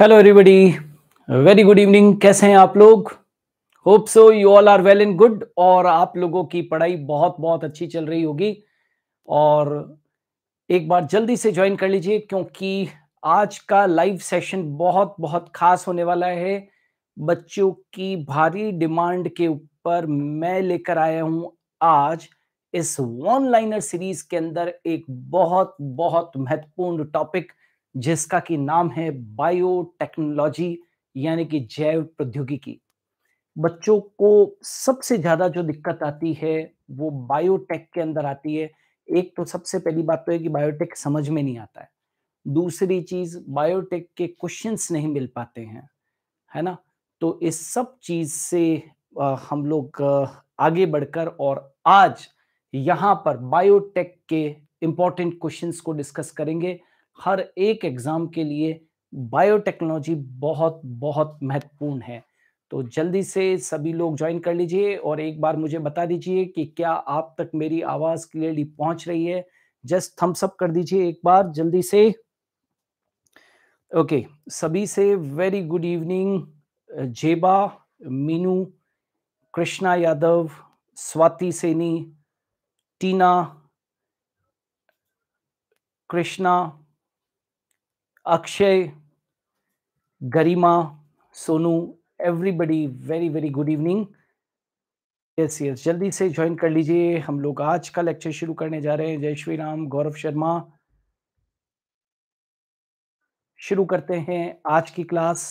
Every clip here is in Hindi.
Hello everybody very good evening कैसे हैं आप लोग hope so you all are well and good और आप लोगों की पढ़ाई बहुत बहुत अच्छी चल रही होगी और एक बार जल्दी से ज्वाइन कर लीजिए क्योंकि आज का लाइव सेशन बहुत बहुत खास होने वाला है बच्चों की भारी डिमांड के ऊपर मैं लेकर आया हूं आज इस वन लाइनर सीरीज के अंदर एक बहुत बहुत महत्वपूर्ण टॉपिक जिसका कि नाम है बायोटेक्नोलॉजी यानी कि जैव प्रौद्योगिकी बच्चों को सबसे ज्यादा जो दिक्कत आती है वो बायोटेक के अंदर आती है एक तो सबसे पहली बात तो है कि बायोटेक समझ में नहीं आता है दूसरी चीज बायोटेक के क्वेश्चंस नहीं मिल पाते हैं है ना तो इस सब चीज से हम लोग आगे बढ़कर और आज यहाँ पर बायोटेक के इंपॉर्टेंट क्वेश्चंस को डिस्कस करेंगे हर एक एग्ज़ाम के लिए बायोटेक्नोलॉजी बहुत बहुत महत्वपूर्ण है तो जल्दी से सभी लोग ज्वाइन कर लीजिए और एक बार मुझे बता दीजिए कि क्या आप तक मेरी आवाज़ क्लियरली पहुंच रही है जस्ट थम्स अप कर दीजिए एक बार जल्दी से ओके सभी से very good evening Zeba Meenu Krishna Yadav Swati Saini Tina Krishna Akshay Garima Sonu everybody very very good evening yes yes जल्दी से ज्वाइन कर लीजिए हम लोग आज का लेक्चर शुरू करने जा रहे हैं जय श्री राम गौरव शर्मा शुरू करते हैं आज की क्लास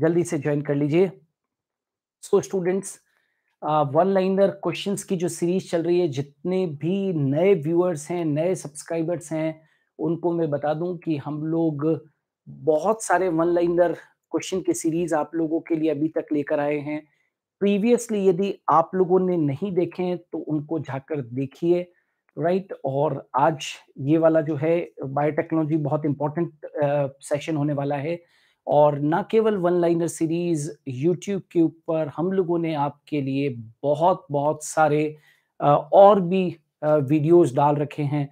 जल्दी से ज्वाइन कर लीजिए so students one liner questions की जो सीरीज चल रही है जितने भी नए व्यूअर्स हैं नए सब्सक्राइबर्स हैं उनको मैं बता दूं कि हम लोग बहुत सारे वन लाइनर क्वेश्चन के सीरीज आप लोगों के लिए अभी तक लेकर आए हैं प्रीवियसली यदि आप लोगों ने नहीं देखे हैं तो उनको जाकर देखिए राइट और आज ये वाला जो है बायोटेक्नोलॉजी बहुत इंपॉर्टेंट सेशन होने वाला है और ना केवल वन लाइनर सीरीज यूट्यूब के ऊपर हम लोगों ने आपके लिए बहुत बहुत सारे और भी वीडियोस डाल रखे हैं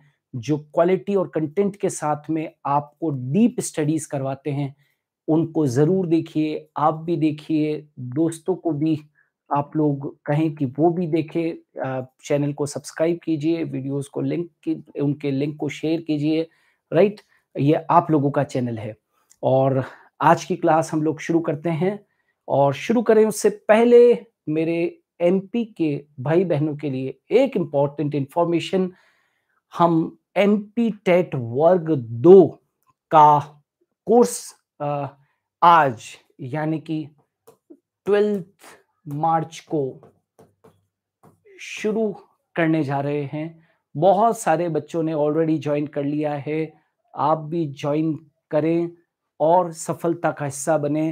जो क्वालिटी और कंटेंट के साथ में आपको डीप स्टडीज करवाते हैं उनको ज़रूर देखिए आप भी देखिए दोस्तों को भी आप लोग कहें कि वो भी देखें चैनल को सब्सक्राइब कीजिए वीडियोस को लिंक की उनके लिंक को शेयर कीजिए राइट ये आप लोगों का चैनल है और आज की क्लास हम लोग शुरू करते हैं और शुरू करें उससे पहले मेरे एमपी के भाई बहनों के लिए एक इम्पॉर्टेंट इन्फॉर्मेशन हम एम पी टेट वर्ग दो का कोर्स आज यानी कि ट्वेल्थ मार्च को शुरू करने जा रहे हैं बहुत सारे बच्चों ने ऑलरेडी ज्वाइन कर लिया है आप भी ज्वाइन करें और सफलता का हिस्सा बने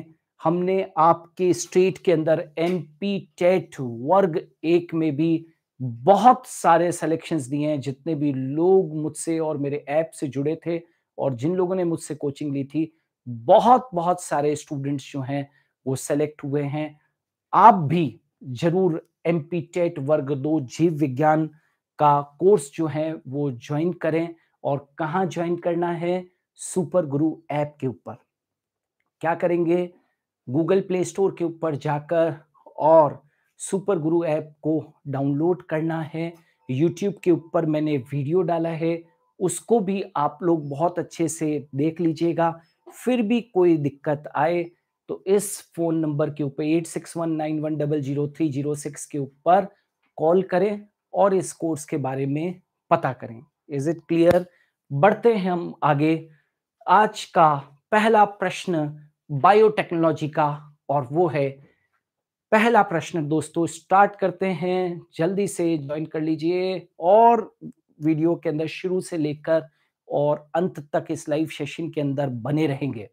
हमने आपके स्टेट के अंदर एम पी टेट वर्ग एक में भी बहुत सारे सेलेक्शन दिए हैं जितने भी लोग मुझसे और मेरे ऐप से जुड़े थे और जिन लोगों ने मुझसे कोचिंग ली थी बहुत बहुत सारे स्टूडेंट्स जो हैं वो सेलेक्ट हुए हैं आप भी जरूर एम टेट e वर्ग दो जीव विज्ञान का कोर्स जो है वो ज्वाइन करें और कहाँ ज्वाइन करना है सुपर गुरु ऐप के ऊपर क्या करेंगे गूगल प्ले स्टोर के ऊपर जाकर और सुपर गुरु ऐप को डाउनलोड करना है यूट्यूब के ऊपर मैंने वीडियो डाला है उसको भी आप लोग बहुत अच्छे से देख लीजिएगा फिर भी कोई दिक्कत आए तो इस फोन नंबर के ऊपर eight six one nine one double zero three zero six के ऊपर कॉल करें और इस कोर्स के बारे में पता करें इज इट क्लियर बढ़ते हैं हम आगे आज का पहला प्रश्न बायोटेक्नोलॉजी का और वो है पहला प्रश्न दोस्तों स्टार्ट करते हैं जल्दी से ज्वाइन कर लीजिए और वीडियो के अंदर शुरू से लेकर और अंत तक इस लाइव सेशन के अंदर बने रहेंगे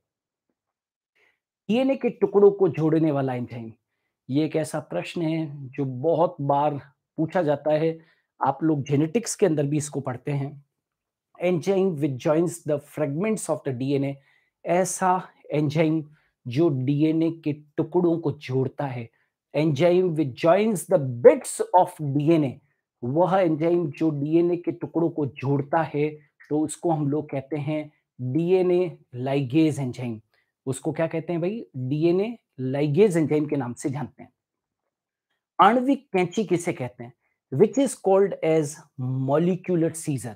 डीएनए के टुकड़ों को जोड़ने वाला एंजाइम ये एक ऐसा प्रश्न है जो बहुत बार पूछा जाता है आप लोग जेनेटिक्स के अंदर भी इसको पढ़ते हैं enzyme which joins the fragments of the DNA ऐसा एंजाइम जो डीएनए के टुकड़ों को जोड़ता है enzyme which joins the bits of DNA वह एंजाइम जो डीएनए के टुकड़ों को जोड़ता है तो उसको हम लोग कहते हैं डीएनए लाइगेज एंजाइम उसको क्या कहते हैं भाई डीएनए लाइगेज एंजाइम के नाम से जानते हैं आणविक कैंची किसे कहते हैं which is called as molecular scissor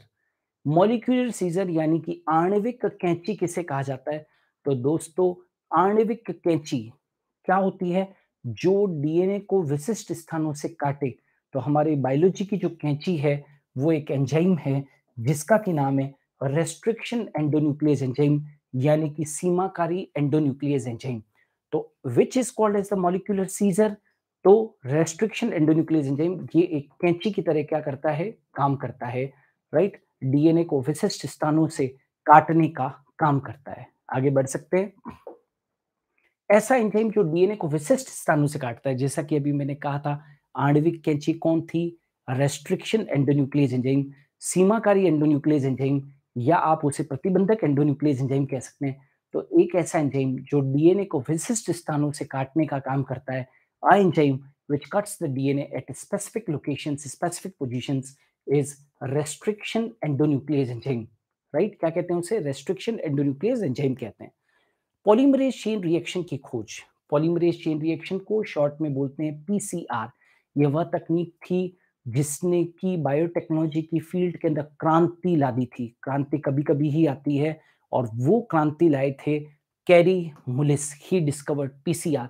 molecular scissor यानी कि आणविक कैंची किसे कहा जाता है तो दोस्तों आणविक कैंची क्या होती है जो डीएनए को विशिष्ट स्थानों से काटे तो हमारे बायोलॉजी की जो कैंची है वो एक एंजाइम है जिसका की नाम है रेस्ट्रिक्शन एंडोन्यूक्लियस एंजाइम यानी कि सीमाकारी एंडोन्यूक्लियस एंजाइम तो which is called as the molecular scissor तो रेस्ट्रिक्शन एंडोन्यूक्लियस एंजाइम ये एक कैंची की तरह क्या करता है काम करता है राइट डीएनए को विशिष्ट स्थानों से काटने का काम करता है आगे बढ़ सकते हैं ऐसा एंजाइम जो डीएनए को विशिष्ट स्थानों से काटता है जैसा कि अभी मैंने कहा था आणविक कैंची कौन थी रेस्ट्रिक्शन एंडोन्यूक्लियस एंजाइम सीमाकारी एंडोन्यूक्लियस एंजाइम या आप उसे प्रतिबंधक एंडोन्यूक्लियस एंजाइम कह सकते हैं तो एक ऐसा एंजाइम जो डीएनए को विशिष्ट स्थानों से काटने का काम करता है a enzyme which cuts the DNA at specific locations specific positions is restriction endonuclease enzyme right क्या कहते हैं उसे रेस्ट्रिक्शन एंडोन्यूक्लियस एंजाइम कहते हैं पॉलीमरेज चेन रिएक्शन की खोज पॉलीमरेज चेन रिएक्शन को शॉर्ट में बोलते हैं पीसीआर यह वह तकनीक थी जिसने की बायोटेक्नोलॉजी की फील्ड के अंदर क्रांति ला दी थी क्रांति कभी कभी ही आती है और वो क्रांति लाए थे Kary Mullis he discovered PCR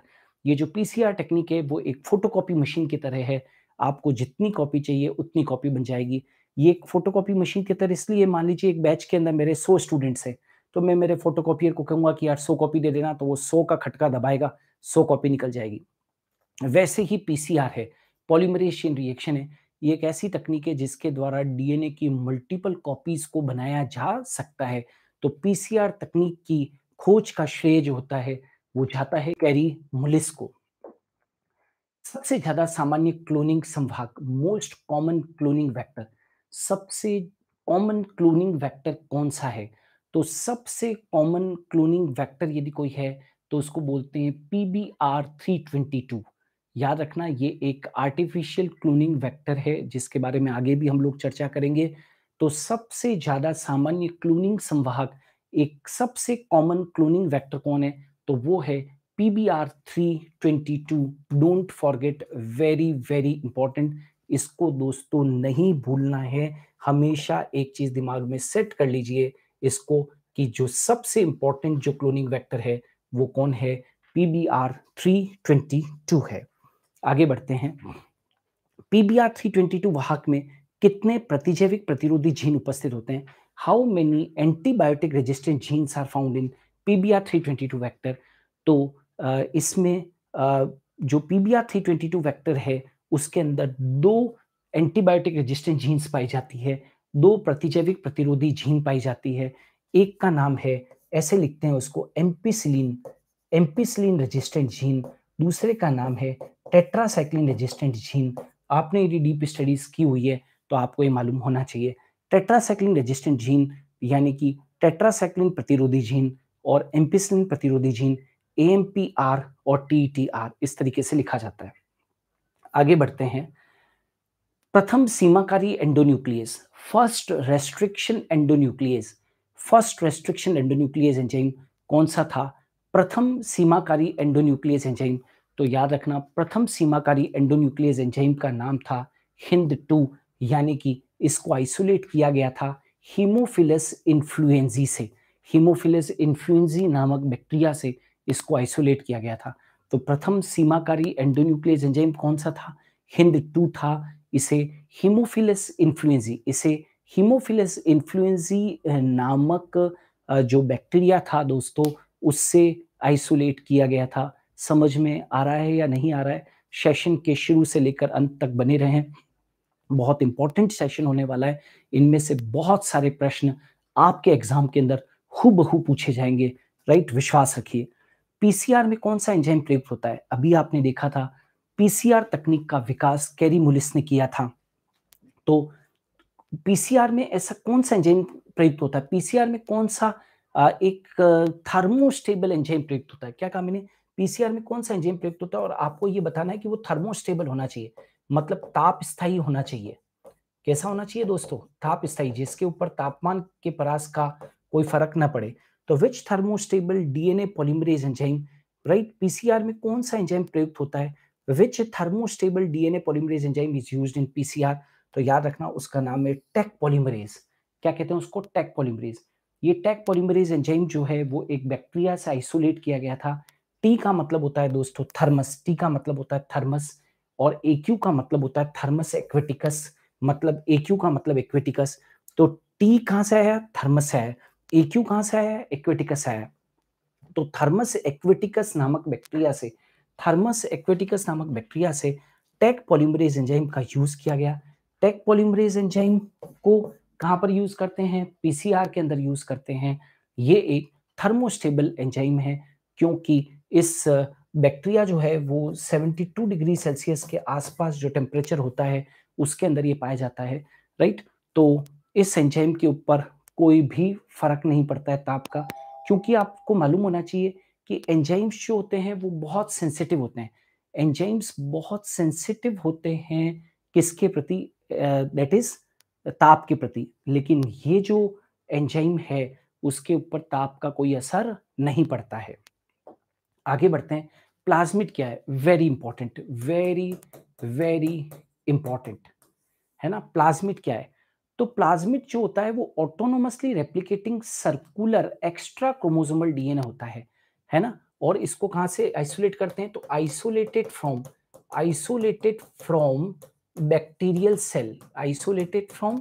ये जो पीसीआर टेक्निक है वो एक फोटोकॉपी मशीन की तरह है आपको जितनी कॉपी चाहिए उतनी कॉपी बन जाएगी ये एक फोटोकॉपी मशीन की तरह इसलिए मान लीजिए एक बैच के अंदर मेरे सौ स्टूडेंट्स हैं तो मैं मेरे फोटो कॉपियर को कहूंगा कि यार सौ कॉपी दे देना तो वो सौ का खटका दबाएगा सो कॉपी निकल जाएगी वैसे ही पीसीआर है पॉलीमरेशन रिएक्शन है ये एक ऐसी तकनीक है जिसके द्वारा डीएनए की मल्टीपल कॉपीज को बनाया जा सकता है तो पीसीआर तकनीक की खोज का श्रेय जो होता है वो जाता है कैरी मुलिस को सबसे ज्यादा सामान्य क्लोनिंग संभाग मोस्ट कॉमन क्लोनिंग वेक्टर सबसे कॉमन क्लोनिंग वेक्टर कौन सा है तो सबसे कॉमन क्लोनिंग वेक्टर यदि कोई है तो उसको बोलते हैं P B R three twenty two याद रखना ये एक आर्टिफिशियल क्लोनिंग वेक्टर है जिसके बारे में आगे भी हम लोग चर्चा करेंगे तो सबसे ज्यादा सामान्य क्लोनिंग संवाहक एक सबसे कॉमन क्लोनिंग वेक्टर कौन है तो वो है P B R three twenty two don't forget very very important इसको दोस्तों नहीं भूलना है हमेशा एक चीज दिमाग में सेट कर लीजिए इसको कि जो सबसे इंपॉर्टेंट जो क्लोनिंग वेक्टर है वो कौन है पीबीआर थ्री ट्वेंटी टू है आगे बढ़ते हैं पीबीआर थ्री ट्वेंटी टू वाहक में कितने प्रतिजैविक प्रतिरोधी जीन उपस्थित होते हैं how many antibiotic resistant genes are found in PBR three twenty two vector तो इसमें जो PBR three twenty two vector है उसके अंदर दो एंटीबायोटिक रेजिस्टेंट जीन्स पाई जाती है दो प्रतिजैविक प्रतिरोधी जीन पाई जाती है एक का नाम है ऐसे लिखते हैं उसको एम्पीसिलीन एम्पीसिलीन रेजिस्टेंट जीन दूसरे का नाम है टेट्रासाइक्लिन रेजिस्टेंट जीन आपने यदि डीप स्टडीज की हुई है तो आपको ये मालूम होना चाहिए टेट्रासाइक्लिन रेजिस्टेंट जीन यानी कि टेट्रासाइक्लिन प्रतिरोधी जीन और एम्पिसिलिन प्रतिरोधी जीन ए और टी e इस तरीके से लिखा जाता है आगे बढ़ते हैं प्रथम सीमाकारी endonuclease first restriction endonuclease first restriction endonuclease enzyme कौन सा था प्रथम सीमाकारी एंडोन्यूक्लियस एंजाइम तो याद रखना प्रथम सीमाकारी एंडोन्यूक्लियस एंजाइम का नाम था हिंद टू यानी कि इसको आइसोलेट किया गया था हीमोफिलस इन्फ्लुएंजी से हीमोफिलस इन्फ्लुएंजी नामक बैक्टीरिया से इसको आइसोलेट किया गया था तो प्रथम सीमाकारी एंडोन्यूक्लियस एंजाइम कौन सा था हिंद टू था इसे हीमोफिलस इन्फ्लुएंजी इसे हीमोफिलस इन्फ्लुएंजी नामक जो बैक्टीरिया था दोस्तों उससे आइसोलेट किया गया था समझ में आ रहा है या नहीं आ रहा है सेशन के शुरू से लेकर अंत तक बने रहें बहुत इंपॉर्टेंट सेशन होने वाला है इनमें से बहुत सारे प्रश्न आपके एग्जाम के अंदर हु पूछे जाएंगे राइट विश्वास रखिए पीसीआर में कौन सा एंजाइम प्रयुक्त होता है अभी आपने देखा था पीसीआर तकनीक का विकास कैरी मुलिस ने किया था तो पीसीआर में ऐसा कौन सा एंजाइम प्रयुक्त होता है पीसीआर में कौन सा एक थर्मोस्टेबल एंजाइम प्रयुक्त होता है क्या कहा मैंने पीसीआर में कौन सा एंजाइम प्रयुक्त होता है और आपको ये बताना है कि वो थर्मोस्टेबल होना चाहिए मतलब ताप स्थायी होना चाहिए कैसा होना चाहिए दोस्तों ताप स्थायी जिसके ऊपर तापमान के परास का कोई फर्क ना पड़े तो which thermostable DNA polymerase enzyme right PCR में कौन सा एंजाइम प्रयुक्त होता है which thermostable DNA polymerase enzyme is used in PCR तो याद रखना उसका नाम है टेक पॉलीमरेज क्या कहते हैं उसको टेक पॉलीमरेज ये टेक पॉलीमरेज एंजाइम जो है वो एक बैक्टीरिया से आइसोलेट किया गया था टी का मतलब होता है दोस्तों थर्मस टी का मतलब होता है थर्मस और एक्यू का मतलब होता है थर्मस एक्वेटिकस मतलब एक्यू का मतलब एक्वेटिकस तो टी कहां से आया थर्मस है एक्यू कहां से आया एक्वेटिकस है तो थर्मस एक्वेटिकस नामक बैक्टीरिया से थर्मस एक्वेटिकस नामक बैक्टीरिया से टेक पॉलीमरेज एंजाइम का यूज किया गया टेक पोलिमरेज एंजाइम को कहाँ पर यूज करते हैं पीसीआर के अंदर यूज करते हैं ये एक थर्मोस्टेबल एंजाइम है क्योंकि इस बैक्टीरिया जो है वो 72 डिग्री सेल्सियस के आसपास जो टेम्परेचर होता है उसके अंदर ये पाया जाता है राइट तो इस एंजाइम के ऊपर कोई भी फर्क नहीं पड़ता है ताप का क्योंकि आपको मालूम होना चाहिए कि एंजाइम्स जो होते हैं वो बहुत सेंसिटिव होते हैं एंजाइम्स बहुत सेंसिटिव होते हैं किसके प्रति दैट इज ताप के प्रति लेकिन ये जो एंजाइम है उसके ऊपर ताप का कोई असर नहीं पड़ता है आगे बढ़ते हैं प्लाज्मिड क्या है very important very very important है ना प्लाज्मिड क्या है तो प्लाज्मिड जो होता है वो autonomously replicating circular extra chromosomal DNA होता है है ना और इसको कहां से आइसोलेट करते हैं तो isolated from isolated from bacterial cell isolated from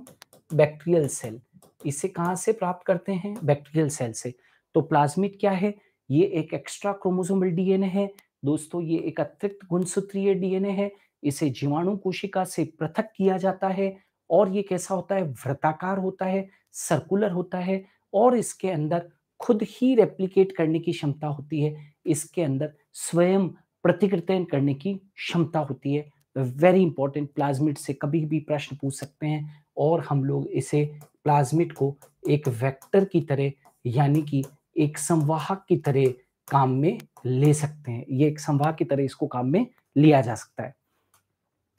bacterial cell इसे कहाँ से प्राप्त करते हैं बैक्टीरियल सेल से तो प्लाज्मिड क्या है ये एक एक्स्ट्रा क्रोमोसोमल डीएनए है दोस्तों ये एक अतिरिक्त गुणसूत्रीय डीएनए है इसे जीवाणु कोशिका से पृथक किया जाता है और ये कैसा होता है वृताकार होता है सर्कुलर होता है और इसके अंदर खुद ही रेप्लिकेट करने की क्षमता होती है इसके अंदर स्वयं प्रतिकृतन करने की क्षमता होती है वेरी इंपॉर्टेंट प्लाज्मिट से कभी भी प्रश्न पूछ सकते हैं और हम लोग इसे प्लाज्मिट को एक वेक्टर की तरह यानी कि एक संवाहक की तरह काम में ले सकते हैं ये एक संवाहक की तरह इसको काम में लिया जा सकता है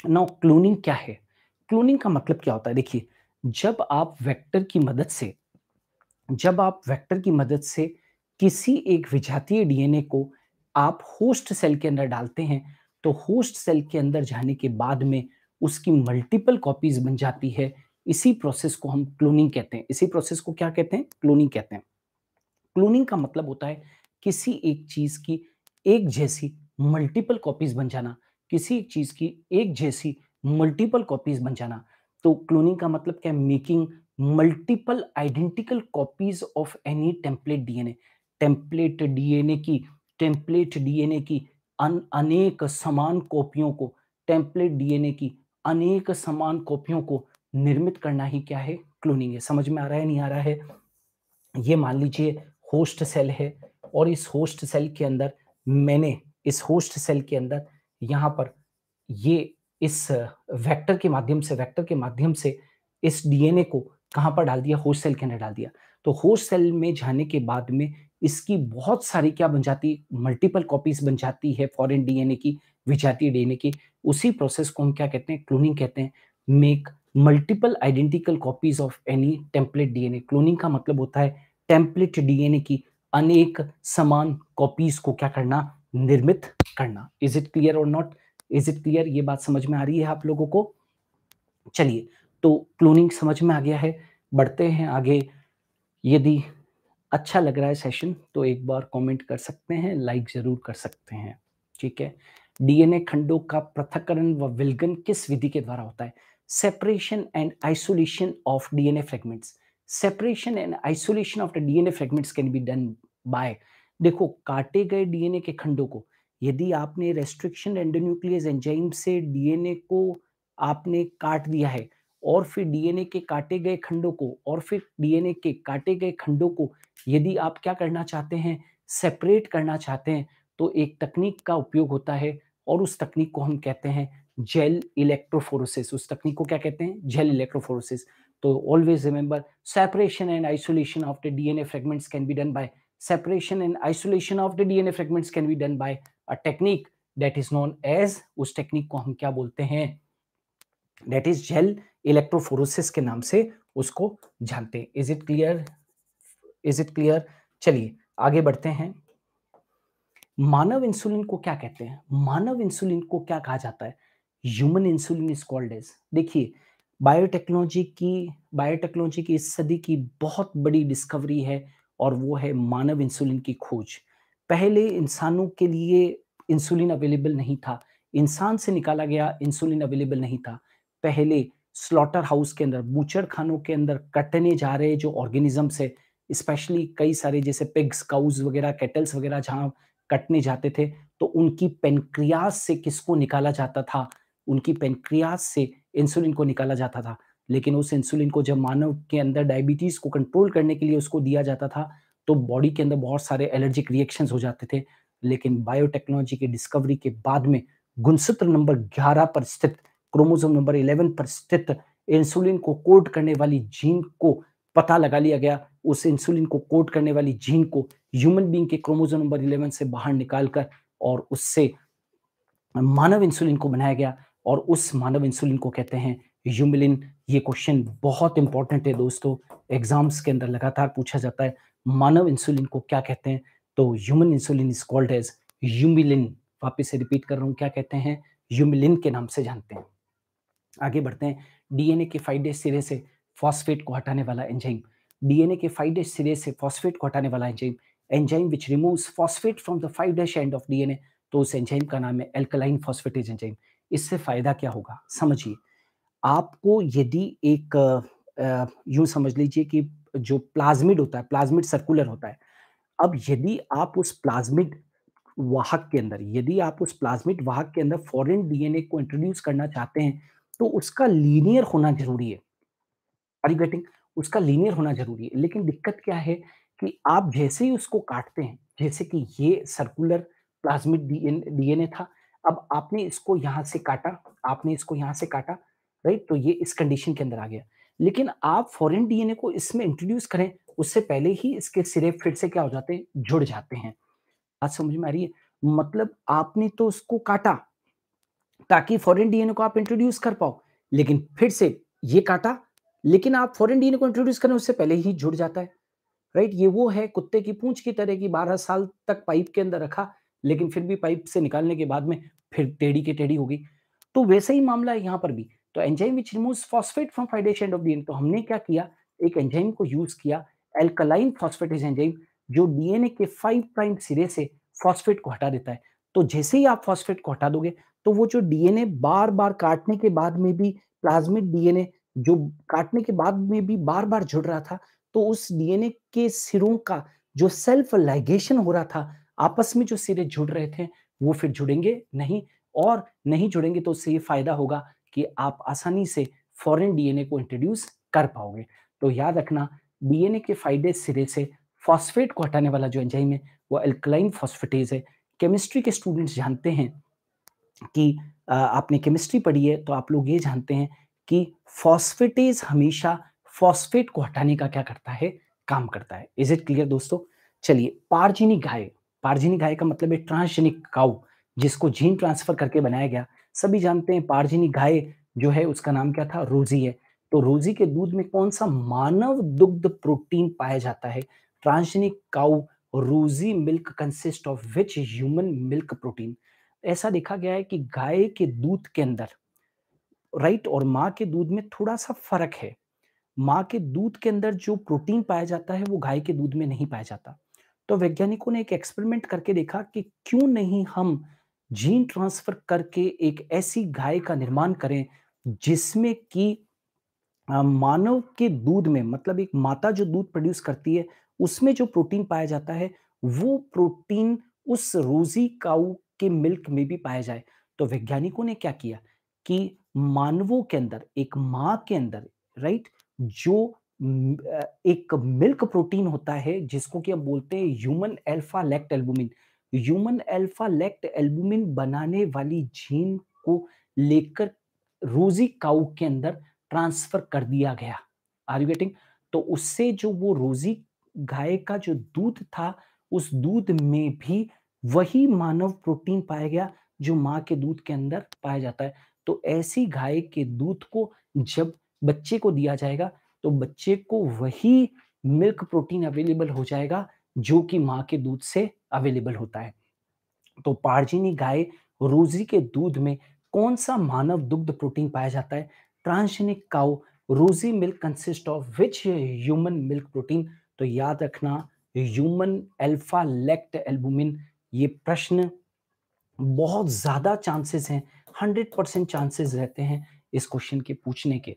नाउ क्लोनिंग क्या है क्लोनिंग का मतलब क्या होता है देखिए जब आप वेक्टर की मदद से जब आप वेक्टर की मदद से किसी एक विजातीय डीएनए को आप होस्ट सेल के अंदर डालते हैं तो होस्ट सेल के अंदर जाने के बाद में उसकी मल्टीपल कॉपीज बन जाती है इसी प्रोसेस को हम क्लोनिंग कहते हैं इसी प्रोसेस को क्या कहते हैं क्लोनिंग कहते हैं क्लोनिंग का मतलब होता है किसी एक चीज की एक जैसी मल्टीपल कॉपीज बन जाना किसी एक चीज की एक जैसी मल्टीपल कॉपीज बन जाना तो क्लोनिंग का मतलब क्या है making multiple identical copies of any template DNA template DNA की टेम्पलेट डीएनए की अन, अनेक समान कॉपियों को टेम्पलेट डीएनए की अनेक समान कॉपियों को निर्मित करना ही क्या है क्लोनिंग है समझ में आ रहा है नहीं आ रहा है ये मान लीजिए होस्ट सेल है और इस होस्ट सेल के अंदर मैंने इस होस्ट सेल के अंदर यहाँ पर ये इस वेक्टर के माध्यम से वेक्टर के माध्यम से इस डीएनए को कहाँ पर डाल दिया होस्ट सेल के अंदर डाल दिया तो होस्ट सेल में जाने के बाद में इसकी बहुत सारी क्या बन जाती मल्टीपल कॉपीज बन जाती है फॉरेन डीएनए की विजातीय डीएनए की उसी प्रोसेस को हम क्या कहते हैं क्लोनिंग कहते हैं make multiple identical copies of any template DNA cloning का मतलब होता है टेम्पलेट डीएनए की अनेक समान कॉपीज को क्या करना निर्मित करना इज इट क्लियर और नॉट इज इट क्लियर ये बात समझ में आ रही है आप लोगों को चलिए तो क्लोनिंग समझ में आ गया है बढ़ते हैं आगे यदि अच्छा लग रहा है सेशन तो एक बार कमेंट कर सकते हैं लाइक ज़रूर कर सकते हैं ठीक है डीएनए खंडों का पृथककरण व विलगन किस विधि के द्वारा होता है separation and isolation of DNA fragments separation and isolation of the DNA fragments can be done by देखो काटे गए डीएनए के खंडों को यदि आपने रेस्ट्रिक्शन एंडोन्यूक्लियस एंजाइम से डीएनए को आपने काट दिया है और फिर डीएनए के काटे गए खंडों को और फिर डीएनए के काटे गए खंडों को यदि आप क्या करना चाहते हैं सेपरेट करना चाहते हैं तो एक तकनीक का उपयोग होता है और उस तकनीक को हम कहते हैं जेल इलेक्ट्रोफोरोसिस उस तकनीक को क्या कहते हैं जेल इलेक्ट्रोफोरोसिस तो always remember separation and isolation of the DNA fragments can be done by separation and isolation of the DNA fragments can be done by a technique that is known as उस टेक्निक को हम क्या बोलते हैं डेट इज जेल इलेक्ट्रोफोरोसिस के नाम से उसको जानते हैं is it clear is it clear चलिए आगे बढ़ते हैं मानव इंसुलिन को क्या कहते हैं मानव इंसुलिन को क्या कहा जाता है human insulin is called as देखिए बायोटेक्नोलॉजी की बायोटेक्नोलॉजी की इस सदी की बहुत बड़ी डिस्कवरी है और वो है मानव इंसुलिन की खोज पहले इंसानों के लिए इंसुलिन अवेलेबल नहीं था इंसान से निकाला गया इंसुलिन अवेलेबल नहीं था पहले स्लॉटर हाउस के अंदर बूचर खानों के अंदर कटने जा रहे जो ऑर्गेनिजम्स है स्पेशली कई सारे जैसे पिग्स काउज वगैरह कैटल्स वगैरह जहाँ कटने जाते थे तो उनकी पेनक्रियास से किसको निकाला जाता था उनकी पेनक्रियास से इंसुलिन को निकाला जाता था लेकिन उस इंसुलिन को जब मानव के अंदर डायबिटीज को कंट्रोल करने के लिए उसको दिया जाता था तो बॉडी के अंदर बहुत सारे एलर्जिक रिएक्शंस हो जाते थे लेकिन बायोटेक्नोलॉजी की डिस्कवरी के बाद में गुणसूत्र नंबर ग्यारह पर स्थित क्रोमोसोम नंबर 11 पर स्थित इंसुलिन को कोड करने वाली जीन को पता लगा लिया गया उस इंसुलिन को कोड करने वाली जीन को ह्यूमन बींग के क्रोमोजोम नंबर इलेवन से बाहर निकालकर और उससे मानव इंसुलिन को बनाया गया और उस मानव इंसुलिन को कहते हैं ह्यूमिलिन ये क्वेश्चन बहुत इंपॉर्टेंट है दोस्तों एग्जाम्स के अंदर लगातार पूछा जाता है मानव इंसुलिन को क्या कहते हैं तो human insulin is called as Humulin वापिस से रिपीट कर रहा हूँ क्या कहते हैं ह्यूमिलिन के नाम से जानते हैं आगे बढ़ते हैं डीएनए के फाइव सिरे से फॉस्फेट को हटाने वाला एंजाइम डीएनए के फाइव सिरे से फॉस्फेट को हटाने वाला enzyme enzyme which removes phosphate from the five dash end of DNA तो उस एंजाइम का नाम है एल्कलाइन फॉस्फेटेज एंजाइम इससे फायदा क्या होगा समझिए आपको यदि एक यूं समझ लीजिए कि जो प्लाज्मिड होता है प्लाज्मिड सर्कुलर होता है अब यदि आप उस प्लाज्मिड वाहक के अंदर यदि आप उस प्लाज्मिड वाहक के अंदर फॉरेन डीएनए को इंट्रोड्यूस करना चाहते हैं तो उसका लीनियर होना जरूरी है आर यू गेटिंग उसका लीनियर होना जरूरी है लेकिन दिक्कत क्या है कि आप जैसे ही उसको काटते हैं जैसे कि ये सर्कुलर प्लाज्मिक डीएनए था अब आपने इसको यहां से काटा आपने इसको यहाँ से काटा राइट तो ये इस कंडीशन के अंदर आ गया लेकिन आप फॉरेन डीएनए को इसमें इंट्रोड्यूस करें उससे पहले ही इसके सिरे फिर से क्या हो जाते हैं जुड़ जाते हैं बात समझ में आ रही है मतलब आपने तो उसको काटा ताकि फॉरेन डीएनए को आप इंट्रोड्यूस कर पाओ लेकिन फिर से ये काटा लेकिन आप फॉरेन डीएनए को इंट्रोड्यूस करने उससे पहले ही जुड़ जाता है राइट ये वो है कुत्ते की पूंछ की तरह की बारह साल तक पाइप के अंदर रखा लेकिन फिर भी पाइप से निकालने के बाद में फिर टेढ़ी के टेढ़ी हो गई तो वैसे ही मामला है यहाँ पर भी तो enzyme which remove phosphate from फाइडेशन ऑफ डीएनए तो हमने क्या किया एक एंजाइम को यूज किया एल्कलाइन फॉस्फेटेज एंजाइम जो डीएनए के फाइव प्राइम सिरे से फॉस्फेट को हटा देता है तो जैसे ही आप फॉस्फेट को हटा दोगे तो वो जो डीएनए बार बार काटने के बाद में भी प्लाज्मिक डीएनए जो काटने के बाद में भी बार बार जुड़ रहा था तो उस डीएनए के सिरों का जो सेल्फ लाइगेशन हो रहा था आपस में जो सिरे जुड़ रहे थे वो फिर जुड़ेंगे नहीं और नहीं जुड़ेंगे तो उससे ये फायदा होगा कि आप आसानी से फॉरेन डीएनए को इंट्रोड्यूस कर पाओगे तो याद रखना डीएनए के फायदे सिरे से फॉस्फेट को हटाने वाला जो एंजाइम है वो अल्कलाइन फॉस्फेटेज है केमिस्ट्री के स्टूडेंट्स जानते हैं कि आपने केमिस्ट्री पढ़ी है तो आप लोग ये जानते हैं कि फॉस्फेटेज हमेशा फॉस्फेट को हटाने का क्या करता है काम करता है इज इट क्लियर दोस्तों चलिए पारजीनी गाय पारजीनी गाय का मतलब है ट्रांसजेनिक काउ जिसको जीन ट्रांसफर करके बनाया गया सभी जानते हैं पारजीनी गाय जो है उसका नाम क्या था रोजी है तो रोजी के दूध में कौन सा मानव दुग्ध प्रोटीन पाया जाता है transgenic cow Rosie milk consist of which human milk protein ऐसा देखा गया है कि गाय के दूध के अंदर राइट और माँ के दूध में थोड़ा सा फर्क है माँ के दूध के अंदर जो प्रोटीन पाया जाता है वो गाय के दूध में नहीं पाया जाता तो वैज्ञानिकों ने एक एक्सपेरिमेंट करके देखा कि क्यों नहीं हम जीन ट्रांसफर करके एक ऐसी गाय का निर्माण करें जिसमें कि मानव के दूध में मतलब एक माता जो दूध प्रोड्यूस करती है उसमें जो प्रोटीन पाया जाता है वो प्रोटीन उस रोजी काऊ के मिल्क में भी पाया जाए तो वैज्ञानिकों ने क्या किया कि मानवों के अंदर एक माँ के अंदर राइट जो एक मिल्क प्रोटीन होता है जिसको कि हम बोलते हैं human alpha lactalbumin human alpha lactalbumin बनाने वाली जीन को लेकर रोजी काउ के अंदर ट्रांसफर कर दिया गया आर यू गेटिंग तो उससे जो वो रोजी गाय का जो दूध था उस दूध में भी वही मानव प्रोटीन पाया गया जो माँ के दूध के अंदर पाया जाता है तो ऐसी गाय के दूध को जब बच्चे को दिया जाएगा तो बच्चे को वही मिल्क प्रोटीन अवेलेबल हो जाएगा जो कि माँ के दूध से अवेलेबल होता है तो पार्जिनी गाय रोजी के दूध में कौन सा मानव दुग्ध प्रोटीन पाया जाता है transgenic cow Rosie milk consist of which human milk protein तो याद रखना ह्यूमन अल्फा लेक्ट एल्बुमिन ये प्रश्न बहुत ज़्यादा चांसेस हैं हंड्रेड परसेंट चांसेस रहते हैं इस क्वेश्चन के पूछने के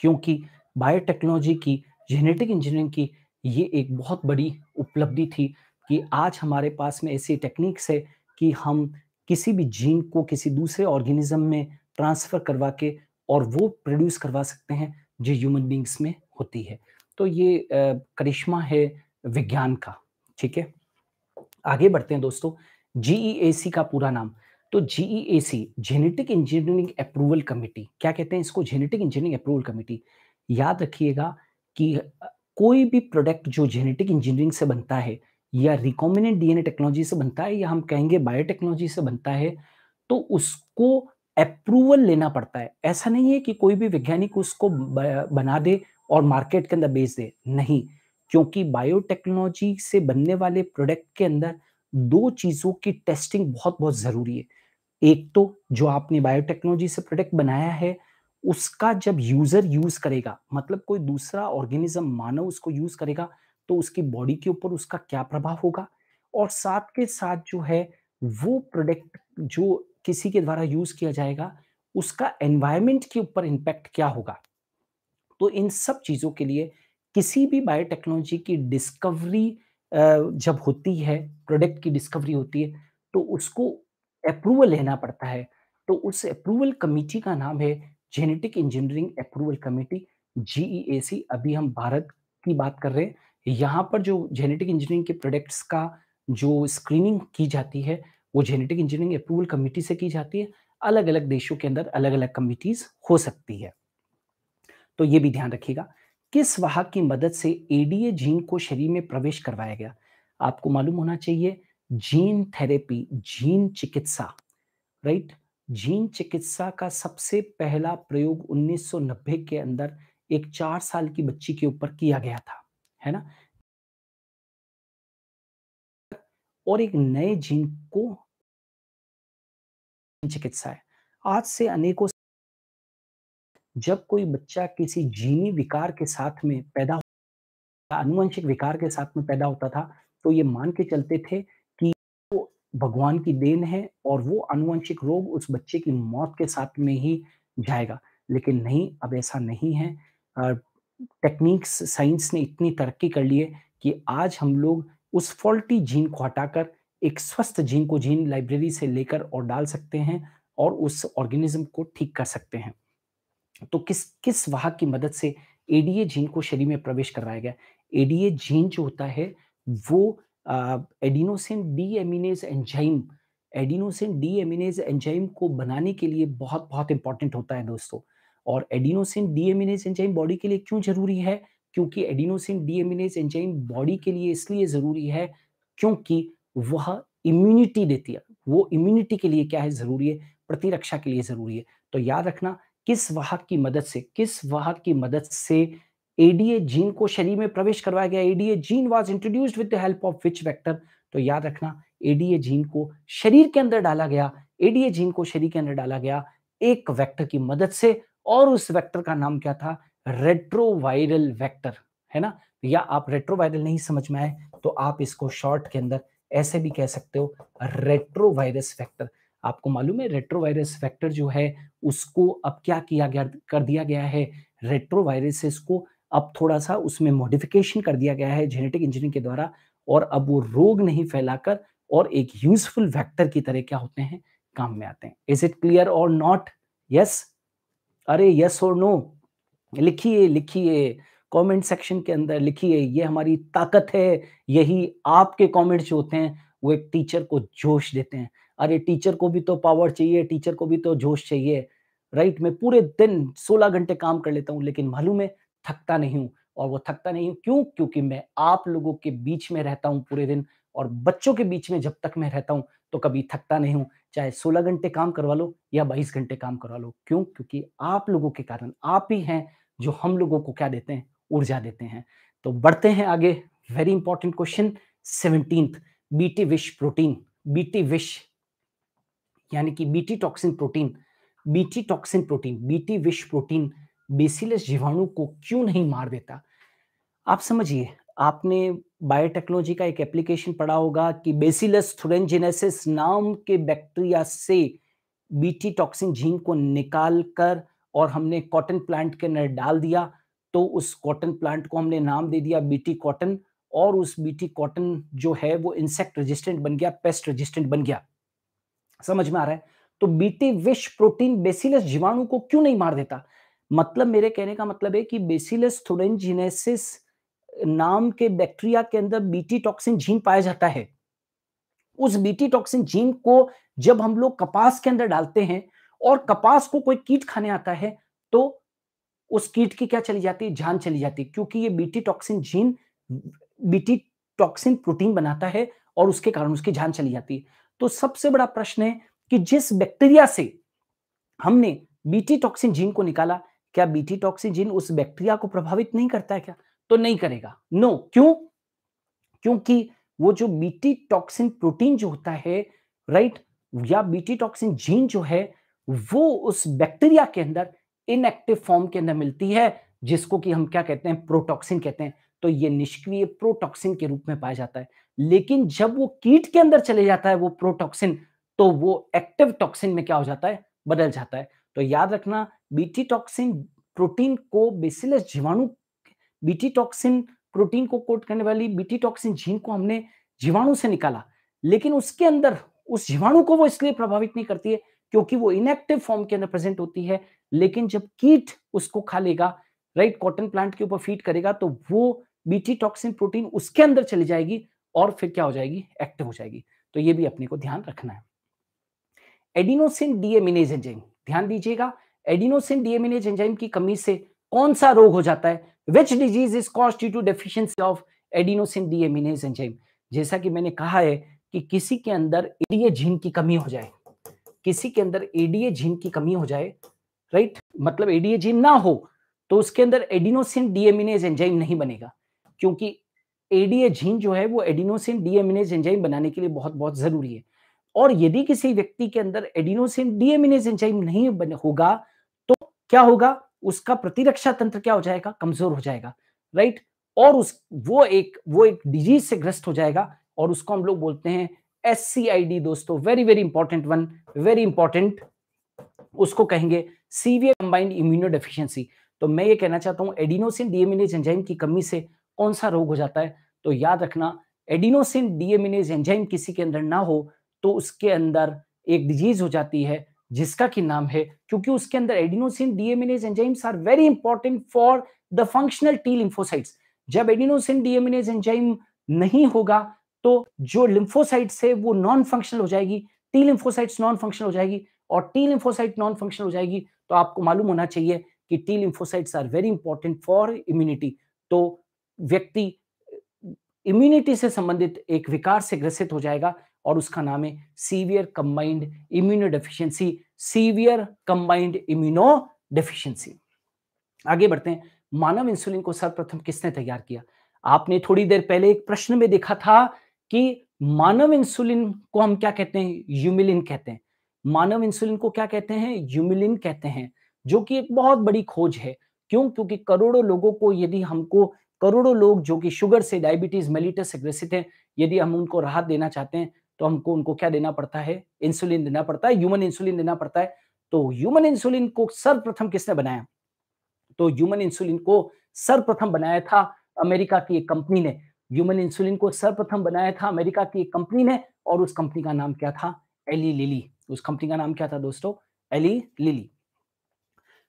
क्योंकि बायोटेक्नोलॉजी की जेनेटिक इंजीनियरिंग की ये एक बहुत बड़ी उपलब्धि थी कि आज हमारे पास में ऐसी टेक्निक्स है कि हम किसी भी जीन को किसी दूसरे ऑर्गेनिज्म में ट्रांसफ़र करवा के और वो प्रोड्यूस करवा सकते हैं जो ह्यूमन बींग्स में होती है तो ये करिश्मा है विज्ञान का ठीक है आगे बढ़ते हैं दोस्तों जीईएसी e का पूरा नाम तो GEAC genetic engineering approval committee क्या कहते हैं इसको जेनेटिक इंजीनियरिंग अप्रूवल कमेटी याद रखिएगा कि कोई भी प्रोडक्ट जो जेनेटिक इंजीनियरिंग से बनता है या रिकॉम्बिनेंट डीएनए टेक्नोलॉजी से बनता है या हम कहेंगे बायोटेक्नोलॉजी से बनता है तो उसको अप्रूवल लेना पड़ता है ऐसा नहीं है कि कोई भी वैज्ञानिक उसको बना दे और मार्केट के अंदर बेच दे नहीं क्योंकि बायोटेक्नोलॉजी से बनने वाले प्रोडक्ट के अंदर दो चीज़ों की टेस्टिंग बहुत बहुत ज़रूरी है एक तो जो आपने बायोटेक्नोलॉजी से प्रोडक्ट बनाया है उसका जब यूज़र यूज़ करेगा मतलब कोई दूसरा ऑर्गेनिज्म मानव उसको यूज़ करेगा तो उसकी बॉडी के ऊपर उसका क्या प्रभाव होगा और साथ के साथ जो है वो प्रोडक्ट जो किसी के द्वारा यूज़ किया जाएगा उसका एनवायरमेंट के ऊपर इंपैक्ट क्या होगा तो इन सब चीज़ों के लिए किसी भी बायोटेक्नोलॉजी की डिस्कवरी जब होती है प्रोडक्ट की डिस्कवरी होती है तो उसको अप्रूवल लेना पड़ता है तो उस अप्रूवल कमेटी का नाम है जेनेटिक इंजीनियरिंग अप्रूवल कमेटी जी अभी हम भारत की बात कर रहे हैं यहाँ पर जो जेनेटिक इंजीनियरिंग के प्रोडक्ट्स का जो स्क्रीनिंग की जाती है वो जेनेटिक इंजीनियरिंग अप्रूवल कमेटी से की जाती है अलग अलग देशों के अंदर अलग अलग कमिटीज हो सकती है तो ये भी ध्यान रखिएगा किस वाहक की मदद से एडीए जीन को शरीर में प्रवेश करवाया गया आपको मालूम होना चाहिए जीन थेरेपी जीन चिकित्सा राइट जीन चिकित्सा का सबसे पहला प्रयोग 1990 के अंदर एक चार साल की बच्ची के ऊपर किया गया था है ना और एक नए जीन को चिकित्सा है आज से अनेकों जब कोई बच्चा किसी जीनी विकार के साथ में पैदा अनुवंशिक विकार के साथ में पैदा होता था तो ये मान के चलते थे कि वो भगवान की देन है और वो अनुवंशिक रोग उस बच्चे की मौत के साथ में ही जाएगा लेकिन नहीं अब ऐसा नहीं है टेक्निक्स साइंस ने इतनी तरक्की कर ली है कि आज हम लोग उस फॉल्टी जीन को हटाकर एक स्वस्थ जीन को जीन लाइब्रेरी से लेकर और डाल सकते हैं और उस ऑर्गेनिज्म को ठीक कर सकते हैं तो किस किस वाहक की मदद से एडीए जीन को शरीर में प्रवेश करवाया गया एडीए जीन जो होता है वो adenosine deaminase enzyme adenosine deaminase enzyme को बनाने के लिए बहुत बहुत इंपॉर्टेंट होता है दोस्तों और adenosine deaminase enzyme body के लिए क्यों जरूरी है क्योंकि adenosine deaminase enzyme body के लिए इसलिए जरूरी है क्योंकि वह इम्यूनिटी देती है वो इम्यूनिटी के लिए क्या है जरूरी है प्रतिरक्षा के लिए जरूरी है तो याद रखना किस वाहक की मदद से किस वाहक की मदद से एडीए जीन को शरीर में प्रवेश करवाया गया ADA gene was introduced with the help of which vector तो याद रखना एडीए जीन को शरीर के अंदर डाला गया एडीए जीन को शरीर के अंदर डाला गया एक वेक्टर की मदद से और उस वेक्टर का नाम क्या था रेट्रोवायरल वेक्टर है ना या आप रेट्रोवायरल नहीं समझ में आए तो आप इसको शॉर्ट के अंदर ऐसे भी कह सकते हो रेट्रोवायरस वेक्टर आपको मालूम है रेट्रोवायरस फैक्टर जो है उसको अब क्या किया गया कर दिया गया है रेट्रोवायरसेस को अब थोड़ा सा उसमें मॉडिफिकेशन कर दिया गया है जेनेटिक इंजीनियरिंग के द्वारा और अब वो रोग नहीं फैलाकर और एक यूजफुल वेक्टर की तरह क्या होते हैं काम में आते हैं इज इट क्लियर और नॉट यस अरे यस और नो लिखिए लिखिए कमेंट सेक्शन के अंदर लिखिए ये हमारी ताकत है यही आपके कमेंट्स जो होते हैं वो एक टीचर को जोश देते हैं अरे टीचर को भी तो पावर चाहिए टीचर को भी तो जोश चाहिए राइट मैं पूरे दिन 16 घंटे काम कर लेता हूँ लेकिन मालूम है थकता नहीं हूँ और वो थकता नहीं हूँ क्यों क्योंकि मैं आप लोगों के बीच में रहता हूँ पूरे दिन और बच्चों के बीच में जब तक मैं रहता हूँ तो कभी थकता नहीं हूँ चाहे 16 घंटे काम करवा लो या 22 घंटे काम करवा लो क्यों क्योंकि आप लोगों के कारण आप ही हैं जो हम लोगों को क्या देते हैं ऊर्जा देते हैं तो बढ़ते हैं आगे very important question seventeen BT विश प्रोटीन बीटी विश यानी कि BT toxin protein BT toxin protein BT विष प्रोटीन बेसिलस जीवाणु को क्यों नहीं मार देता आप समझिए आपने बायोटेक्नोलॉजी का एक एप्लीकेशन पढ़ा होगा कि बेसिलस थुरेंजिनेसिस नाम के बैक्टीरिया से बीटी टॉक्सिन जीन को निकाल कर और हमने कॉटन प्लांट के अंदर डाल दिया तो उस कॉटन प्लांट को हमने नाम दे दिया बीटी कॉटन और उस बीटी कॉटन जो है वो इंसेक्ट रेजिस्टेंट बन गया पेस्ट रेजिस्टेंट बन गया समझ में आ रहा है तो बीटी विष प्रोटीन बेसिलस जीवाणु को क्यों नहीं मार देता मतलब मेरे कहने का मतलब है कि बेसिलस थोरेंजिनेसिस नाम के बैक्टीरिया के अंदर बीटी टॉक्सिन जीन पाया जाता है उस बीटी टॉक्सिन जीन को जब हम लोग कपास के अंदर डालते हैं और कपास को कोई कीट खाने आता है तो उस कीट की क्या चली जाती है जान चली जाती है क्योंकि ये BT toxin gene BT toxin protein बनाता है और उसके कारण उसकी जान चली जाती है तो सबसे बड़ा प्रश्न है कि जिस बैक्टीरिया से हमने बीटी टॉक्सिन जीन को निकाला क्या बीटी टॉक्सिन जीन उस बैक्टीरिया को प्रभावित नहीं करता है क्या तो नहीं करेगा नो no. क्यों क्योंकि वो जो बीटी टॉक्सिन प्रोटीन जो होता है राइट या बीटी टॉक्सिन जीन जो है वो उस बैक्टीरिया के अंदर इनएक्टिव फॉर्म के अंदर मिलती है जिसको कि हम क्या कहते हैं प्रोटॉक्सिन कहते हैं तो ये निष्क्रिय प्रोटॉक्सिन के रूप में पाया जाता है लेकिन जब वो कीट के अंदर चले जाता है वो प्रोटॉक्सिन तो वो एक्टिव टॉक्सिन में क्या हो जाता है बदल जाता है तो याद रखना बीटी टॉक्सिन प्रोटीन को बेसिलस जीवाणु बीटी टॉक्सिन प्रोटीन को कोट करने वाली बीटी टॉक्सिन जीन को हमने जीवाणु से निकाला लेकिन उसके अंदर उस जीवाणु को वो इसलिए प्रभावित नहीं करती है क्योंकि वो इनएक्टिव फॉर्म के अंदर प्रेजेंट होती है लेकिन जब कीट उसको खा लेगा राइट कॉटन प्लांट के ऊपर फीड करेगा तो वो बीटी टॉक्सिन प्रोटीन उसके अंदर चली जाएगी और फिर क्या हो जाएगी एक्टिव हो जाएगी तो ये भी अपने को ध्यान रखना है एडिनोसिन डीएमिनेज एंजाइम ध्यान दीजिएगा एडिनोसिन डीएमिनेज एंजाइम की कमी से कौन सा रोग हो जाता है which disease is cause due to deficiency of adenosine deaminase enzyme जैसा कि मैंने कहा है कि किसी के अंदर एडीए जीन की कमी हो जाए किसी के अंदर एडीए जीन की कमी हो जाए राइट मतलब एडीए जीन ना हो तो उसके अंदर एडिनोसिन डीएमिनेज एंजाइम नहीं बनेगा क्योंकि एडीए जीन जो है वो एडिनोसिन डीएमिनेज एंजाइम बनाने के लिए बहुत बहुत जरूरी है और यदि किसी व्यक्ति के अंदर एडिनोसिन डीएमिनेज एंजाइम नहीं बने होगा तो क्या होगा उसका प्रतिरक्षा तंत्र क्या हो जाएगा कमजोर हो जाएगा राइट और उस वो एक वो एक डिजीज से ग्रस्त हो जाएगा और उसको हम लोग बोलते हैं एस दोस्तों very very important one very important उसको कहेंगे सीवियर कंबाइंड इम्यूनो डेफिशियंसी तो मैं ये कहना चाहता हूं एडिनोसिन डीएमिनेज एंजाइम की कमी से कौन सा रोग हो जाता है तो याद रखना एडिनोसिन डीएमिनेज एंजाइम किसी के अंदर ना हो तो उसके अंदर एक डिजीज हो जाती है जिसका कि नाम है क्योंकि उसके अंदर adenosine deaminase enzymes are very important for the functional T lymphocytes जब एडिनोसिन डीएमिनेज एंजाइम नहीं होगा तो जो लिम्फोसाइट्स है वो नॉन फंक्शनल हो जाएगी टी लिम्फोसाइट्स नॉन फंक्शनल हो जाएगी और टी लिम्फोसाइट नॉन फंक्शनल हो जाएगी तो आपको मालूम होना चाहिए कि T lymphocytes are very important for immunity तो व्यक्ति इम्यूनिटी से संबंधित एक विकार से ग्रसित हो जाएगा और उसका नाम है severe combined immunodeficiency severe combined immunodeficiency आगे बढ़ते हैं मानव इंसुलिन को सर्वप्रथम किसने तैयार किया आपने थोड़ी देर पहले एक प्रश्न में देखा था कि मानव इंसुलिन को हम क्या कहते हैं यूमिलिन कहते हैं मानव इंसुलिन को क्या कहते हैं यूमिलिन कहते हैं जो कि एक बहुत बड़ी खोज है क्यों क्योंकि करोड़ों लोगों को यदि हमको करोड़ों लोग जो कि शुगर से डायबिटीज मेलिटस से ग्रसित हैं यदि हम उनको राहत देना चाहते हैं तो हमको उनको क्या देना पड़ता है इंसुलिन देना पड़ता है ह्यूमन इंसुलिन देना पड़ता है तो ह्यूमन इंसुलिन को सर्वप्रथम किसने बनाया तो ह्यूमन इंसुलिन को सर्वप्रथम बनाया था अमेरिका की एक कंपनी ने ह्यूमन इंसुलिन को सर्वप्रथम बनाया था अमेरिका की एक कंपनी ने और उस कंपनी का नाम क्या था एली लिली उस कंपनी का नाम क्या था दोस्तों एली लिली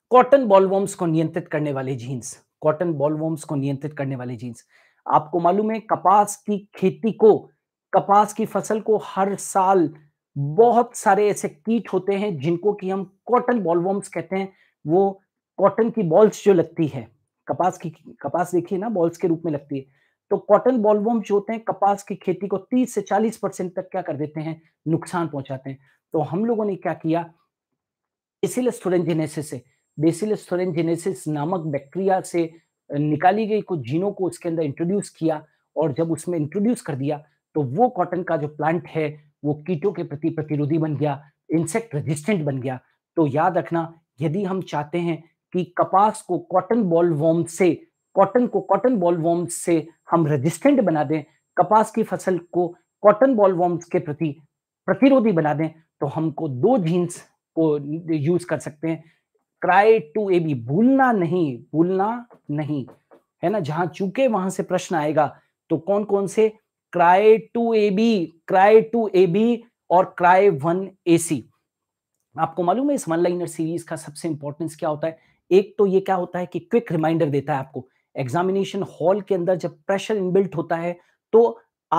कॉटन बॉलवॉर्म्स को नियंत्रित करने वाले जीन्स कॉटन बॉलवर्म्स को नियंत्रित करने वाले जीन्स आपको मालूम है कपास की खेती को कपास की फसल को हर साल बहुत सारे ऐसे कीट होते हैं जिनको कि हम कॉटन बॉलवर्म्स कहते हैं वो कॉटन की बॉल्स जो लगती है कपास की कपास देखिए ना बॉल्स के रूप में लगती है तो कॉटन बॉलवर्म जो होते हैं कपास की खेती को 30 से 40 परसेंट तक क्या कर देते हैं नुकसान पहुंचाते हैं तो हम लोगों ने क्या किया इसीलिए स्टूडेंट जेनेसिस से बेसिलस नामक बैक्टीरिया से निकाली गई कुछ जीनों को उसके अंदर इंट्रोड्यूस किया और जब उसमें इंट्रोड्यूस कर दिया तो वो कॉटन का जो प्लांट है वो कीटों के प्रति प्रतिरोधी बन गया इंसेक्ट रेजिस्टेंट बन गया तो याद रखना यदि हम चाहते हैं कि कपास को कॉटन बॉल वॉर्म से कॉटन को कॉटन बॉल वॉर्म से हम रेजिस्टेंट बना दें कपास की फसल को कॉटन बॉल वॉर्म्स के प्रति प्रतिरोधी बना दें तो हमको दो जीन्स को यूज कर सकते हैं ट्राई टू ए बी भूलना नहीं भूलना नहीं है ना जहां चूके वहां से प्रश्न आएगा तो कौन कौन से cry two A B cry two A B और क्राई वन ए सी आपको मालूम है इस वन लाइनर सीरीज का सबसे इंपॉर्टेंस क्या होता है एक तो ये क्या होता है कि क्विक रिमाइंडर देता है आपको एग्जामिनेशन हॉल के अंदर जब प्रेशर इनबिल्ट होता है तो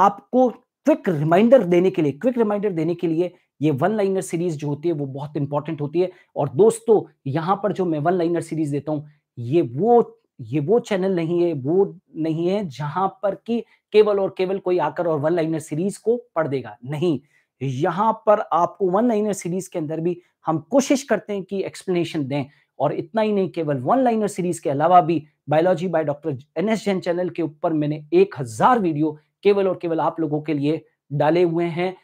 आपको क्विक रिमाइंडर देने के लिए क्विक रिमाइंडर देने के लिए ये वन लाइनर सीरीज जो होती है वो बहुत इंपॉर्टेंट होती है और दोस्तों यहाँ पर जो मैं वन लाइनर सीरीज देता हूँ ये वो ये वो चैनल नहीं है वो नहीं है जहां पर कि केवल और केवल कोई आकर और वन लाइनर सीरीज को पढ़ देगा नहीं यहां पर आपको वन लाइनर सीरीज के अंदर भी हम कोशिश करते हैं कि एक्सप्लेनेशन दें और इतना ही नहीं केवल वन लाइनर सीरीज के अलावा भी biology by doctor N S Jain channel के ऊपर मैंने एक हजार वीडियो केवल और केवल आप लोगों के लिए डाले हुए हैं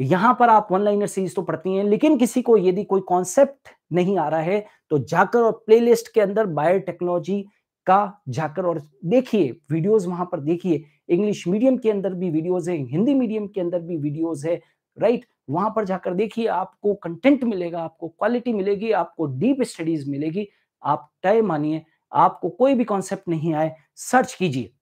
यहां पर आप वन लाइनर सीरीज तो पढ़ती हैं लेकिन किसी को यदि कोई कॉन्सेप्ट नहीं आ रहा है तो जाकर और प्लेलिस्ट के अंदर बायोटेक्नोलॉजी का जाकर और देखिए वीडियोस वहां पर देखिए इंग्लिश मीडियम के अंदर भी वीडियोस है हिंदी मीडियम के अंदर भी वीडियोस है राइट वहां पर जाकर देखिए आपको कंटेंट मिलेगा आपको क्वालिटी मिलेगी आपको डीप स्टडीज मिलेगी आप तय मानिए आपको कोई भी कॉन्सेप्ट नहीं आए सर्च कीजिए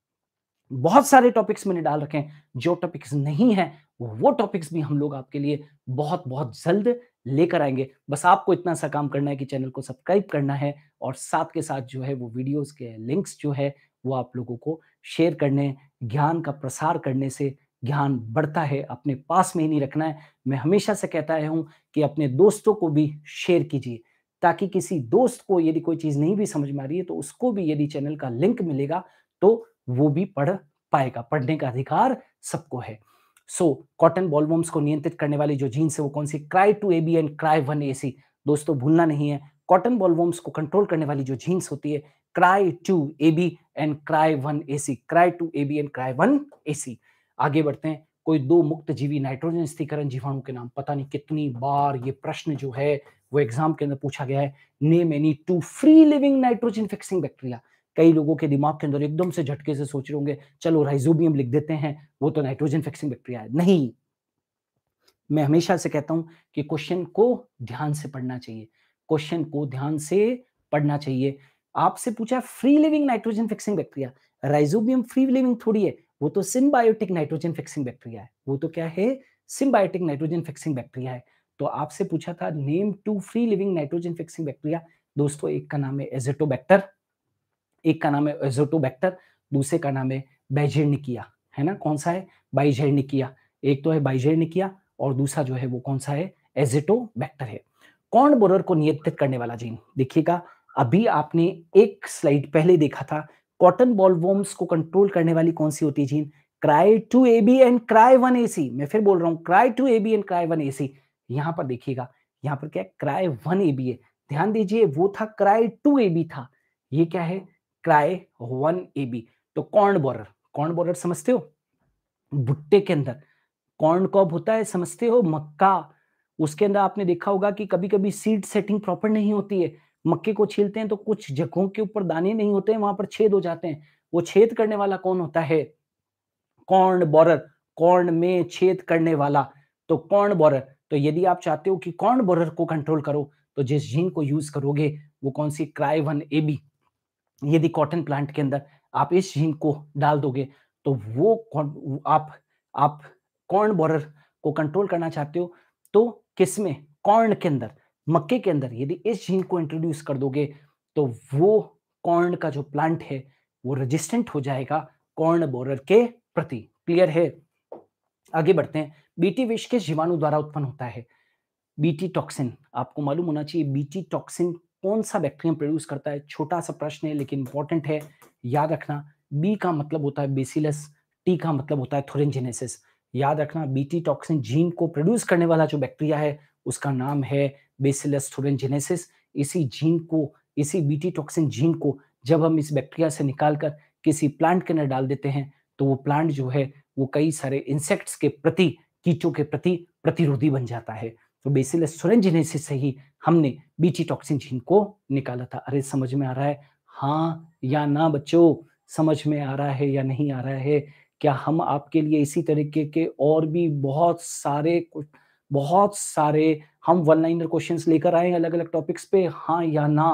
बहुत सारे टॉपिक्स मैंने डाल रखे हैं जो टॉपिक्स नहीं है वो टॉपिक्स भी हम लोग आपके लिए बहुत बहुत जल्द लेकर आएंगे बस आपको इतना सा काम करना है कि चैनल को सब्सक्राइब करना है और साथ के साथ जो है वो वीडियोस के लिंक्स जो है वो आप लोगों को शेयर करने ज्ञान का प्रसार करने से ज्ञान बढ़ता है अपने पास में ही नहीं रखना है मैं हमेशा से कहता हूं हूँ कि अपने दोस्तों को भी शेयर कीजिए ताकि किसी दोस्त को यदि कोई चीज़ नहीं भी समझ में आ रही है तो उसको भी यदि चैनल का लिंक मिलेगा तो वो भी पढ़ पाएगा पढ़ने का अधिकार सबको है सो कॉटन बॉलबॉम्स को नियंत्रित करने वाली जो जीन्स है वो कौन सी cry two A B and cry one A C दोस्तों भूलना नहीं है कॉटन बॉलबॉम्स को कंट्रोल करने वाली जो जीन्स होती है cry two A B and cry one A C cry two A B and cry one A C आगे बढ़ते हैं कोई दो मुक्त जीवी नाइट्रोजन स्थिरीकरण जीवाणु के नाम पता नहीं कितनी बार ये प्रश्न जो है वो एग्जाम के अंदर पूछा गया है name any two free living nitrogen fixing bacteria कई लोगों के दिमाग के अंदर एकदम से झटके से सोच रहे होंगे चलो राइजोबियम लिख देते हैं वो तो नाइट्रोजन फिक्सिंग बैक्टीरिया है नहीं मैं हमेशा से कहता हूं कि क्वेश्चन को ध्यान से पढ़ना चाहिए क्वेश्चन को ध्यान से पढ़ना चाहिए आपसे पूछा free living nitrogen fixing bacteria rhizobium free living थोड़ी है वो तो सिम्बायोटिक नाइट्रोजन फिक्सिंग बैक्टीरिया है वो तो क्या है सिम्बायोटिक नाइट्रोजन फिक्सिंग बैक्टीरिया है तो आपसे पूछा था name two free living nitrogen fixing bacteria दोस्तों एक का नाम है एजेटोबैक्टर एक का नाम है बैक्टर दूसरे का नाम है बाइजेनिकिया है ना कौन सा है बाइजेनिकिया एक तो है बाइजेनिकिया और दूसरा जो है वो कौन सा है बैक्टर है कौन बोरर को नियंत्रित करने वाला जीन देखिएगा अभी आपने एक स्लाइड पहले देखा था कॉटन बॉलवोम्स को कंट्रोल करने वाली कौन सी होती है gene cry two A B and cry one A C मैं फिर बोल रहा हूँ cry two A B and cry one A C यहाँ पर देखिएगा यहाँ पर क्या है क्राई वन ए बी है ध्यान दीजिए वो था क्राई टू ए बी था ये क्या है क्राई वन ए बी तो कॉर्न बोरर कॉर्न बोरर समझते हो भुट्टे के अंदर कॉर्न कॉब होता है समझते हो मक्का उसके अंदर आपने देखा होगा कि कभी कभी सीड सेटिंग प्रॉपर नहीं होती है मक्के को छीलते हैं तो कुछ जगहों के ऊपर दाने नहीं होते हैं वहां पर छेद हो जाते हैं वो छेद करने वाला कौन होता है कॉर्न बोरर कॉर्न में छेद करने वाला तो कॉर्न बोरर तो यदि आप चाहते हो कि कॉर्न बोरर को कंट्रोल करो तो जिस जीन को यूज करोगे वो कौन सी क्राई वन ए बी यदि कॉटन प्लांट के अंदर आप इस जीन को डाल दोगे तो वो आप आप कॉर्न बॉरर को कंट्रोल करना चाहते हो तो किस में कॉर्न के अंदर मक्के के अंदर यदि इस जीन को इंट्रोड्यूस कर दोगे तो वो कॉर्न का जो प्लांट है वो रेजिस्टेंट हो जाएगा कॉर्न बोरर के प्रति क्लियर है आगे बढ़ते हैं बीटी विष के जीवाणु द्वारा उत्पन्न होता है बीटी टॉक्सिन आपको मालूम होना चाहिए बीटी टॉक्सिन कौन सा बैक्टीरियम प्रोड्यूस करता है छोटा सा प्रश्न है लेकिन इंपॉर्टेंट है याद रखना बी का मतलब होता है बेसिलस टी का मतलब होता है थोरेंजेनेसिस याद रखना बीटी टॉक्सिन जीन को प्रोड्यूस करने वाला जो बैक्टीरिया है उसका नाम है बेसिलस थोरेंजेनेसिस इसी जीन को इसी बीटी टॉक्सिन जीन को जब हम इस बैक्टीरिया से निकाल कर किसी प्लांट के अंदर डाल देते हैं तो वो प्लांट जो है वो कई सारे इंसेक्ट्स के प्रति कीटों के प्रति प्रतिरोधी बन जाता है तो बेसिल सोरेंजिनेसिस से ही हमने बीटी टॉक्सिन जीन को निकाला था अरे समझ में आ रहा है हाँ या ना बच्चों समझ में आ रहा है या नहीं आ रहा है क्या हम आपके लिए इसी तरीके के और भी बहुत सारे बहुत सारे हम वन लाइनर क्वेश्चंस लेकर आए अलग अलग टॉपिक्स पे हाँ या ना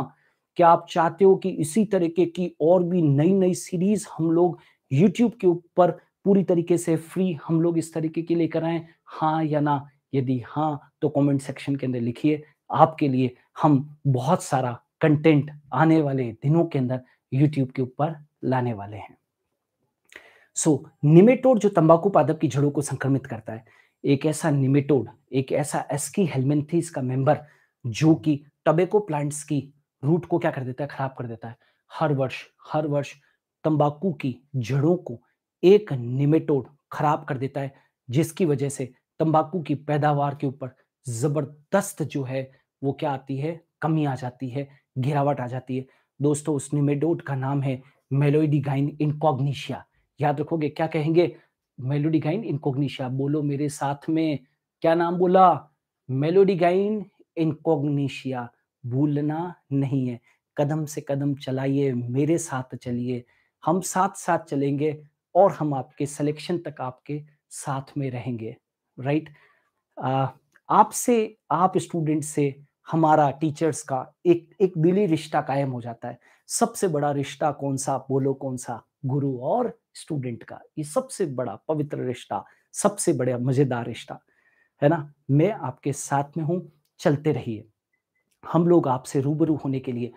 क्या आप चाहते हो कि इसी तरीके की और भी नई नई सीरीज हम लोग यूट्यूब के ऊपर पूरी तरीके से फ्री हम लोग इस तरीके की लेकर आए हाँ या ना यदि हाँ तो कमेंट सेक्शन के अंदर लिखिए आपके लिए हम बहुत सारा कंटेंट आने वाले दिनों के अंदर यूट्यूब के ऊपर लाने वाले हैं सो so, निमेटोड जो तंबाकू पादप की जड़ों को संक्रमित करता है एक ऐसा निमेटोड एक ऐसा एसकी हेलमेंथिस का मेंबर जो कि टबेको प्लांट्स की रूट को क्या कर देता है खराब कर देता है हर वर्ष हर वर्ष तंबाकू की जड़ों को एक निमेटोड खराब कर देता है जिसकी वजह से तंबाकू की पैदावार के ऊपर जबरदस्त जो है वो क्या आती है कमी आ जाती है गिरावट आ जाती है दोस्तों उस निमेडोट का नाम है मेलोडिगाइन इनकोग्निशिया याद रखोगे क्या कहेंगे मेलोडिगाइन इनकोग्निशिया बोलो मेरे साथ में क्या नाम बोला मेलोडिगाइन इनकोग्निशिया भूलना नहीं है कदम से कदम चलाइए मेरे साथ चलिए हम साथ साथ चलेंगे और हम आपके सिलेक्शन तक आपके साथ में रहेंगे राइट uh, आपसे आप स्टूडेंट से हमारा टीचर्स का एक एक दिली रिश्ता कायम हो जाता है सबसे बड़ा रिश्ता कौन सा बोलो कौन सा गुरु और स्टूडेंट का ये सबसे बड़ा पवित्र रिश्ता सबसे बड़ा मजेदार रिश्ता है ना मैं आपके साथ में हूँ चलते रहिए हम लोग आपसे रूबरू होने के लिए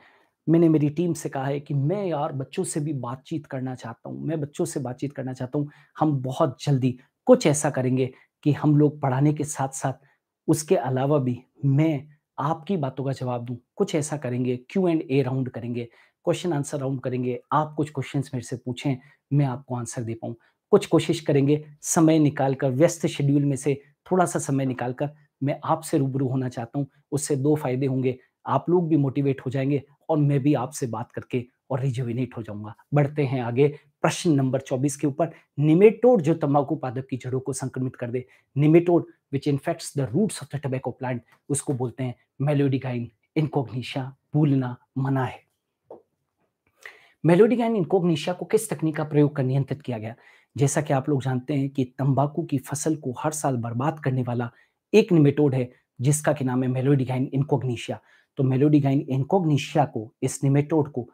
मैंने मेरी टीम से कहा है कि मैं यार बच्चों से भी बातचीत करना चाहता हूँ मैं बच्चों से बातचीत करना चाहता हूँ हम बहुत जल्दी कुछ ऐसा करेंगे कि हम लोग पढ़ाने के साथ साथ उसके अलावा भी मैं आपकी बातों का जवाब दूं कुछ ऐसा करेंगे क्यू एंड ए राउंड करेंगे क्वेश्चन आंसर राउंड करेंगे आप कुछ क्वेश्चन मेरे से पूछें मैं आपको आंसर दे पाऊँ कुछ कोशिश करेंगे समय निकाल कर व्यस्त शेड्यूल में से थोड़ा सा समय निकाल कर मैं आपसे रूबरू होना चाहता हूँ उससे दो फायदे होंगे आप लोग भी मोटिवेट हो जाएंगे और मैं भी आपसे बात करके और रिजुविनेट हो जाऊंगा बढ़ते हैं आगे प्रश्न नंबर 24 के ऊपर निमेटोड जो तंबाकू पादप की जड़ों को संक्रमित कर दे nematode which infects the roots of the tobacco plant उसको बोलते हैं मेलोडिगाइन इनकोग्निशिया भूलना मना है मेलोडिगाइन इनकोग्निशिया को किस तकनीक का प्रयोग कर नियंत्रित किया गया जैसा कि आप लोग जानते हैं कि तंबाकू की फसल को हर साल बर्बाद करने वाला एक निमेटोड है जिसका के नाम है मेलोडिगाइन इनकोग्निशिया तो मेलोडिगाइन इनकोग्निशिया को इस निमेटोड को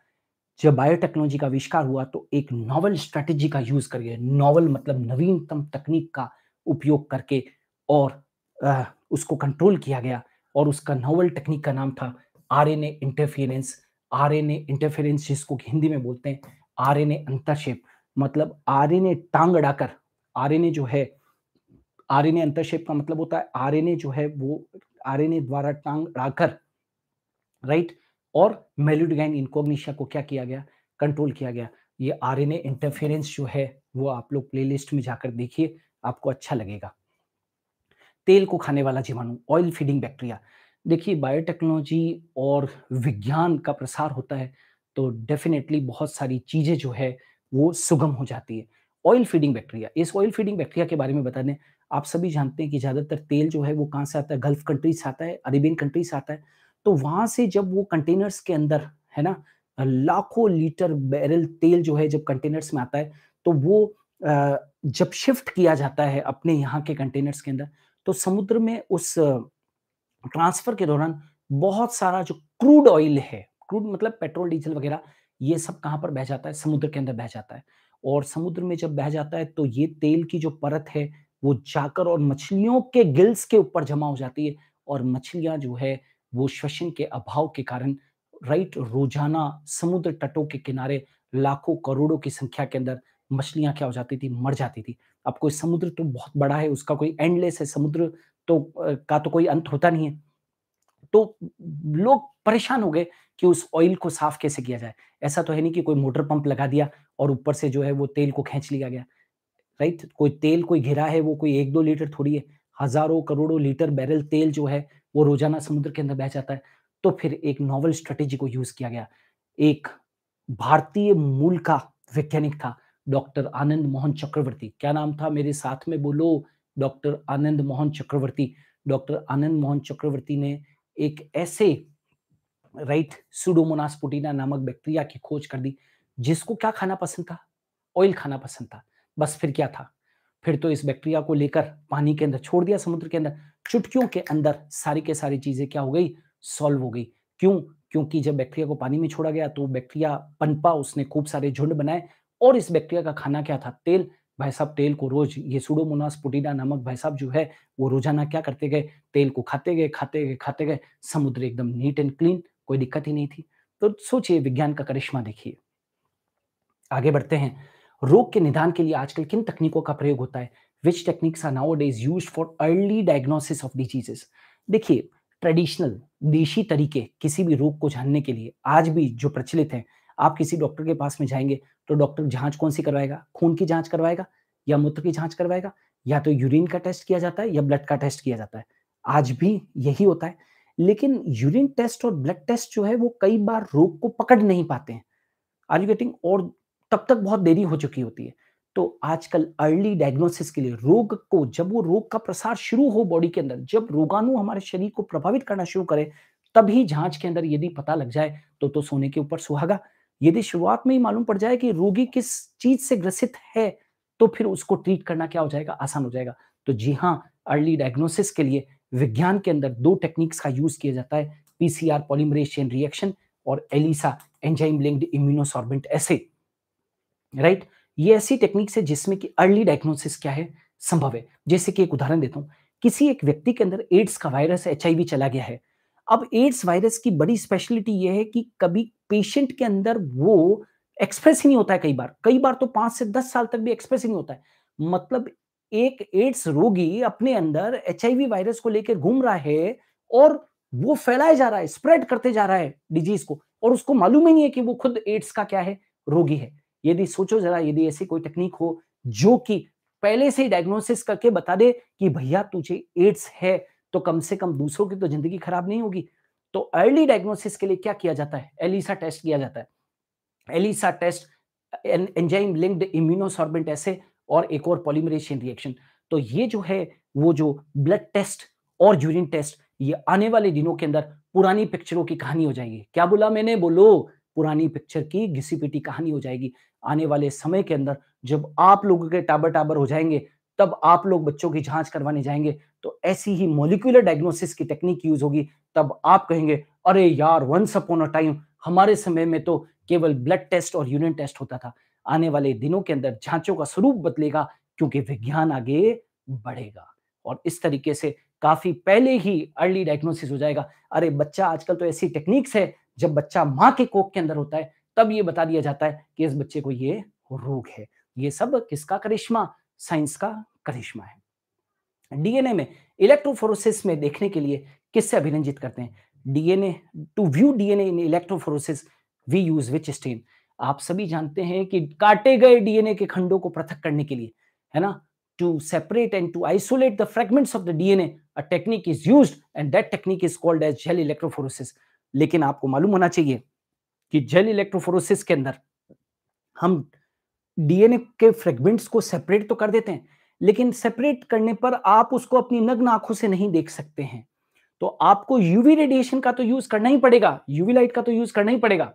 जब बायोटेक्नोलॉजी का आविष्कार हुआ तो एक नॉवल स्ट्रेटेजी का यूज करके नॉवल मतलब नवीनतम तकनीक का उपयोग करके और आ, उसको कंट्रोल किया गया और उसका नॉवल टेक्निक का नाम था आरएनए इंटरफेरेंस आरएनए इंटरफेरेंस जिसको हिंदी में बोलते हैं आरएनए अंतरशेप मतलब आरएनए टांग अड़ाकर आरएनए जो है आरएनए अंतरशेप का मतलब होता है आरएनए जो है वो आरएनए द्वारा टांग अड़ाकर राइट और मेल्यूडगैन इनकोग्निशा को क्या किया गया कंट्रोल किया गया ये आरएनए इंटरफेरेंस जो है वो आप लोग प्लेलिस्ट में जाकर देखिए आपको अच्छा लगेगा तेल को खाने वाला जीवाणु ऑयल फीडिंग बैक्टीरिया देखिए बायोटेक्नोलॉजी और विज्ञान का प्रसार होता है तो डेफिनेटली बहुत सारी चीज़ें जो है वो सुगम हो जाती है ऑयल फीडिंग बैक्टीरिया इस ऑयल फीडिंग बैक्टीरिया के बारे में बता दें आप सभी जानते हैं कि ज़्यादातर तेल जो है वो कहाँ से आता है गल्फ कंट्री से आता है अरेबियन कंट्री से आता है तो वहां से जब वो कंटेनर्स के अंदर है ना लाखों लीटर बैरल तेल जो है जब कंटेनर्स में आता है तो वो जब शिफ्ट किया जाता है अपने यहाँ के कंटेनर्स के अंदर तो समुद्र में उस ट्रांसफर के दौरान बहुत सारा जो क्रूड ऑयल है क्रूड मतलब पेट्रोल डीजल वगैरह ये सब कहाँ पर बह जाता है समुद्र के अंदर बह जाता है और समुद्र में जब बह जाता है तो ये तेल की जो परत है वो जाकर और मछलियों के गिल्स के ऊपर जमा हो जाती है और मछलियां जो है वो श्वसन के अभाव के कारण राइट रोजाना समुद्र तटों के किनारे लाखों करोड़ों की संख्या के अंदर मछलियां क्या हो जाती थी मर जाती थी अब कोई समुद्र तो बहुत बड़ा है उसका कोई एंडलेस है समुद्र तो का तो कोई अंत होता नहीं है तो लोग परेशान हो गए कि उस ऑयल को साफ कैसे किया जाए ऐसा तो है नहीं कि कोई मोटर पंप लगा दिया और ऊपर से जो है वो तेल को खींच लिया गया राइट कोई तेल कोई घिरा है वो कोई एक दो लीटर थोड़ी है हजारों करोड़ों लीटर बैरल तेल जो है वो रोजाना समुद्र के अंदर बह जाता है तो फिर एक नॉवल स्ट्रेटेजी को यूज किया गया एक भारतीय मूल का वैज्ञानिक था डॉक्टर आनंद मोहन चक्रवर्ती क्या नाम था मेरे साथ में बोलो डॉक्टर आनंद मोहन चक्रवर्ती डॉक्टर आनंद मोहन चक्रवर्ती ने एक ऐसे राइट सुडोमोनास पुटीना नामक बैक्टीरिया की खोज कर दी जिसको क्या खाना पसंद था ऑयल खाना पसंद था बस फिर क्या था फिर तो इस बैक्टीरिया को लेकर पानी के अंदर छोड़ दिया समुद्र के अंदर चुटकियों के अंदर सारी के सारी चीजें क्या हो गई सॉल्व हो गई क्यों क्योंकि जब बैक्टीरिया को पानी में छोड़ा गया तो बैक्टीरिया पनपा उसने खूब सारे झुंड बनाए और इस बैक्टीरिया का खाना क्या था तेल भाई साहब तेल को रोज ये सुडोमोनास पुटीना नामक भाई साहब जो है वो रोजाना क्या करते गए तेल को खाते गए खाते गए खाते गए समुद्र एकदम नीट एंड क्लीन कोई दिक्कत ही नहीं थी तो सोचिए विज्ञान का करिश्मा देखिए आगे बढ़ते हैं रोग के निदान के लिए आजकल किन तकनीकों का प्रयोग होता है which techniques are now is use for early diagnosis of diseases देखिए ट्रेडिशनल देशी तरीके किसी भी रोग को जानने के लिए आज भी जो प्रचलित हैं आप किसी डॉक्टर के पास में जाएंगे तो डॉक्टर जांच कौन सी करवाएगा खून की जांच करवाएगा या मूत्र की जांच करवाएगा या तो यूरिन का टेस्ट किया जाता है या ब्लड का टेस्ट किया जाता है आज भी यही होता है लेकिन यूरिन टेस्ट और ब्लड टेस्ट जो है वो कई बार रोग को पकड़ नहीं पाते हैं आर यू गेटिंग और तब तक बहुत देरी हो चुकी होती है तो आजकल अर्ली डायग्नोसिस के लिए रोग को जब वो रोग का प्रसार शुरू हो बॉडी के अंदर जब रोगाणु हमारे शरीर को प्रभावित करना शुरू करे तभी जांच के अंदर यदि पता लग जाए तो तो सोने के ऊपर सुहागा यदि शुरुआत में ही मालूम पड़ जाए कि रोगी किस चीज से ग्रसित है तो फिर उसको ट्रीट करना क्या हो जाएगा आसान हो जाएगा तो जी हाँ अर्ली डायग्नोसिस के लिए विज्ञान के अंदर दो टेक्निक्स का यूज किया जाता है पीसीआर पॉलीमरेज चेन रिएक्शन और ELISA enzyme linked immunosorbent assay right ये ऐसी टेक्निक्स है जिसमें कि अर्ली डायग्नोसिस क्या है संभव है जैसे कि एक उदाहरण देता हूँ किसी एक व्यक्ति के अंदर एड्स का वायरस एच चला गया है अब एड्स वायरस की बड़ी स्पेशलिटी ये है कि कभी पेशेंट के अंदर वो एक्सप्रेस ही नहीं होता है कई बार कई बार तो पांच से दस साल तक भी एक्सप्रेस ही नहीं होता है मतलब एक एड्स रोगी अपने अंदर एच वायरस को लेकर घूम रहा है और वो फैलाया जा रहा है स्प्रेड करते जा रहा है डिजीज को और उसको मालूम ही नहीं है कि वो खुद एड्स का क्या है रोगी है यदि सोचो जरा यदि ऐसी कोई तकनीक हो जो कि पहले से ही डायग्नोसिस करके बता दे कि भैया तुझे एड्स है तो कम से कम दूसरों की तो जिंदगी खराब नहीं होगी तो अर्ली डायग्नोसिस के लिए क्या किया जाता है एलिसा टेस्ट किया जाता है ELISA test enzyme linked immunosorbent assay और एक और पॉलीमरेशन रिएक्शन तो ये जो है वो जो ब्लड टेस्ट और यूरिन टेस्ट ये आने वाले दिनों के अंदर पुरानी पिक्चरों की कहानी हो जाएगी क्या बोला मैंने बोलो पुरानी पिक्चर की घिसी पिटी कहानी हो जाएगी आने वाले समय के अंदर जब आप लोगों के टाबर टाबर हो जाएंगे तब आप लोग बच्चों की जांच करवाने जाएंगे तो ऐसी ही मोलिकुलर डायग्नोसिस की टेक्निक यूज होगी तब आप कहेंगे अरे यार वंस अपॉन अ टाइम हमारे समय में तो केवल ब्लड टेस्ट और यूरिन टेस्ट होता था आने वाले दिनों के अंदर जांचों का स्वरूप बदलेगा क्योंकि विज्ञान आगे बढ़ेगा और इस तरीके से काफी पहले ही अर्ली डायग्नोसिस हो जाएगा अरे बच्चा आजकल तो ऐसी टेक्निक्स है जब बच्चा माँ के कोख के अंदर होता है तब ये बता दिया जाता है कि इस बच्चे को ये रोग है ये सब किसका करिश्मा साइंस का करिश्मा है डीएनए में इलेक्ट्रोफोरोसिस में देखने के लिए किससे अभिनंजित करते हैं DNA to view DNA in electrophoresis we use which stain आप सभी जानते हैं कि काटे गए डीएनए के खंडों को पृथक करने के लिए है ना to separate and to isolate the fragment of the DNA a technique is used and that technique is called as gel electrophoresis लेकिन आपको मालूम होना चाहिए कि जेल इलेक्ट्रोफोरोसिस के अंदर हम डीएनए के फ्रेगमेंट्स को सेपरेट तो कर देते हैं लेकिन सेपरेट करने पर आप उसको अपनी नग्न आंखों से नहीं देख सकते हैं तो आपको यूवी रेडिएशन का तो यूज करना ही पड़ेगा यूवी लाइट का तो यूज करना ही पड़ेगा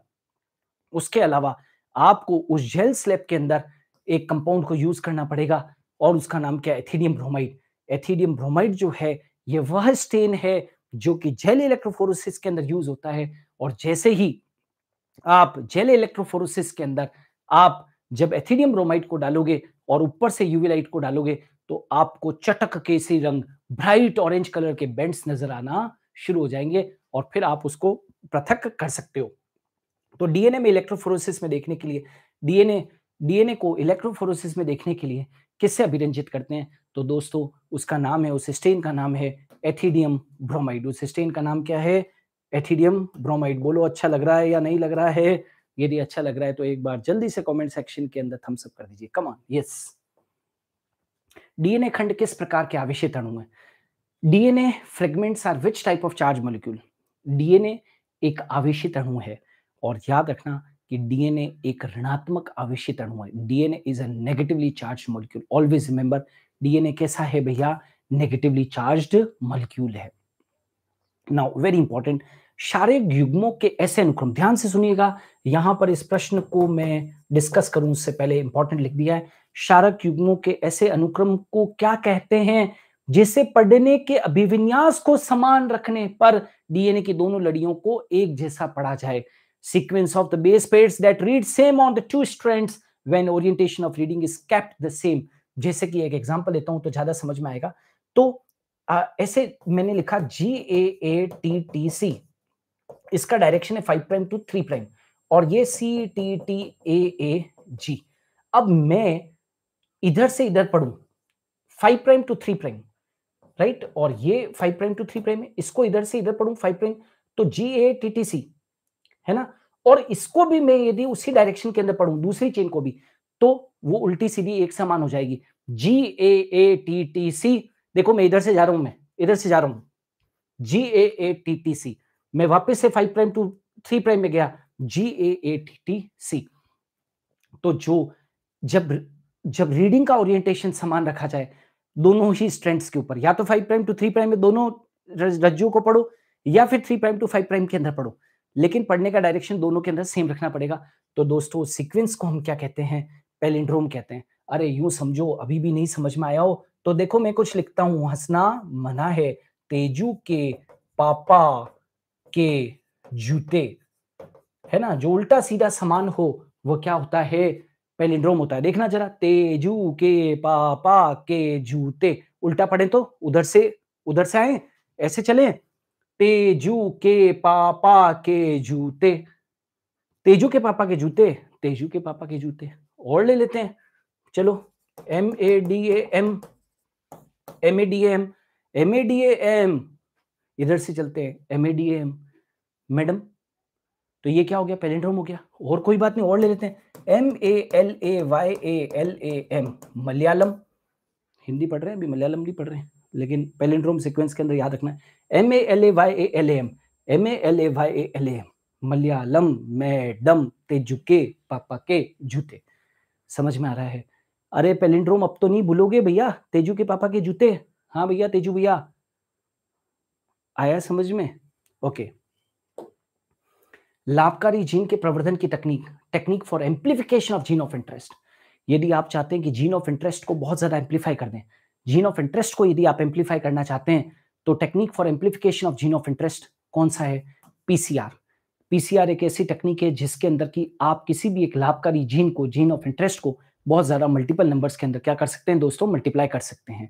उसके अलावा आपको उस जेल स्लैब के अंदर एक कंपाउंड को यूज करना पड़ेगा और उसका नाम क्या एथीडियम ब्रोमाइड एथीडियम ब्रोमाइड जो है ये वह स्टेन है जो कि जेल इलेक्ट्रोफोरोसिस के अंदर यूज होता है और जैसे ही आप जेल इलेक्ट्रोफोरोसिस के अंदर आप जब एथिडियम ब्रोमाइड को डालोगे और ऊपर से यूवी लाइट को डालोगे तो आपको चटक केसरी रंग ब्राइट ऑरेंज कलर के बेंड्स नजर आना शुरू हो जाएंगे और फिर आप उसको पृथक कर सकते हो तो डीएनए में इलेक्ट्रोफोरोसिस में देखने के लिए डीएनए डीएनए को इलेक्ट्रोफोरोसिस में देखने के लिए किससे अभिरंजित करते हैं तो दोस्तों उसका नाम है उस स्टेन का नाम है एथिडियम ब्रोमाइड उस स्टेन का नाम क्या है एथिडियम ब्रोमाइड बोलो अच्छा लग रहा है या नहीं लग रहा है यदि अच्छा लग रहा है तो एक बार जल्दी से कमेंट सेक्शन के अंदर थम्स अप कर दीजिए कमान यस डीएनए खंड किस प्रकार के आवेशित अणु है DNA fragments are which type of charge molecule DNA एक आवेशित अणु है और याद रखना कि डीएनए एक ऋणात्मक आवेशित अणु है DNA is a negatively charge molecule always remember DNA कैसा है भैया नेगेटिवली चार्ज्ड मोलिक्यूल है नाउ वेरी इंपॉर्टेंट शारीरिक युग्मों के ऐसे अनुक्रम ध्यान से सुनिएगा यहां पर इस प्रश्न को मैं डिस्कस करूं उससे पहले इंपॉर्टेंट लिख दिया है शारक युग्मों के ऐसे अनुक्रम को क्या कहते हैं जिसे पढ़ने के अभिविन्यास को समान रखने पर डीएनए की दोनों लड़ियों को एक जैसा पढ़ा जाए sequence of the base pairs that read same on the two strands when orientation of reading is kept the same जैसे कि एक एग्जांपल लेता हूं तो ज्यादा समझ में आएगा तो ऐसे मैंने लिखा जी ए ए टी टी सी इसका डायरेक्शन है five prime to three prime और ये सी टी टी ए ए जी अब मैं इधर से इधर पढ़ू five prime to three prime right और ये five prime to three prime है इसको इधर से इधर पढ़ू फाइव प्राइम तो जी ए टी टी सी है ना और इसको भी मैं यदि उसी डायरेक्शन के अंदर पढ़ू दूसरी चेन को भी तो वो उल्टी सीधी एक समान हो जाएगी जी ए ए टी टी सी देखो मैं इधर से जा रहा हूं मैं इधर से जा रहा हूं जी ए ए टी टी सी मैं वापस से five prime to three prime में गया जी ए ए टी टी सी तो जो जब जब रीडिंग का ओरिएंटेशन समान रखा जाए दोनों ही स्ट्रेंथ्स के ऊपर या तो five prime to three prime में दोनों रज्जुओं को पढ़ो या फिर three prime to five prime के अंदर पढ़ो लेकिन पढ़ने का डायरेक्शन दोनों के अंदर सेम रखना पड़ेगा तो दोस्तों सीक्वेंस को हम क्या कहते हैं पेलिंड्रोम कहते हैं अरे यूं समझो अभी भी नहीं समझ में आया हो तो देखो मैं कुछ लिखता हूं हंसना मना है तेजू के पापा के जूते है ना जो उल्टा सीधा समान हो वो क्या होता है पेलिंड्रोम होता है देखना जरा तेजू के पापा के जूते उल्टा पढ़े तो उधर से उधर से आए ऐसे चले तेजू के पापा के जूते तेजू के पापा के जूते तेजू के पापा के जूते और ले लेते हैं चलो M A D M M A D M M A D M इधर से चलते हैं M A D M madam तो ये क्या हो गया पेलेंड्रोम हो गया और कोई बात नहीं और ले लेते हैं M A L A Y A L A M Malayalam Hindi पढ़ रहे हैं अभी मलयालम नहीं पढ़ रहे हैं लेकिन पेलेंड्रोम सिक्वेंस के अंदर याद रखना है M A L A Y A L A M M A L A Y A L A M Malayalam madam ते झुके पापा के जूते समझ में आ रहा है अरे पेलिंड्रोम अब तो नहीं भूलोगे भैया तेजू के पापा के जूते हाँ भैया तेजू भैया आया समझ में ओके लाभकारी जीन के प्रवर्धन की तकनीक technique for amplification of gene of interest यदि आप चाहते हैं कि जीन ऑफ इंटरेस्ट को बहुत ज्यादा एम्प्लीफाई कर दें जीन ऑफ इंटरेस्ट को यदि आप एम्प्लीफाई करना चाहते हैं तो technique for amplification of gene of interest कौन सा है पीसीआर पीसीआर एक ऐसी टेक्निक है जिसके अंदर की आप किसी भी एक लाभकारी जीन को जीन ऑफ इंटरेस्ट को बहुत ज़्यादा मल्टीपल नंबर्स के अंदर क्या कर सकते हैं दोस्तों मल्टीप्लाई कर सकते हैं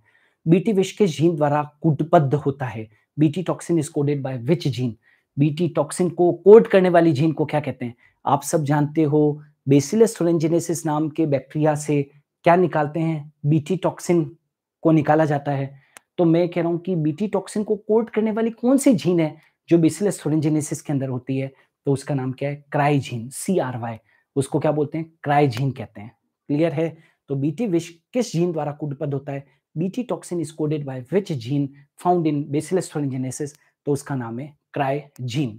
बीटी विश के जीन द्वारा कूटबद्ध होता है BT toxin is coded by which gene BT toxin को कोड करने वाली जीन को क्या कहते हैं आप सब जानते हो बेसिलस थोरेंजिनेसिस नाम के बैक्टीरिया से क्या निकालते हैं बीटी टॉक्सिन को निकाला जाता है तो मैं कह रहा हूं कि बीटी टॉक्सिन को कोड करने वाली कौन सी जीन है जो बेसिलस थोरेंजिनेसिस के अंदर होती है तो उसका नाम क्या है क्राइजीन सी आर वाई उसको क्या बोलते हैं क्राइजीन कहते हैं क्लियर है तो बीटी विष किस जीन द्वारा उत्पन्न होता है BT toxin is coded by which gene found in bacillus thuringiensis तो उसका नाम है क्राय जीन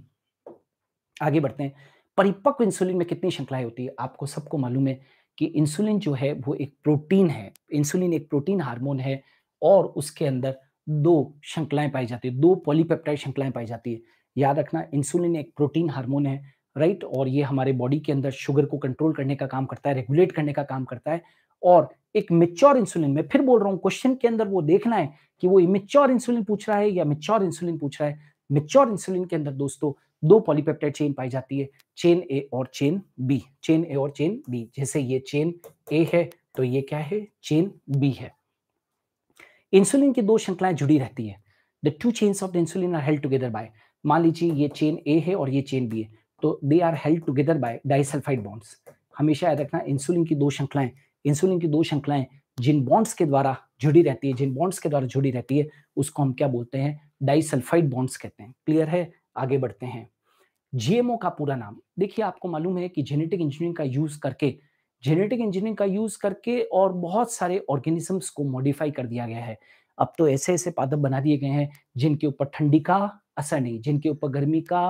आगे बढ़ते हैं परिपक्व इंसुलिन में कितनी श्रृंखलाएं होती है आपको सबको मालूम है कि इंसुलिन जो है वो एक प्रोटीन है इंसुलिन एक प्रोटीन हार्मोन है और उसके अंदर दो श्रृंखलाएं पाई जाती है दो पॉलीपेप्टाइड श्रृंखलाएं पाई जाती है याद रखना इंसुलिन एक प्रोटीन हार्मोन है राइट और ये हमारे बॉडी के अंदर शुगर को कंट्रोल करने का काम करता है रेगुलेट करने का काम करता है और एक मेच्योर इंसुलिन में फिर बोल रहा हूँ क्वेश्चन के अंदर वो देखना है कि वो इमेच्योर इंसुलिन पूछ रहा है या मेच्योर इंसुलिन पूछ रहा है मेच्योर इंसुलिन के अंदर दोस्तों दो पॉलीपेप्टाइड चेन पाई जाती है चेन ए और चेन बी चेन ए और चेन बी जैसे ये चेन ए है तो ये क्या है चेन बी है इंसुलिन की दो श्रृंखलाएं जुड़ी रहती है the two chains of the insulin are held together by मान लीजिए ये चेन ए है और ये चेन बी है तो they are held together by disulphide bonds हमेशा याद रखना इंसुलिन की दो श्रृंखलाएं इंसुलिन की दो श्रृंखलाएं जिन बॉन्ड्स के द्वारा जुड़ी रहती है जिन बॉन्ड्स के द्वारा जुड़ी रहती है उसको हम क्या बोलते हैं डाइसल्फाइड बॉन्ड्स कहते हैं क्लियर है आगे बढ़ते हैं जीएमओ का पूरा नाम देखिए आपको मालूम है कि जेनेटिक इंजीनियरिंग का यूज करके जेनेटिक इंजीनियरिंग का यूज करके और बहुत सारे ऑर्गेनिजम्स को मॉडिफाई कर दिया गया है अब तो ऐसे ऐसे पादप बना दिए गए हैं जिनके ऊपर ठंडी का असर नहीं जिनके ऊपर गर्मी का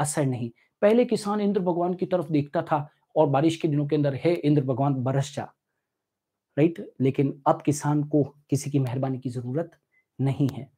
असर नहीं पहले किसान इंद्र भगवान की तरफ देखता था और बारिश के दिनों के अंदर है इंद्र भगवान बरस जा राइट लेकिन अब किसान को किसी की मेहरबानी की जरूरत नहीं है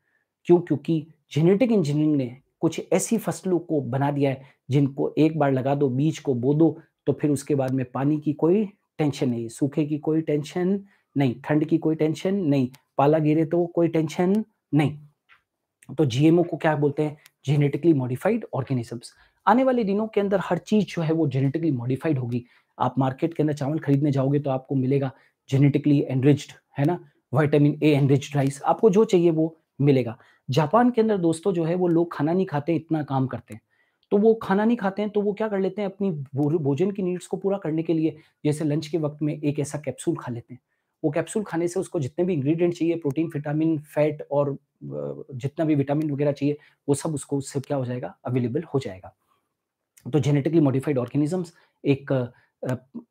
क्यों क्योंकि जेनेटिक इंजीनियरिंग ने कुछ ऐसी फसलों को बना दिया है जिनको एक बार लगा दो बीज को बो दो तो फिर उसके बाद में पानी की कोई टेंशन नहीं सूखे की कोई टेंशन नहीं ठंड की कोई टेंशन नहीं पाला गिरे तो कोई टेंशन नहीं तो जीएमओ को क्या बोलते हैं जेनेटिकली मॉडिफाइड ऑर्गेनिजम्स आने वाले दिनों के अंदर हर चीज़ जो है वो जेनेटिकली मॉडिफाइड होगी आप मार्केट के अंदर चावल खरीदने जाओगे तो आपको मिलेगा जेनेटिकली एनरिच्ड है ना वाइटामिन ए एनरिच्ड राइस आपको जो चाहिए वो मिलेगा जापान के अंदर दोस्तों जो है वो लोग खाना नहीं खाते इतना काम करते हैं तो वो खाना नहीं खाते हैं तो वो क्या कर लेते हैं अपनी भोजन की नीड्स को पूरा करने के लिए जैसे लंच के वक्त में एक ऐसा कैप्सूल खा लेते हैं वो कैप्सूल खाने से उसको जितने भी इंग्रेडिएंट चाहिए प्रोटीन विटामिन फैट और जितना भी विटामिन वगैरह चाहिए वो सब उसको उससे क्या हो जाएगा अवेलेबल हो जाएगा तो जेनेटिकली मॉडिफाइड ऑर्गेनिजम्स एक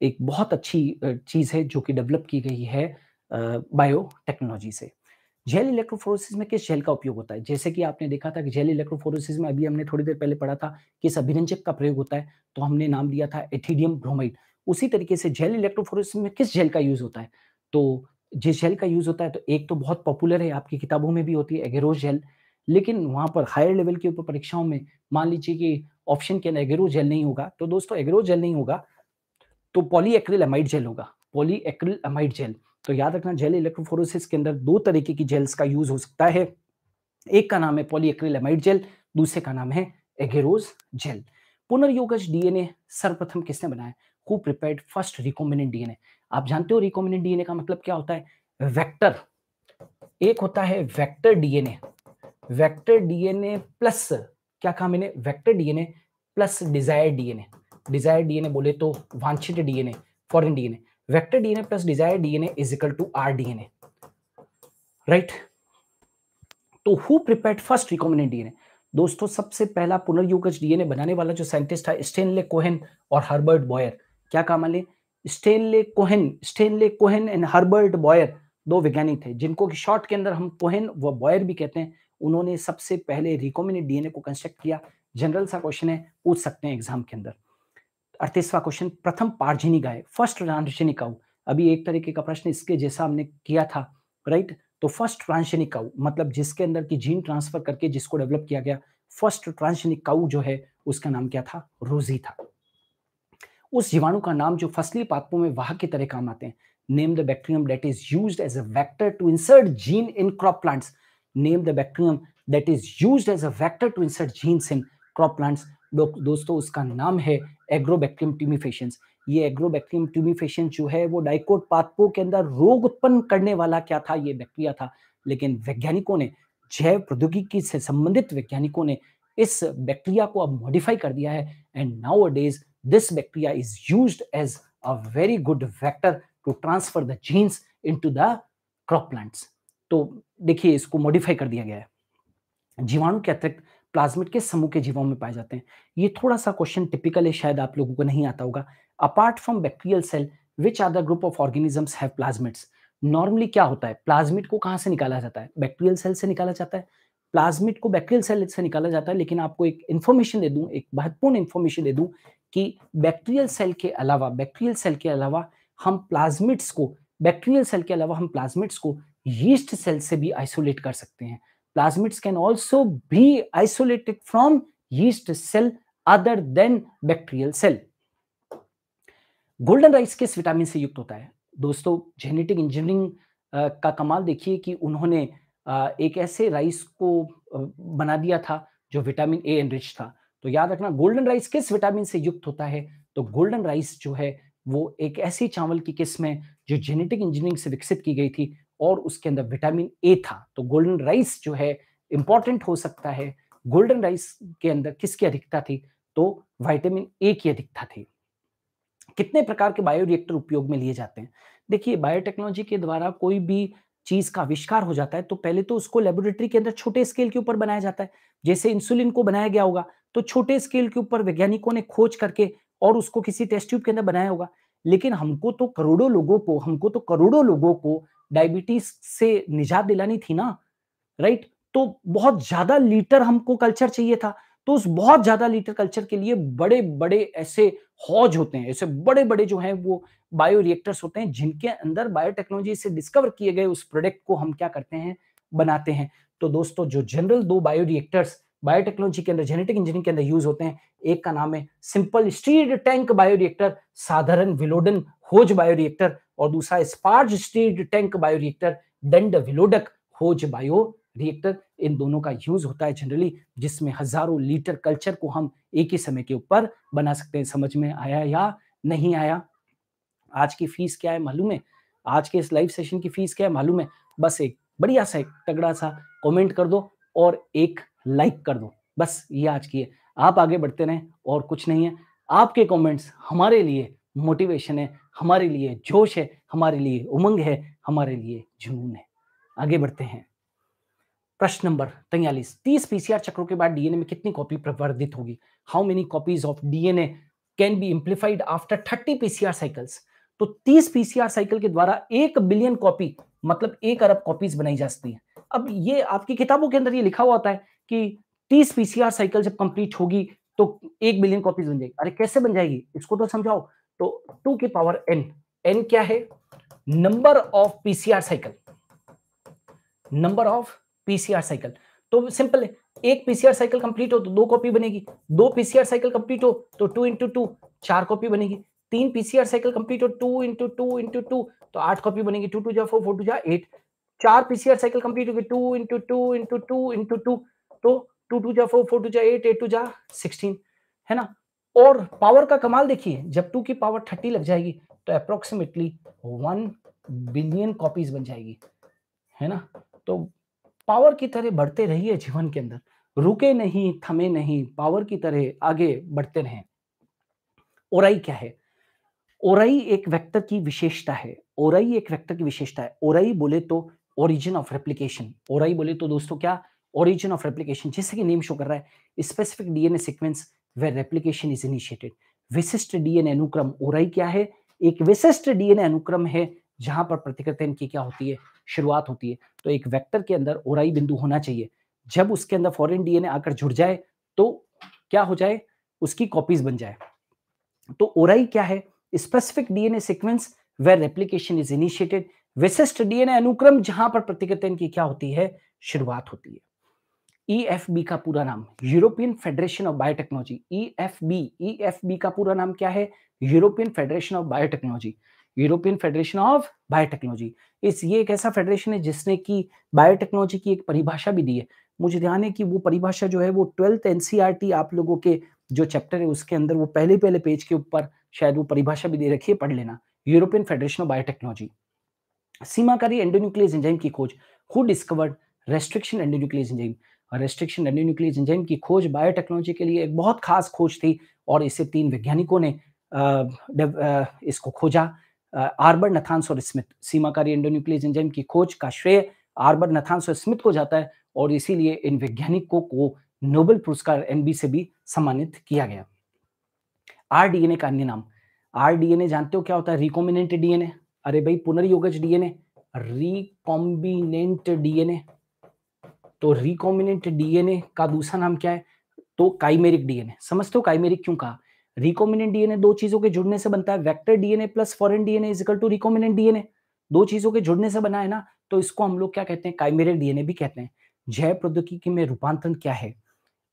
एक बहुत अच्छी चीज़ है जो कि डेवलप की गई है बायो टेक्नोलॉजी से जेल इलेक्ट्रोफोरोसिस में किस जेल का उपयोग होता है जैसे कि आपने देखा था कि जेल इलेक्ट्रोफोरोसिस में अभी हमने थोड़ी देर पहले पढ़ा था कि इस अभिरंजक का प्रयोग होता है तो हमने नाम दिया था एथीडियम ब्रोमाइड उसी तरीके से जेल इलेक्ट्रोफोरोसिस में किस जेल का यूज़ होता है तो जिस जेल का यूज़ होता है तो एक तो बहुत पॉपुलर है आपकी किताबों में भी होती है एगेरोज जेल लेकिन वहां पर हायर लेवल के ऊपर परीक्षाओं में मान लीजिए कि ऑप्शन केन एग्रो जेल नहीं होगा तो दोस्तों एग्रो जेल नहीं होगा तो पॉलीएक्रिल एमाइड जेल होगा पॉलीएक्रिल एमाइड जेल तो याद रखना जेल इलेक्ट्रोफोरोसिस के अंदर दो तरीके की जेल्स का यूज हो सकता है एक का नाम है पॉलीएक्रिल एमाइड जेल दूसरे का नाम है एगेरोज जेल पुनर्योगज डीएनए सर्वप्रथम किसने बनाया who prepare first recombinant DNA आप जानते हो रिकॉम्बिनेंट डीएनए का मतलब क्या होता है वेक्टर एक होता है vector DNA vector DNA plus क्या कहा मैंने vector DNA plus desire DNA desire DNA बोले तो वांछित DNA foreign DNA vector DNA plus desire DNA is equal to R DNA right तो who prepared first recombinant DNA दोस्तों सबसे पहला पुनर्युगज डीएनए बनाने वाला जो साइंटिस्ट था स्टेनले कोहेन और हर्बर्ट बॉयर क्या कहा मान Stanley Cohen Stanley Cohen and Herbert Boyer दो वैज्ञानिक थे जिनको शॉर्ट के अंदर हम कोहेन व बॉयर भी कहते हैं उन्होंने सबसे पहले रिकॉमिनेट डीएनए को कंस्ट्रक्ट किया जनरल सा क्वेश्चन है पूछ सकते हैं एग्जाम के अंदर अड़तीसवा क्वेश्चन प्रथम पार्जिनी गाय फर्स्ट ट्रांसजेनिक काउ अभी एक तरीके का प्रश्न इसके जैसा हमने किया था राइट तो फर्स्ट ट्रांसजेनिक काउ मतलब जिसके अंदर की जीन ट्रांसफर करके जिसको डेवलप किया गया फर्स्ट ट्रांसजेनिक काउ जो है उसका नाम क्या था रोजी था उस जीवाणु का नाम जो फसली पात्रों में वाह की तरह काम आते हैं name the bacterium that is use as a vector to insert gene in crop plants named the bacterium that is used as a vector to insert genes in crop plants दोस्तों उसका नाम है एग्रोबैक्टीरियम ट्यूमिफेशंस ये एग्रोबैक्टीरियम ट्यूमिफेशन जो है वो डाइकोट पाथपो के अंदर रोग उत्पन्न करने वाला क्या था ये बैक्टीरिया था लेकिन वैज्ञानिकों ने जैव प्रौद्योगिकी से संबंधित वैज्ञानिकों ने इस बैक्टीरिया को अब मॉडिफाई कर दिया है and now this bacteria is use as a very good vector to transfer the genes in the crop plants तो देखिए इसको मॉडिफाई कर दिया गया है जीवाणु के अतिरिक्त प्लाज्मिड के समूह के जीवाणु में पाए जाते हैं ये थोड़ा सा क्वेश्चन टिपिकल है शायद आप लोगों को नहीं आता होगा apart from bacterial cell which are the group of organisms have plasmids normally क्या होता है प्लाज्मिड को कहाँ से निकाला जाता है बैक्टीरियल सेल से निकाला जाता है प्लाज्मिड को बैक्टीरियल सेल से निकाला जाता है लेकिन आपको एक इन्फॉर्मेशन दे दूं एक महत्वपूर्ण इन्फॉर्मेशन दे दूं कि बैक्टीरियल सेल के अलावा बैक्टीरियल सेल के अलावा हम प्लाज्मिड्स को बैक्टीरियल सेल के अलावा हम प्लाज्मिड्स को यीस्ट सेल से भी आइसोलेट कर सकते हैं प्लाज्मिड्स कैन ऑल्सो भी isolated from yeast cell other than bacterial cell golden rice किस विटामिन से युक्त होता है दोस्तों जेनेटिक इंजीनियरिंग का कमाल देखिए कि उन्होंने एक ऐसे राइस को बना दिया था जो विटामिन ए एनरिच था तो याद रखना गोल्डन राइस किस विटामिन से युक्त होता है तो गोल्डन राइस जो है वो एक ऐसी चावल की किस्म है जो जेनेटिक इंजीनियरिंग से विकसित की गई थी और उसके अंदर विटामिन ए था तो गोल्डन राइस जो है इंपॉर्टेंट हो सकता है गोल्डन राइस के अंदर किसकी अधिकता थी तो विटामिन ए की अधिकता थी कितने प्रकार के बायोरिएक्टर उपयोग में लिए जाते हैं देखिए बायोटेक्नोलॉजी के द्वारा कोई भी चीज का आविष्कार हो जाता है तो पहले तो उसको लेबोरेटरी के अंदर छोटे स्केल के ऊपर बनाया जाता है जैसे इंसुलिन को बनाया गया होगा तो छोटे स्केल के ऊपर वैज्ञानिकों ने खोज करके और उसको किसी टेस्ट ट्यूब के अंदर बनाया होगा लेकिन हमको तो करोड़ों लोगों को हमको तो करोड़ों लोगों को डायबिटीज से निजात दिलानी थी ना राइट तो बहुत ज्यादा लीटर हमको कल्चर चाहिए था तो उस बहुत ज्यादा लीटर कल्चर के लिए बड़े बड़े ऐसे हौज होते हैं ऐसे बड़े बड़े जो हैं वो बायो रिएक्टर्स होते हैं जिनके अंदर बायोटेक्नोलॉजी से डिस्कवर किए गए उस प्रोडक्ट को हम क्या करते हैं बनाते हैं तो दोस्तों जो जनरल दो बायो रिएक्टर्स बायोटेक्नोलॉजी के अंदर जेनेटिक इंजीनियरिंग के अंदर यूज होते हैं एक का नाम है simple stirred tank bioreactor साधारण विलोडन होज बायोरिएक्टर और दूसरा sparged stirred tank bioreactor दंड विलोडक होज बायो रिएक्टर इन दोनों का यूज होता है जनरली जिसमें हजारों लीटर कल्चर को हम एक ही समय के ऊपर बना सकते हैं समझ में आया या नहीं आया आज की फीस क्या है मालूम है आज के इस लाइव सेशन की फीस क्या है मालूम है बस एक बढ़िया सा एक तगड़ा सा कमेंट कर दो और एक लाइक कर दो बस ये आज की है आप आगे बढ़ते रहें और कुछ नहीं है आपके कमेंट्स हमारे लिए मोटिवेशन है हमारे लिए जोश है हमारे लिए उमंग है हमारे लिए जुनून है आगे बढ़ते हैं प्रश्न नंबर तैयलीस तीस पीसीआर चक्रों के बाद डीएनए में कितनी कॉपी प्रवर्धित होगी how many copies of DNA can be amplified after thirty PCR cycles तो तीस पीसीआर साइकिल के द्वारा एक बिलियन कॉपी मतलब एक अरब कॉपीज बनाई जा सकती है अब ये आपकी किताबों के अंदर ये लिखा हुआ होता है कि तीस पीसीआर साइकिल जब कंप्लीट होगी तो एक बिलियन कॉपीज बन जाएगी अरे कैसे बन जाएगी इसको तो समझाओ तो टू की पावर एन एन क्या है number of PCR cycle number of PCR cycle तो सिंपल है एक पीसीआर साइकिल कंप्लीट हो तो दो कॉपी बनेगी दो पीसीआर साइकिल कंप्लीट हो तो टू इंटू टू चार कॉपी बनेगी तीन पीसीआर साइकिल कंप्लीट हो two into two into two तो आठ कॉपी बनेगी टू टू जा फोर फोर टू जा एट चार पीसीआर साइकिल कंप्लीट होगी two into two into two into two तो टू टू जा फोर फोर टू जा एट एट टू जा सिक्सटीन है ना और पावर का कमाल देखिए जब टू की पावर थर्टी लग जाएगी तो अप्रोक्सीमेटली वन बिलियन कॉपीज बन जाएगी है ना तो पावर की तरह बढ़ते रहिए जीवन के अंदर रुके नहीं थमे नहीं पावर की तरह आगे बढ़ते रहे ओराई क्या है ओराई एक वेक्टर की विशेषता है ओराई एक वेक्टर की विशेषता है ओराई बोले तो ओरिजिन ऑफ रेप्लीकेशन ओराई बोले तो दोस्तों क्या ओरिजिन ऑफ रेप्लीकेशन जैसे कि नेम शो कर रहा है specific DNA sequence where replication is initiated विशिष्ट डीएनए अनुक्रम ओराई क्या है एक विशिष्ट डीएनए अनुक्रम है जहां पर प्रतिकृतन की क्या होती है शुरुआत होती है तो एक वेक्टर के अंदर ओराई बिंदु होना चाहिए जब उसके अंदर फॉरेन डीएनए आकर जुड़ जाए तो क्या हो जाए उसकी कॉपीज बन जाए तो ओराई क्या है specific DNA sequence where replication is initiated विशिष्ट डीएनए अनुक्रम जहां पर प्रतिकृतन की क्या होती है शुरुआत होती है ई e का पूरा नाम European Federation of Biotechnology E F का पूरा नाम क्या है European Federation of Biotechnology European Federation of Biotechnology इस ये एक ऐसा फेडरेशन है जिसने की बायोटेक्नोलॉजी की एक परिभाषा भी दी है मुझे ध्यान है कि वो परिभाषा जो है वो ट्वेल्थ एनसीआर e आप लोगों के जो चैप्टर है उसके अंदर वो पहले पहले पेज के ऊपर शायद वो परिभाषा भी दे रखी है पढ़ लेना यूरोपियन फेडरेशन ऑफ बायोटेक्नोलॉजी सीमाकारी एंडोन्यूक्लियस एंजाइम की खोज who discovered restriction endonuclease enzyme restriction endonuclease enzyme की खोज बायोटेक्नोलॉजी के लिए एक बहुत खास खोज थी और इसे तीन वैज्ञानिकों ने इसको खोजा आर्बर नथानस और स्मिथ सीमाकारी एंडोन्यूक्लियस एंजाइम की खोज का श्रेय आर्बर नथानस और स्मिथ को जाता है और इसीलिए इन वैज्ञानिकों को नोबेल पुरस्कार एनबी से भी सम्मानित किया गया आरडीएनए का अन्य नाम आर ए जानते हो क्या होता है रिकॉम्बिनेंट डीएनए अरे भाई पुनर्योगज डीएनए रिकॉम्बिनेंट डीएनए तो रिकॉम्बिनेंट डीएनए का दूसरा नाम क्या है तो काइमेरिक डीएनए समझते हो काइमेरिक क्यों कहा रिकॉम्बिनेंट डीएनए दो चीजों के जुड़ने से बनता है vector DNA plus foreign DNA is equal to recombinant DNA दो चीजों के जुड़ने से बना है ना तो इसको हम लोग क्या कहते हैं काइमेरिक डीएनए भी कहते हैं जैव प्रौद्योगिकी में रूपांतरण क्या है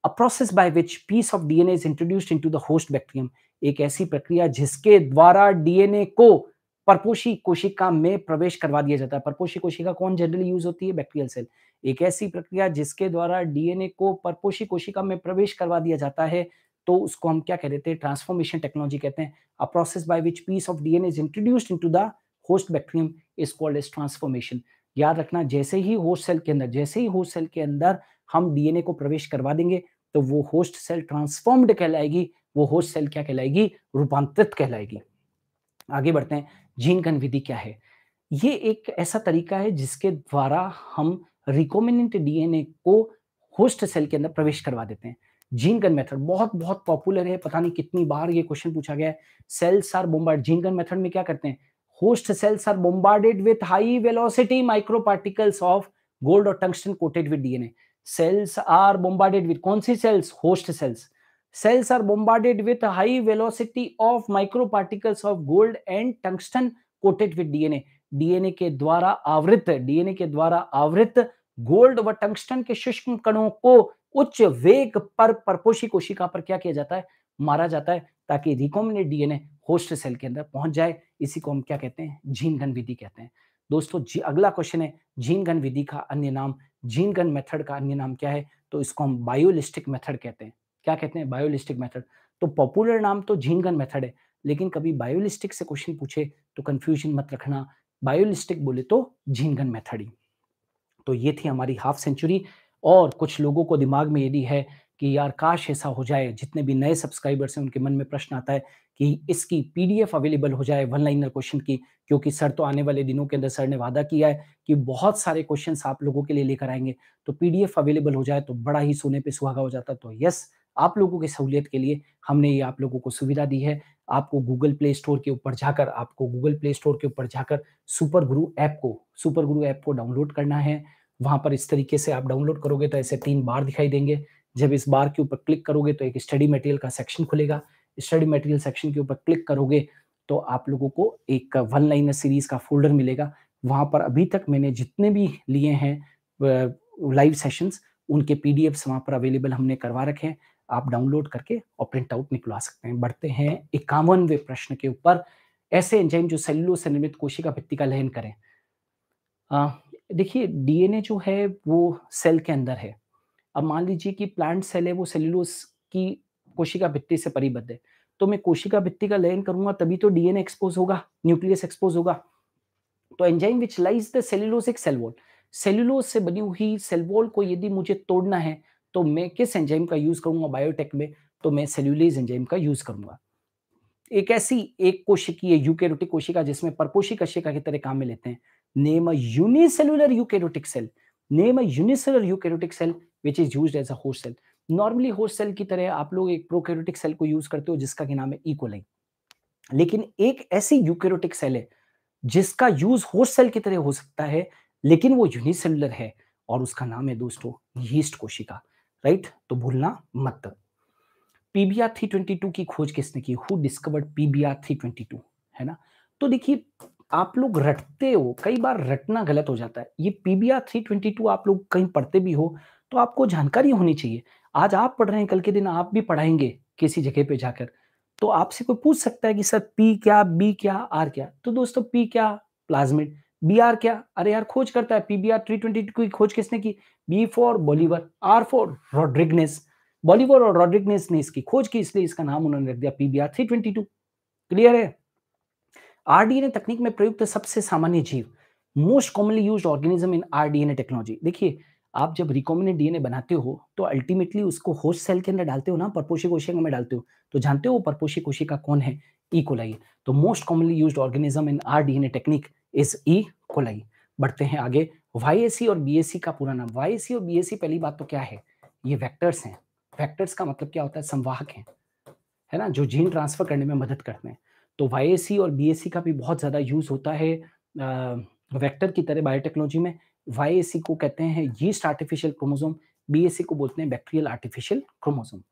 a process by which piece of DNA is introduced into the host bacterium एक ऐसी प्रक्रिया जिसके द्वारा डीएनए को परपोषी कोशिका में प्रवेश करवा दिया जाता है परपोषी कोशिका कौन जनरली यूज होती है बैक्टीरियल सेल एक ऐसी प्रक्रिया जिसके द्वारा डीएनए को परपोषी कोशिका में प्रवेश करवा दिया जाता है तो उसको हम क्या कह देते हैं ट्रांसफॉर्मेशन टेक्नोलॉजी कहते हैं a process by which piece of DNA is introduced into the host bacterium is called as transformation याद रखना जैसे ही होस्ट सेल के अंदर जैसे ही होस्ट सेल के अंदर हम डीएनए को प्रवेश करवा देंगे तो वो होस्ट सेल ट्रांसफॉर्म्ड कहलाएगी वो होस्ट सेल क्या कहलाएगी रूपांतरित कहलाएगी आगे बढ़ते हैं जीन गन विधि क्या है ये एक ऐसा तरीका है जिसके द्वारा हम रिकोमिनेंट डीएनए को होस्ट सेल के अंदर प्रवेश करवा देते हैं जीन गन मेथड बहुत बहुत पॉपुलर है पता नहीं कितनी बार ये क्वेश्चन पूछा गया है cells are bombard gene gun method में क्या करते हैं host cells are bombarded with high velocity micro particles of gold और tungsten coated with DNA cells are bombarded with कौन सी cells host cells cells are bombarded with high velocity of micro particles of gold and tungsten coated with DNA DNA के द्वारा आवृत डीएनए के द्वारा आवृत गोल्ड व टंगस्टन के शुष्क कणों को उच्च वेग पर परपोषी कोशिका पर क्या किया जाता है मारा जाता है ताकि रिकॉम्बिनेट डीएनए होस्ट सेल के अंदर पहुंच जाए इसी को हम क्या कहते हैं जीन गन विधि कहते हैं दोस्तों जी अगला क्वेश्चन है जीन गन विधि का अन्य नाम जीन गन मेथड का अन्य नाम क्या है तो इसको हम बायोलिस्टिक मेथड कहते हैं क्या कहते हैं बायोलिस्टिक मेथड तो पॉपुलर नाम तो जीन गन मेथड है लेकिन कभी बायोलिस्टिक से क्वेश्चन पूछे तो कंफ्यूजन मत रखना बायोलिस्टिक बोले तो गन मेथड ही तो ये थी हमारी हाफ सेंचुरी और कुछ लोगों को दिमाग में यदि है कि यार काश ऐसा हो जाए जितने भी नए सब्सक्राइबर्स हैं उनके मन में प्रश्न आता है कि इसकी पीडीएफ अवेलेबल हो जाए वन लाइनर क्वेश्चन की क्योंकि सर तो आने वाले दिनों के अंदर सर ने वादा किया है कि बहुत सारे क्वेश्चन आप लोगों के लिए लेकर आएंगे तो पीडीएफ अवेलेबल हो जाए तो बड़ा ही सोने पे सुहागा हो जाता तो यस आप लोगों की सहूलियत के लिए हमने ये आप लोगों को सुविधा दी है आपको गूगल प्ले स्टोर के ऊपर जाकर आपको गूगल प्ले स्टोर के ऊपर जाकर सुपर गुरु ऐप को सुपर गुरु ऐप को डाउनलोड करना है वहां पर इस तरीके से आप डाउनलोड करोगे तो ऐसे तीन बार दिखाई देंगे जब इस बार के ऊपर क्लिक करोगे तो एक स्टडी मटेरियल का सेक्शन खुलेगा स्टडी मटेरियल सेक्शन के ऊपर क्लिक करोगे तो आप लोगों को एक वन लाइनर सीरीज का फोल्डर मिलेगा वहां पर अभी तक मैंने जितने भी लिए हैं लाइव सेशंस उनके पीडीएफ वहां पर अवेलेबल हमने करवा रखे हैं आप डाउनलोड करके और प्रिंट आउट निकलवा सकते हैं बढ़ते हैं इक्यावनवे प्रश्न के ऊपर ऐसे एंजाइम जो सेल्यूलो से निर्मित कोशिका भित्ति का लहन करें देखिए डीएनए जो है वो सेल के अंदर है अब मान लीजिए कि प्लांट सेल है वो सेल्यूलोस की कोशिका भित्ति से परिबद्ध है तो मैं कोशिका भित्ति का लयन करूंगा तभी तो डीएनए एक्सपोज होगा न्यूक्लियस एक्सपोज होगा तो enzyme which lyse the cellulosic cell wall cellulose से बनी हुई सेल वॉल को यदि मुझे तोड़ना है तो मैं किस एंजाइम का यूज करूंगा बायोटेक में तो मैं सेल्यूलेज एंजाइम का यूज करूंगा एक ऐसी एक कोशिकीय यूकेरोटिक कोशिका जिसमें परपोषी कशिका की तरह काम में लेते हैं name a unicellular eukaryotic cell name a unicellular eukaryotic cell which is used as a host cell normally host cell की तरह आप लोग एक प्रोकेरोटिक सेल को यूज करते हो जिसका कि नाम है इकोलाइन e लेकिन एक ऐसी यूकेरोटिक सेल है जिसका यूज होस्ट सेल की तरह हो सकता है लेकिन वो यूनिसेलुलर है और उसका नाम है दोस्तों यीस्ट कोशिका राइट तो भूलना मत पीबीआर थ्री ट्वेंटी टू की खोज किसने की who discovered PBR three twenty two है ना तो देखिए आप लोग रटते हो कई बार रटना गलत हो जाता है ये पीबीआर थ्री ट्वेंटी टू आप लोग कहीं पढ़ते भी हो तो आपको जानकारी होनी चाहिए आज आप पढ़ रहे हैं कल के दिन आप भी पढ़ाएंगे किसी जगह पे जाकर तो आपसे कोई पूछ सकता है कि सर पी क्या बी क्या आर क्या तो दोस्तों पी क्या प्लाज्मिड बी आर क्या अरे यार खोज करता है पीबीआर थ्री ट्वेंटी टू की खोज किसने की B for Bolivar R for Rodriguez Bolivar और रॉड्रिग्नेस ने इसकी खोज की इसलिए इसका नाम उन्होंने रख दिया PBR three twenty two clear है आरडीएनए तकनीक में प्रयुक्त सबसे सामान्य जीव most commonly use organism in rDNA technology देखिए आप जब रिकॉमिनेंट डीएनए बनाते हो तो अल्टीमेटली उसको होस्ट सेल के अंदर डालते हो ना परपोषी कोशिका में डालते हो तो जानते हो परपोषी कोशिका कौन है ई e. कोलाई तो most commonly used organism in R D technique is E coli बढ़ते हैं आगे वाई और बी का पूरा नाम वाई और बी पहली बात तो क्या है ये वैक्टर्स हैं वैक्टर्स का मतलब क्या होता है संवाहक हैं है ना जो जीन ट्रांसफर करने में मदद करते हैं तो वाई और बी का भी बहुत ज़्यादा यूज़ होता है वैक्टर की तरह बायोटेक्नोलॉजी में वाई को कहते हैं यीस्ट आर्टिफिशियल क्रोमोजोम बी को बोलते हैं बैक्टीरियल आर्टिफिशियल क्रोमोजोम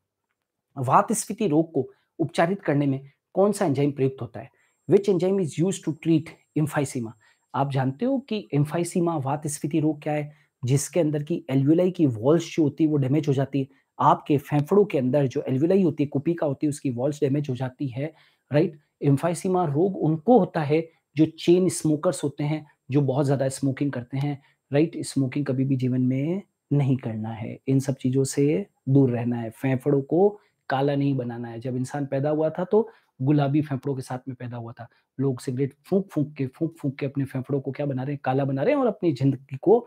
वात स्फीति रोग को उपचारित करने में कौन सा एंजाइम प्रयुक्त होता है which enzyme is use to treat emphysema आप जानते हो कि एम्फाइसीमा वात स्फीति रोग क्या है जिसके अंदर की एलवेलाई की वॉल्स जो होती है वो डैमेज हो जाती है आपके फेफड़ों के अंदर जो एलवेलाई होती है कुपी का होती है उसकी वॉल्स डैमेज हो जाती है राइट एम्फाइसीमा रोग उनको होता है जो चेन स्मोकर्स होते हैं जो बहुत ज़्यादा स्मोकिंग करते हैं राइट स्मोकिंग कभी भी जीवन में नहीं करना है इन सब चीज़ों से दूर रहना है फेफड़ों को काला नहीं बनाना है जब इंसान पैदा हुआ था तो गुलाबी फेफड़ों के साथ में पैदा हुआ था लोग सिगरेट फूंक फूंक के फूंक फूंक के अपने फेफड़ों को क्या बना रहे हैं काला बना रहे हैं और अपनी जिंदगी को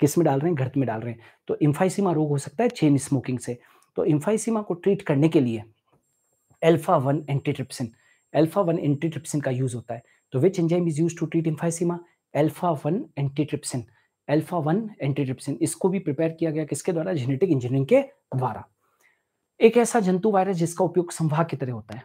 किस में डाल रहे हैं घर्त में डाल रहे हैं तो इम्फाइसीमा रोग हो सकता है चेन स्मोकिंग से तो इम्फाइसीमा को ट्रीट करने के लिए alpha one antitrypsin alpha one antitrypsin का यूज होता है तो which enzyme is use to treat emphysema alpha one antitrypsin alpha one antitrypsin इसको भी प्रिपेयर किया गया किसके द्वारा जेनेटिक इंजीनियरिंग के द्वारा एक ऐसा जंतु वायरस जिसका उपयोग संभाग की तरह होता है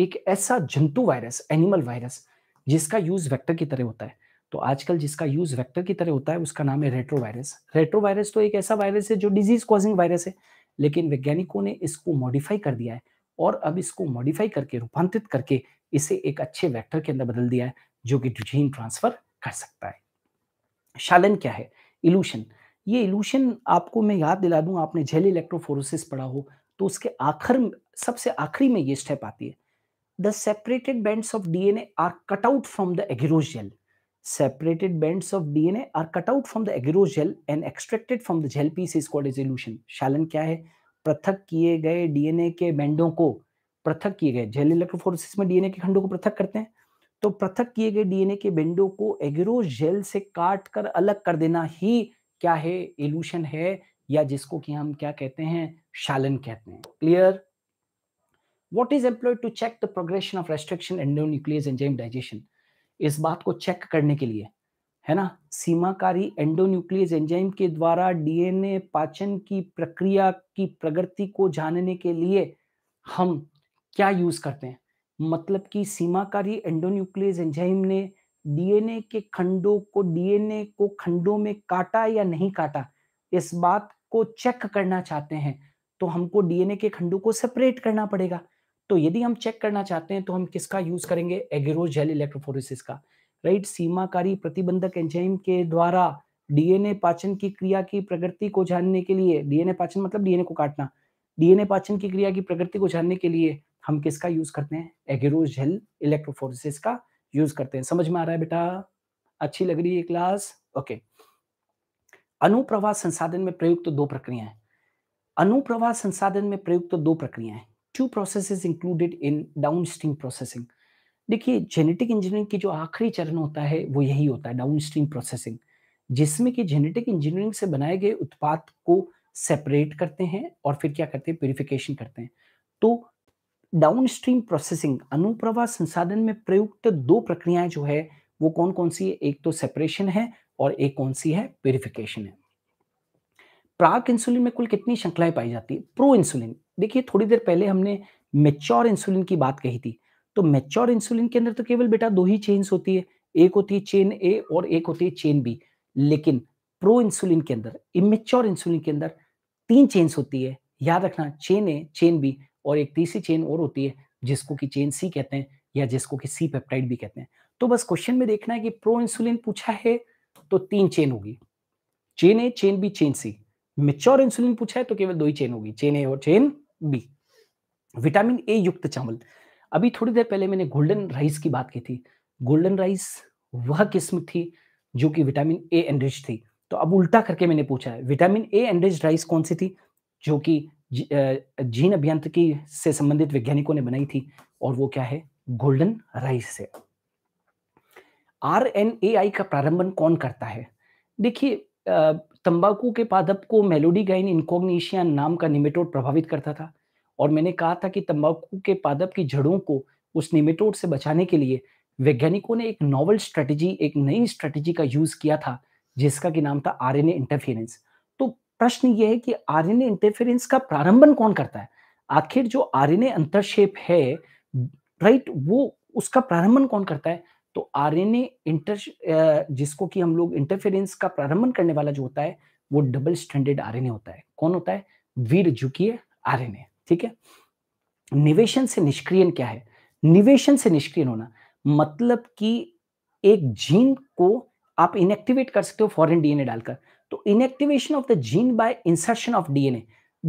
एक ऐसा जंतु वायरस एनिमल वायरस जिसका यूज वेक्टर की तरह होता है तो आजकल जिसका यूज वेक्टर की तरह होता है उसका नाम है रेट्रो वायरस तो एक ऐसा वायरस है जो डिजीज कॉजिंग वायरस है लेकिन वैज्ञानिकों ने इसको मॉडिफाई कर दिया है और अब इसको मॉडिफाई करके रूपांतरित करके इसे एक अच्छे वेक्टर के अंदर बदल दिया है जो कि जीन ट्रांसफर कर सकता है शालन क्या है इल्यूशन ये इल्यूशन आपको मैं याद दिला दूं आपने जेल इलेक्ट्रोफोरोसिस पढ़ा हो तो उसके आखिर सबसे आखिरी में ये स्टेप आती है the separated bands of DNA are cut out from the agarose Separated bands of DNA are cut out from the agarose and extracted from the gel piece is called as elution. Shalon क्या है प्रथक किए गए DNA के बैंडों को प्रथक किए गए जेल इलेक्ट्रोफोरेसिस में डीएनए के खंडों को प्रथक करते हैं तो प्रथक किए गए डीएनए के बैंडों को एग्रो जेल से काट कर अलग कर देना ही क्या है एलूशन है या जिसको कि हम क्या कहते हैं शालन कहते हैं clear what is employed to check the progression of restriction endonuclease enzyme digestion इस बात को चेक करने के लिए है ना सीमाकारी एंडोन्यूक्लियस एंजाइम के द्वारा डीएनए पाचन की प्रक्रिया की प्रगति को जानने के लिए हम क्या यूज करते हैं मतलब कि सीमाकारी एंडोन्यूक्लियस एंजाइम ने डीएनए के खंडों को डीएनए को खंडों में काटा या नहीं काटा इस बात को चेक करना चाहते हैं तो हमको डीएनए के खंडों को सेपरेट करना पड़ेगा तो यदि हम चेक करना चाहते हैं तो हम किसका यूज करेंगे एग्रोज जेल इलेक्ट्रोफोरेसिस का राइट सीमाकारी प्रतिबंधक एंजाइम के द्वारा डीएनए पाचन की क्रिया की प्रगति को जानने के लिए डीएनए पाचन मतलब डीएनए को काटना डीएनए पाचन की क्रिया की प्रगति को जानने के लिए हम किसका यूज करते हैं एग्रोज जेल इलेक्ट्रोफोरेसिस का यूज करते हैं समझ में आ रहा है बेटा अच्छी लग रही है क्लास ओके अनुप्रवाह संसाधन में प्रयुक्त तो दो प्रक्रियाएं अनुप्रवाह संसाधन में प्रयुक्त तो दो प्रक्रियाएं two process included in downstream processing देखिए जेनेटिक इंजीनियरिंग की जो आखिरी चरण होता है वो यही होता है डाउन स्ट्रीम प्रोसेसिंग जिसमें कि जेनेटिक इंजीनियरिंग से बनाए गए उत्पाद को सेपरेट करते हैं और फिर क्या करते हैं प्योरिफिकेशन करते हैं तो डाउन स्ट्रीम प्रोसेसिंग अनुप्रवाह संसाधन में प्रयुक्त दो प्रक्रियाएं जो है वो कौन कौन सी है एक तो सेपरेशन है और एक कौन सी है प्योरिफिकेशन है प्राक इंसुलिन में कुल कितनी श्रृंखलाएं पाई जाती है प्रो इंसुलिन देखिए थोड़ी देर पहले हमने मेच्योर इंसुलिन की बात कही थी तो मेच्योर इंसुलिन के अंदर तो केवल बेटा दो ही चेन्स होती है एक होती है चेन ए और एक होती है चेन बी लेकिन प्रो इंसुलिन के अंदर इमेच्योर इंसुलिन के अंदर तीन चेन्स होती है याद रखना चेन ए चेन बी और एक तीसरी चेन और होती है जिसको कि चेन सी कहते हैं या जिसको कि सी पेप्टाइड भी कहते हैं तो बस क्वेश्चन में देखना है कि प्रो इंसुलिन पूछा है तो तीन चेन होगी chain A chain B chain C mature insulin पूछा है तो केवल दो ही चेन होगी चेन ए और चेन बी विटामिन ए युक्त चावल अभी थोड़ी देर पहले मैंने गोल्डन राइस की बात की थी गोल्डन राइस वह किस्म थी जो कि विटामिन ए एनरिच थी तो अब उल्टा करके मैंने पूछा है विटामिन ए एनरिच राइस कौन सी थी जो कि जीन अभियांत्रिकी से संबंधित वैज्ञानिकों ने बनाई थी और वो क्या है गोल्डन राइस से आर एन ए आई का प्रारंभन कौन करता है देखिए तंबाकू के पादप को मेलोडी गाइन इनकोग्निशिया नाम का निमेटोड प्रभावित करता था और मैंने कहा था कि तंबाकू के पादप की जड़ों को उस निमेटोड से बचाने के लिए वैज्ञानिकों ने एक नॉवल स्ट्रेटजी एक नई स्ट्रेटजी का यूज किया था जिसका कि नाम था आर इंटरफेरेंस तो प्रश्न यह है कि आर इंटरफेरेंस का प्रारंभन कौन करता है आखिर जो आरएनए अंतरक्षेप है राइट वो उसका प्रारंभन कौन करता है तो आरएनए इंटर जिसको कि हम लोग इंटरफेरेंस का प्रारंभ करने वाला जो होता है वो डबल स्टैंडर्ड आरएनए होता है कौन होता है वीर झुकीय आरएनए ठीक है निवेशन से निष्क्रियन क्या है निवेशन से निष्क्रियन होना मतलब कि एक जीन को आप इनएक्टिवेट कर सकते हो फॉरेन डीएनए डालकर तो inactivation of the gene by insertion of DNA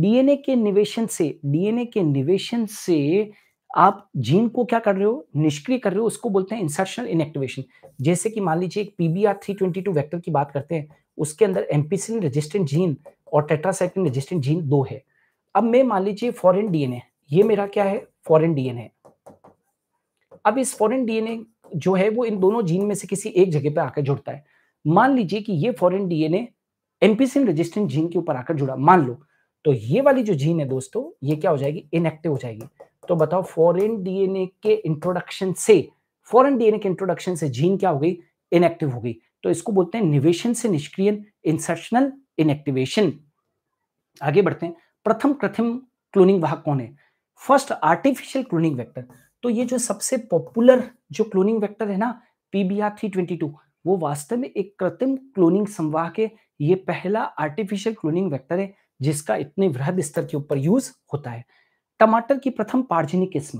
DNA के निवेशन से डीएनए के निवेशन से आप जीन को क्या कर रहे हो निष्क्रिय कर रहे हो उसको बोलते हैं इंसर्शनल इनएक्टिवेशन जैसे कि मान लीजिए एक PBR three twenty two vector की बात करते हैं उसके अंदर एम्पीसिन रेजिस्टेंट जीन और टेट्रासाइक्लिन रेजिस्टेंट जीन दो है अब मैं मान लीजिए फॉरेन डीएनए ये मेरा क्या है फॉरेन डीएनए अब इस फॉरेन डीएनए जो है वो इन दोनों जीन में से किसी एक जगह पर आकर जुड़ता है मान लीजिए कि ये foreign DNA ampicillin resistant gene के ऊपर आकर जुड़ा मान लो तो ये वाली जो जीन है दोस्तों ये क्या हो जाएगी इनएक्टिव हो जाएगी तो बताओ फॉरेन डीएनए के इंट्रोडक्शन से फॉरेन डीएनए के इंट्रोडक्शन से जीन क्या हो गई इनएक्टिव हो गई तो इसको बोलते हैं निवेशन से निष्क्रिय इंसर्शनल इनएक्टिवेशन आगे बढ़ते हैं प्रथम कृत्रिम क्लोनिंग वाहक कौन है फर्स्ट आर्टिफिशियल क्लोनिंग वेक्टर तो ये जो सबसे पॉपुलर जो क्लोनिंग वेक्टर है ना पीबीआर 322 वो वास्तव में एक कृत्रिम क्लोनिंग संवाह के ये पहला आर्टिफिशियल क्लोनिंग वेक्टर है जिसका इतने वृहद स्तर के ऊपर यूज होता है टमाटर की प्रथम पार्जनी किस्म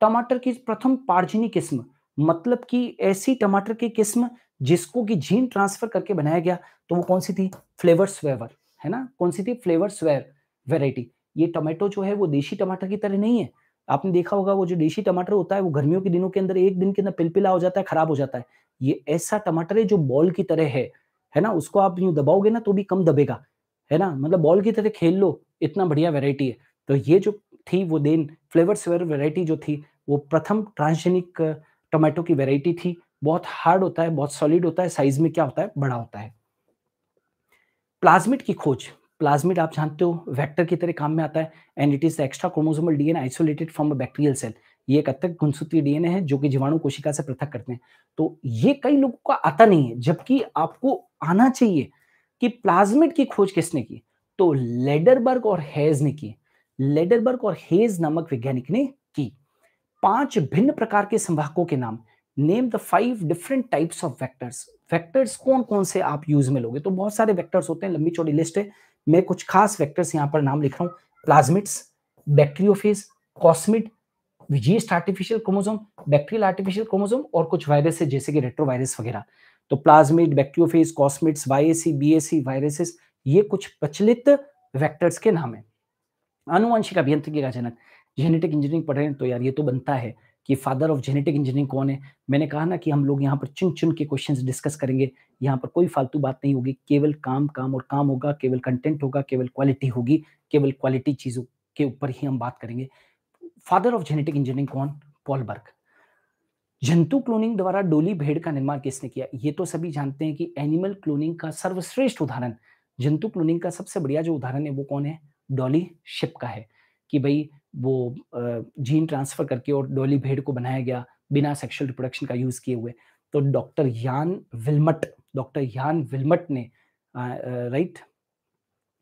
टमाटर की प्रथम पार्जनी किस्म मतलब कि ऐसी टमाटर की किस्म जिसको कि जीन ट्रांसफर करके बनाया गया तो वो कौन सी थी फ्लेवर स्वेवर है ना कौन सी थी फ्लेवर स्वेर वेराइटी ये टमाटो जो है वो देशी टमाटर की तरह नहीं है आपने देखा होगा वो जो देशी टमाटर होता है वो गर्मियों के दिनों के अंदर एक दिन के अंदर पिलपिला हो जाता है खराब हो जाता है ये ऐसा टमाटर है जो बॉल की तरह है है ना उसको आप यूँ दबाओगे ना तो भी कम दबेगा है ना मतलब बॉल की तरह खेल लो इतना बढ़िया वेराइटी है तो ये जो थी वो देन फ्लेवर स्वेर वेराइटी जो थी वो प्रथम ट्रांसजेनिक टोमेटो की वेराइटी थी बहुत हार्ड होता है बहुत सॉलिड होता है साइज में क्या होता है बड़ा होता है प्लाज्मिड की खोज प्लाज्मिड आप जानते हो वेक्टर की तरह काम में आता है and it is extrachromosomal DNA isolated from a bacterial cell ये एक अत्यंत गुणसूत्री डीएनए है जो कि जीवाणु कोशिका से पृथक करते हैं तो ये कई लोगों को आता नहीं है जबकि आपको आना चाहिए कि प्लाज्मिड की खोज किसने की तो लेडरबर्ग और हैज ने की लेडरबर्ग और हेज नामक वैज्ञानिक ने की पांच भिन्न प्रकार के संवाहकों के नाम name the five different types of vectors vectors कौन कौन से आप यूज में लोगे तो बहुत सारे वेक्टर्स होते हैं लंबी चौड़ी लिस्ट है मैं कुछ खास वेक्टर्स यहाँ पर नाम लिख रहा हूँ plasmids bacteriophage cosmid yeast artificial chromosome bacterial artificial chromosome और कुछ वायरस है जैसे कि रेट्रोवायरस वगैरह तो plasmid bacteriophage cosmids YAC AC viruses ये कुछ प्रचलित वेक्टर्स के नाम है अनुवंशिक अभियंत्र का जनक जेनेटिक इंजीनियरिंग पढ़ रहे हैं तो यार ये तो बनता है कि फादर ऑफ जेनेटिक इंजीनियरिंग कौन है मैंने कहा ना कि हम लोग यहाँ पर चुन चुन के क्वेश्चंस डिस्कस करेंगे यहाँ पर कोई फालतू बात नहीं होगी केवल काम काम और काम होगा केवल कंटेंट होगा केवल क्वालिटी होगी केवल क्वालिटी चीज़ों के ऊपर ही हम बात करेंगे फादर ऑफ जेनेटिक इंजीनियरिंग कौन पॉल बर्ग जंतु क्लोनिंग द्वारा डोली भेड़ का निर्माण किसने किया ये तो सभी जानते हैं कि एनिमल क्लोनिंग का सर्वश्रेष्ठ उदाहरण जंतु क्लोनिंग का सबसे बढ़िया जो उदाहरण है वो कौन है डॉली शिप का है कि भाई वो जीन ट्रांसफ़र करके और डॉली भेड़ को बनाया गया बिना सेक्सुअल रिप्रोडक्शन का यूज़ किए हुए तो डॉक्टर यान विलमट डॉक्टर यान विलमट ने राइट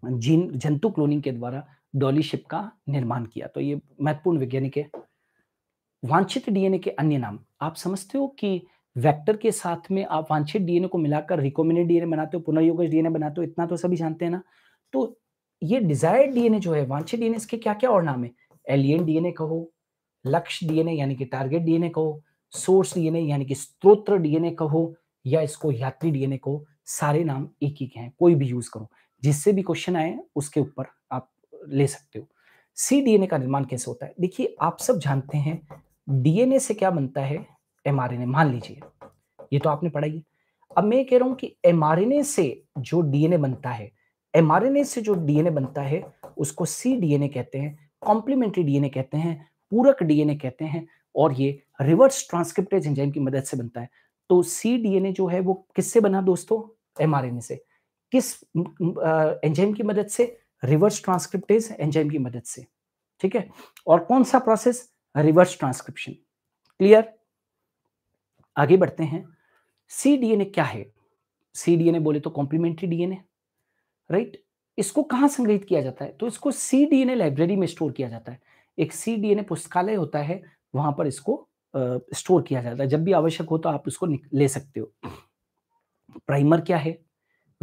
जीन जंतु क्लोनिंग के द्वारा डॉली शिप का निर्माण किया तो ये महत्वपूर्ण वैज्ञानिक है वांछित डीएनए के अन्य नाम आप समझते हो कि वेक्टर के साथ में आप वांछित डीएनए को मिलाकर रिकॉम्बिनेंट डीएनए बनाते हो पुनर्योग डीएनए बनाते हो इतना तो सभी जानते हैं ना तो ये डिजायर्ड डीएनए जो है वांछित डीएनए इसके क्या क्या और नाम है एलियन डीएनए कहो लक्ष्य डीएनए यानी कि टारगेट डीएनए कहो सोर्स डीएनए यानी कि स्त्रोत्र डीएनए कहो या इसको यात्री डीएनए कहो सारे नाम एक ही के हैं कोई भी यूज करो जिससे भी क्वेश्चन आए उसके ऊपर आप ले सकते हो सी डीएनए का निर्माण कैसे होता है देखिए आप सब जानते हैं डीएनए से क्या बनता है एमआरएनए मान लीजिए ये तो आपने पढ़ाई है अब मैं कह रहा हूं कि एमआरएनए से जो डीएनए बनता है एमआरएनए से जो डीएनए बनता है उसको सी डीएनए कहते हैं कॉम्प्लीमेंट्री डीएनए कहते हैं पूरक डीएनए कहते हैं और ये रिवर्स ट्रांसक्रिप्टेज एंजाइम की मदद से बनता है तो सी डीएनए जो है वो किससे बना दोस्तों एमआरएनए से किस एंजाइम की मदद से रिवर्स ट्रांसक्रिप्टेज एंजाइम की मदद से ठीक है और कौन सा प्रोसेस रिवर्स ट्रांसक्रिप्शन क्लियर आगे बढ़ते हैं सी डीएनए क्या है सी डीएनए बोले तो कॉम्प्लीमेंट्री डीएनए राइट इसको कहाँ संग्रहित किया जाता है तो इसको सी ए लाइब्रेरी में स्टोर किया जाता है एक सी डी एन ए पुस्तकालय होता है वहां पर इसको स्टोर किया जाता है जब भी आवश्यक हो तो आप इसको ले सकते हो प्राइमर क्या है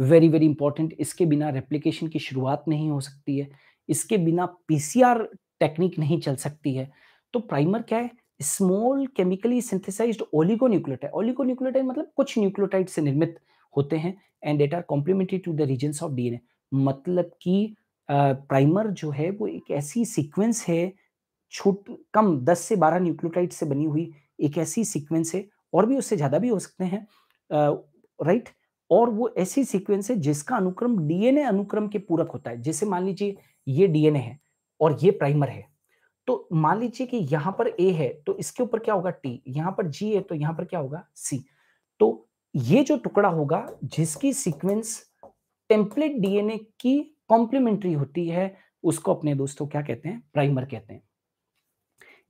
वेरी वेरी इंपॉर्टेंट इसके बिना रेप्लीकेशन की शुरुआत नहीं हो सकती है इसके बिना पीसीआर टेक्निक नहीं चल सकती है तो प्राइमर क्या है small chemically synthesised oligonucleotide oligonucleotide मतलब कुछ न्यूक्लियोटाइड से निर्मित होते हैं and that are complementary to the region of D मतलब कि प्राइमर जो है वो एक ऐसी सिक्वेंस है छोट कम 10 से 12 न्यूक्लियोटाइड से बनी हुई एक ऐसी सिक्वेंस है और भी उससे ज़्यादा भी हो सकते हैं राइट uh, right? और वो ऐसी सीक्वेंस है जिसका अनुक्रम डीएनए अनुक्रम के पूरक होता है जैसे मान लीजिए ये डीएनए है और ये प्राइमर है तो मान लीजिए कि यहाँ पर ए है तो इसके ऊपर क्या होगा टी यहाँ पर जी है तो यहाँ पर क्या होगा सी तो ये जो टुकड़ा होगा जिसकी सीक्वेंस टेम्पलेट डीएनए की कॉम्प्लीमेंट्री होती है उसको अपने दोस्तों क्या कहते हैं प्राइमर कहते हैं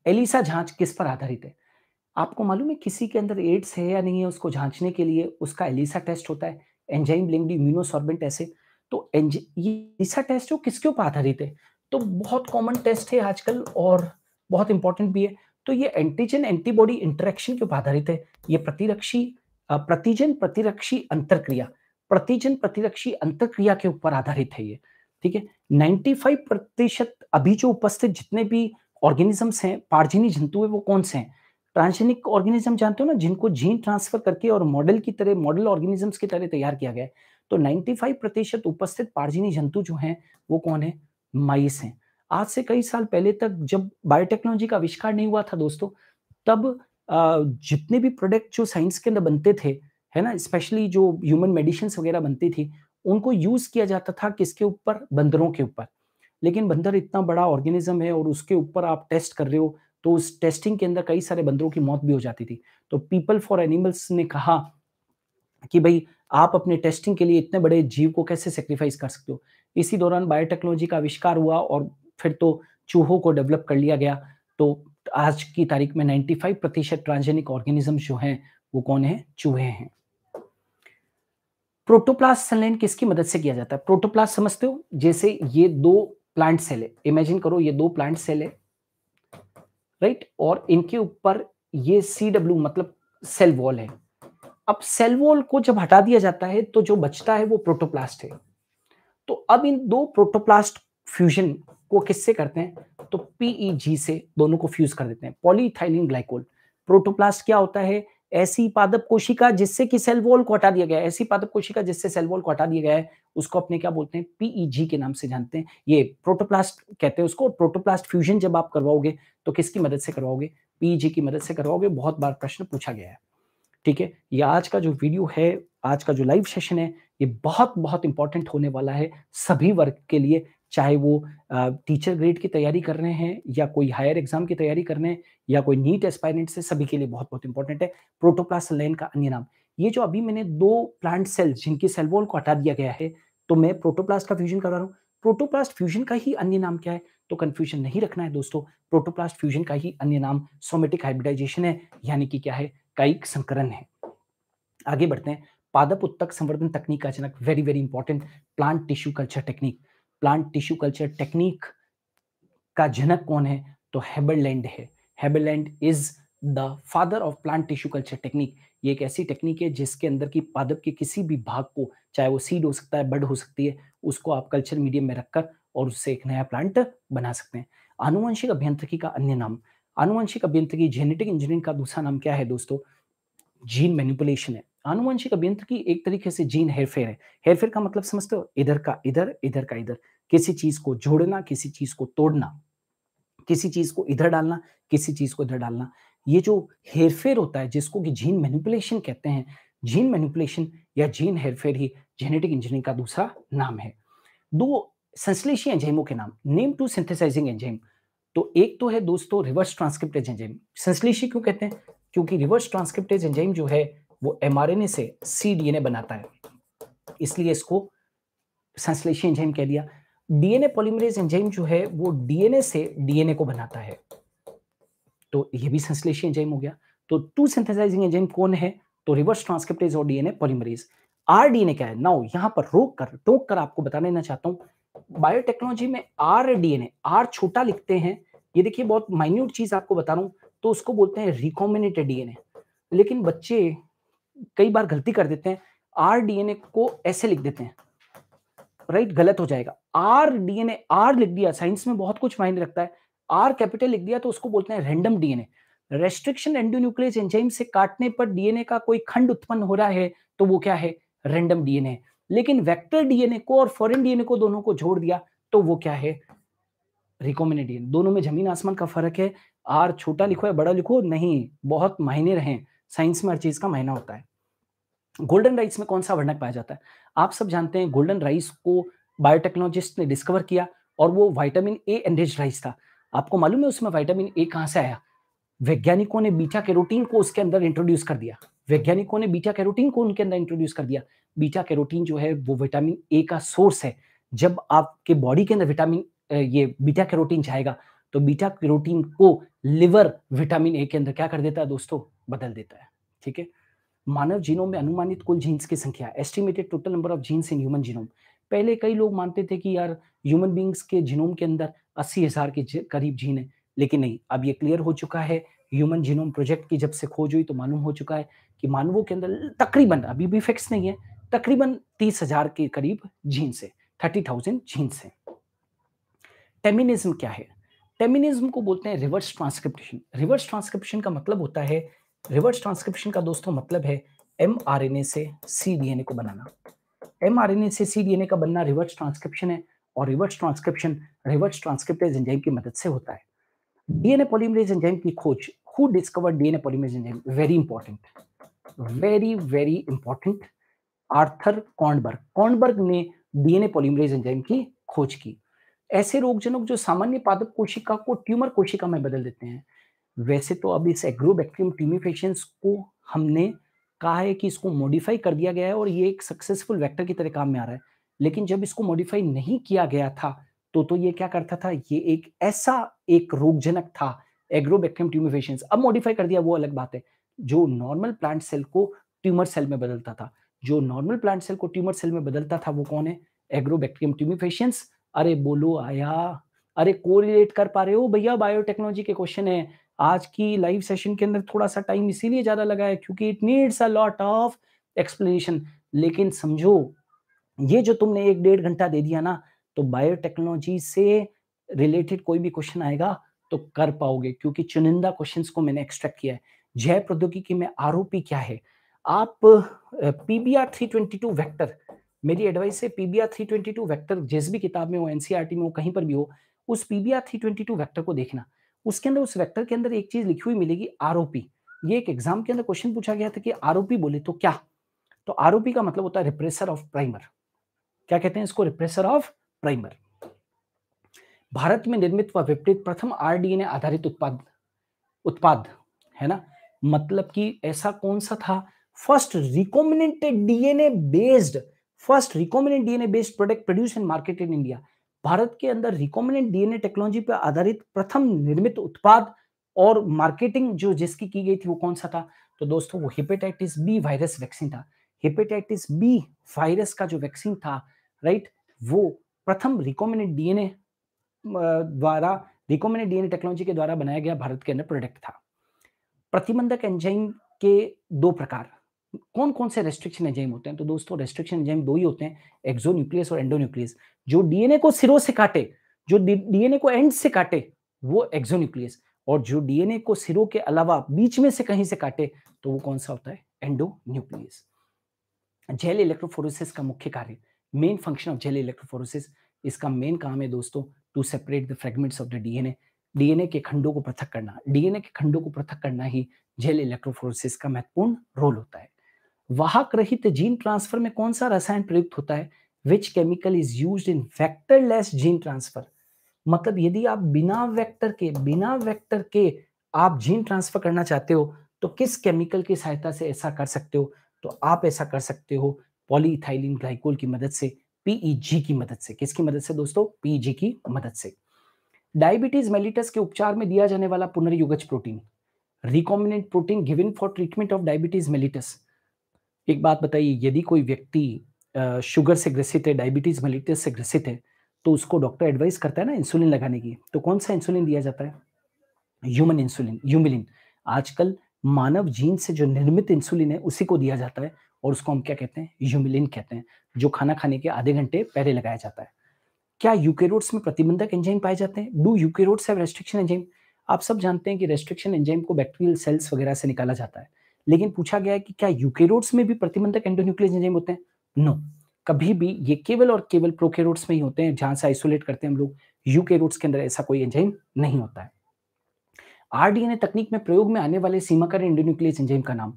एलिसा जांच किस पर आधारित है आपको मालूम है किसी के अंदर एड्स है या नहीं है उसको जांचने के लिए उसका एलिसा टेस्ट होता है एंजाइम लिंक्ड इम्यूनोसॉर्बेंट ऐसे तो एलिसा टेस्ट जो किसके ऊपर आधारित है तो बहुत कॉमन टेस्ट है आजकल और बहुत इंपॉर्टेंट भी है तो ये एंटीजन एंटीबॉडी इंटरेक्शन के ऊपर आधारित है ये प्रतिरक्षी प्रतिजन प्रतिरक्षी अंतरक्रिया प्रतिजन प्रतिरक्षी अंतरक्रिया के ऊपर आधारित है ये ठीक है 95 प्रतिशत अभी जो उपस्थित जितने भी ऑर्गेनिजम्स हैं पार्जनी जंतु है वो कौन से हैं ट्रांसजेनिक ऑर्गेनिज्म जानते हो ना जिनको जीन ट्रांसफर करके और मॉडल की तरह मॉडल ऑर्गेनिजम्स की तरह तैयार किया गया है तो 95 प्रतिशत उपस्थित पार्जिनी जंतु जो हैं वो कौन है माइस हैं आज से कई साल पहले तक जब बायोटेक्नोलॉजी का आविष्कार नहीं हुआ था दोस्तों तब जितने भी प्रोडक्ट जो साइंस के अंदर बनते थे है ना स्पेशली जो ह्यूमन मेडिसिन वगैरह बनती थी उनको यूज किया जाता था किसके ऊपर बंदरों के ऊपर लेकिन बंदर इतना बड़ा ऑर्गेनिज्म है और उसके ऊपर आप टेस्ट कर रहे हो तो उस टेस्टिंग के अंदर कई सारे बंदरों की मौत भी हो जाती थी तो पीपल फॉर एनिमल्स ने कहा कि भाई आप अपने टेस्टिंग के लिए इतने बड़े जीव को कैसे सेक्रीफाइस कर सकते हो इसी दौरान बायोटेक्नोलॉजी का आविष्कार हुआ और फिर तो चूहों को डेवलप कर लिया गया तो आज की तारीख में 95 प्रतिशत ट्रांसजेनिक ऑर्गेनिज्म जो हैं वो कौन है चूहे हैं प्रोटोप्लास्ट संलयन किसकी मदद से किया जाता है प्रोटोप्लास्ट समझते हो जैसे ये दो प्लांट सेल है इमेजिन करो ये दो प्लांट सेल है राइट और इनके ऊपर ये सी डब्ल्यू मतलब सेल वॉल है अब सेल वॉल को जब हटा दिया जाता है तो जो बचता है वो प्रोटोप्लास्ट है तो अब इन दो प्रोटोप्लास्ट फ्यूजन को किससे करते हैं तो पीईजी e से दोनों को फ्यूज कर देते हैं पॉलीथाइलिन ग्लाइकोल प्रोटोप्लास्ट क्या होता है ऐसी पादप कोशिका जिससे कि सेल वॉल को हटा दिया गया है ऐसी पादप कोशिका जिससे सेल वॉल को हटा दिया गया है उसको अपने क्या बोलते हैं पीईजी e के नाम से जानते हैं ये प्रोटोप्लास्ट कहते हैं उसको प्रोटोप्लास्ट फ्यूजन जब आप करवाओगे तो किसकी मदद से करवाओगे पीईजी e की मदद से करवाओगे बहुत बार प्रश्न पूछा गया है ठीक है ये आज का जो वीडियो है आज का जो लाइव सेशन है ये बहुत बहुत इंपॉर्टेंट होने वाला है सभी वर्ग के लिए चाहे वो टीचर ग्रेड की तैयारी कर रहे हैं या कोई हायर एग्जाम की तैयारी कर रहे हैं या कोई नीट एस्पायरेंट है सभी के लिए बहुत बहुत इंपॉर्टेंट है प्रोटोप्लास्ट लाइन का अन्य नाम ये जो अभी मैंने दो प्लांट सेल्स जिनकी सेल वॉल को हटा दिया गया है तो मैं प्रोटोप्लास्ट का फ्यूजन करा रहा हूँ प्रोटोप्लास्ट फ्यूजन का ही अन्य नाम क्या है तो कन्फ्यूजन नहीं रखना है दोस्तों प्रोटोप्लास्ट फ्यूजन का ही अन्य नाम सोमेटिक हाइब्रिडाइजेशन है यानी कि क्या है कायिक संकरण है आगे बढ़ते हैं पादप उत्तक संवर्धन तकनीक का जनक very very important plant tissue culture technique plant tissue culture technique का जनक कौन है तो हेबरलैंड है Haberlandt is the father of plant tissue culture technique ये एक ऐसी टेक्निक है जिसके अंदर की पादप के किसी भी भाग को चाहे वो सीड हो सकता है बड हो सकती है उसको आप कल्चर मीडियम में रखकर और उससे एक नया प्लांट बना सकते हैं आनुवंशिक अभियंत्रिकी का अन्य नाम आनुवंशिक अभियंत्रिकी जेनेटिक इंजीनियरिंग का दूसरा नाम क्या है दोस्तों जीन मैनिपुलेशन है आनुवंशिक अभियंत्र की एक तरीके से जीन हेरफेर है हेरफेर का मतलब समझते हो इधर का इधर इधर का इधर किसी चीज को जोड़ना किसी चीज को तोड़ना किसी चीज को इधर डालना किसी चीज को इधर डालना ये जो हेरफेर होता है जिसको कि जीन मैनिपुलेशन कहते हैं जीन मैनिपुलेशन या जीन हेरफेर ही जेनेटिक इंजीनियरिंग का दूसरा नाम है दो संश्लेषी एंजाइमों के नाम नेम टू सिंथेसाइजिंग एंजाइम तो एक तो है दोस्तों रिवर्स ट्रांसक्रिप्टेज एंजाइम संश्लेषी क्यों कहते हैं क्योंकि रिवर्स ट्रांसक्रिप्टेज एंजाइम जो है वो एमआरएनए से सी सीडीएनए बनाता है इसलिए इसको संश्लेषी एंजाइम कह दिया डीएनए पॉलीमरेज एंजाइम जो है वो डीएनए से डीएनए को बनाता है तो ये भी संश्लेषी एंजाइम हो गया तो टू सिंथेसाइजिंग एंजाइम कौन है तो रिवर्स ट्रांसक्रिप्टेज और डीएनए पॉलीमरेज आर डीएनए क्या है नाउ यहां पर रोक कर टोक कर आपको बता देना चाहता हूं बायोटेक्नोलॉजी में आर डीएनए आर छोटा लिखते हैं ये देखिए बहुत माइन्यूट चीज आपको बता रहा हूं तो उसको बोलते हैं रिकॉम्बिनेटेड डीएनए लेकिन बच्चे कई बार गलती कर देते हैं आर डीएनए को ऐसे लिख देते हैं राइट गलत हो जाएगा आर डीएनए आर लिख दिया साइंस में बहुत कुछ मायने रखता है आर कैपिटल लिख दिया तो उसको बोलते हैं random DNA restriction endonuclease enzyme से काटने पर डीएनए का कोई खंड उत्पन्न हो रहा है तो वो क्या है रेंडम डीएनए लेकिन वेक्टर डीएनए को और फॉरेन डीएनए को दोनों को जोड़ दिया तो वो क्या है रिकॉमिनेट डीएनए दोनों में जमीन आसमान का फर्क है आर छोटा लिखो या बड़ा लिखो नहीं बहुत मायने रहे साइंस में हर चीज का मायना होता है गोल्डन राइस में कौन सा वर्णक पाया जाता है आप सब जानते हैं गोल्डन राइस को बायोटेक्नोलॉजिस्ट ने डिस्कवर किया और वो वाइटामिन ए एनरिच राइस था आपको मालूम है उसमें वाइटामिन ए कहाँ से आया वैज्ञानिकों ने बीटा कैरोटीन को उसके अंदर इंट्रोड्यूस कर दिया वैज्ञानिकों ने बीटा कैरोटीन को उनके अंदर इंट्रोड्यूस कर दिया बीटा कैरोटीन जो है वो विटामिन ए का सोर्स है जब आपके बॉडी के अंदर विटामिन ये बीटा कैरोटीन जाएगा तो बीटा कैरोटीन को लिवर विटामिन ए के अंदर क्या कर देता है दोस्तों बदल देता है ठीक है मानव जीनोम में अनुमानित कुल जीन्स की संख्या estimated total number of genes in human genome पहले कई लोग मानते थे कि यार ह्यूमन बींग्स के जीनोम के अंदर अस्सी हजार के करीब जीन है लेकिन नहीं अब ये क्लियर हो चुका है ह्यूमन जीनोम प्रोजेक्ट की जब से खोज हुई तो मालूम हो चुका है कि मानवों के अंदर तकरीबन अभी भी फिक्स नहीं है तकरीबन तीस हजार के करीब जीन्स है थर्टी थाउजेंड जीन्स है टेमिनिज्म क्या है टेमिनिज्म को बोलते हैं रिवर्स ट्रांसक्रिप्शन रिवर्स ट्रांसक्रिप्शन का मतलब होता है रिवर्स ट्रांसक्रिप्शन का दोस्तों मतलब है एम से सी को बनाना एम से सी का बनना रिवर्स ट्रांसक्रिप्शन है और reverse transcription reverse transcriptase enzyme की मदद से होता है डीएनए पॉलीमरेज एंजाइम की खोज who discover DNA polymerase enzyme very important very very important Arthur Kornberg Kornberg ने डीएनए पॉलीमरेज एंजाइम की खोज की ऐसे रोगजनक जो सामान्य पादप कोशिका को ट्यूमर कोशिका में बदल देते हैं वैसे तो अब इस एग्रोबैक्टीरियम टीमीफेशंस को हमने कहा है कि इसको मॉडिफाई कर दिया गया है और ये एक सक्सेसफुल वेक्टर की तरह काम में आ रहा है लेकिन जब इसको मॉडिफाई नहीं किया गया था तो तो ये क्या करता था ये एक ऐसा एक रोगजनक था एग्रोबैक्टीरियम ट्यूमिफेशंस अब मॉडिफाई कर दिया वो अलग बात है जो नॉर्मल प्लांट सेल को ट्यूमर सेल में बदलता था जो नॉर्मल प्लांट सेल को ट्यूमर सेल में बदलता था वो कौन है एग्रोबैक्टीरियम ट्यूमिफेशंस अरे बोलो आया अरे कोरिलेट कर पा रहे हो भैया बायोटेक्नोलॉजी के क्वेश्चन है आज की लाइव सेशन के अंदर थोड़ा सा टाइम इसीलिए ज़्यादा लगा है क्योंकि it needs a lot of explanation लेकिन समझो ये जो तुमने एक डेढ़ घंटा दे दिया ना तो बायोटेक्नोलॉजी से रिलेटेड कोई भी क्वेश्चन आएगा तो कर पाओगे क्योंकि चुनिंदा क्वेश्चंस को मैंने एक्सट्रैक्ट किया है जय प्रौद्योगिकी में आरोपी क्या है आप PBR three twenty two vector मेरी एडवाइस है PBR three twenty two vector जिस भी किताब में हो एनसीआरटी e में हो कहीं पर भी हो उस PBR three twenty two vector को देखना उसके अंदर उस वेक्टर के अंदर एक चीज लिखी हुई मिलेगी आरोपी ये एक एग्जाम के अंदर क्वेश्चन पूछा गया था कि आरोपी बोले तो क्या तो आरोपी का मतलब होता है रिप्रेसर ऑफ प्राइमर क्या कहते हैं इसको रिप्रेसर ऑफ प्राइमर भारत में निर्मित व विपरीत प्रथम आरडीएनए आधारित उत्पाद उत्पाद है ना मतलब कि ऐसा कौन सा था first recombinated DNA based first recombinant DNA based product produce and market in India भारत के अंदर रिकॉमिनेंट डीएनए टेक्नोलॉजी पर आधारित प्रथम निर्मित उत्पाद और मार्केटिंग जो जिसकी की गई थी वो कौन सा था तो दोस्तों वो हिपेटाइटिस बी वायरस वैक्सीन था हिपेटाइटिस बी वायरस का जो वैक्सीन था राइट वो प्रथम रिकॉमिनेंट डीएनए द्वारा रिकॉमिनेंट डीएनए टेक्नोलॉजी के द्वारा बनाया गया भारत के अंदर प्रोडक्ट था प्रतिबंधक एंजाइम के दो प्रकार कौन कौन से रेस्ट्रिक्शन एंजाइम होते हैं तो दोस्तों रेस्ट्रिक्शन एंजाइम दो ही होते हैं न्यूक्लियस और एंडो न्यूक्लियस जो डीएनए को सिरो से काटे जो डीएनए को एंड से काटे वो न्यूक्लियस और जो डीएनए को सिरो के अलावा बीच में से कहीं से काटे तो वो कौन सा होता है एंडो न्यूक्लियस जेल इलेक्ट्रोफोरोसिस का मुख्य कार्य main function of gel electrophoresis इसका मेन काम है दोस्तों to separate the fragments of the DNA DNA के खंडों को पृथक करना डीएनए के खंडों को पृथक करना ही जेल इलेक्ट्रोफोरोसिस का महत्वपूर्ण रोल होता है वाहक रहित जीन ट्रांसफर में कौन सा रसायन प्रयुक्त होता है which chemical is use in vectorless gene transfer मतलब यदि आप बिना वेक्टर के बिना वेक्टर के आप जीन ट्रांसफर करना चाहते हो तो किस केमिकल की सहायता से ऐसा कर सकते हो तो आप ऐसा कर सकते हो पॉलीथाइलिन ग्लाइकोल की मदद से पीईजी e की मदद से किसकी मदद से दोस्तों पीईजी e की मदद से डायबिटीज मेलिटस के उपचार में दिया जाने वाला पुनर्युगज protein recombinant protein given for treatment of diabetes mellitus एक बात बताइए यदि कोई व्यक्ति शुगर से ग्रसित है डायबिटीज मलिटस से ग्रसित है तो उसको डॉक्टर एडवाइस करता है ना इंसुलिन लगाने की तो कौन सा इंसुलिन दिया जाता है ह्यूमन इंसुलिन ह्यूमिलिन आजकल मानव जीन से जो निर्मित इंसुलिन है उसी को दिया जाता है और उसको हम क्या कहते हैं ह्यूमिलिन कहते हैं जो खाना खाने के आधे घंटे पहले लगाया जाता है क्या यूकेरोड्स में प्रतिबंधक एंजाइम पाए जाते हैं do eukaryotes have restriction enzyme आप सब जानते हैं कि रेस्ट्रिक्शन एंजाइम को बैक्टीरियल सेल्स वगैरह से निकाला जाता है लेकिन पूछा गया है कि क्या यूकेरोड्स में भी प्रतिबंधक एंडोन्यूक्लियस एंजाइम होते हैं नो कभी भी ये केवल और केवल प्रोकेरोड्स में ही होते हैं जहां से आइसोलेट करते हैं हम लोग यूकेरोड्स के अंदर ऐसा कोई एंजाइम नहीं होता है आरडीएनए तकनीक में प्रयोग में आने वाले सीमाकर एंडोन्यूक्लियस एंजाइम का नाम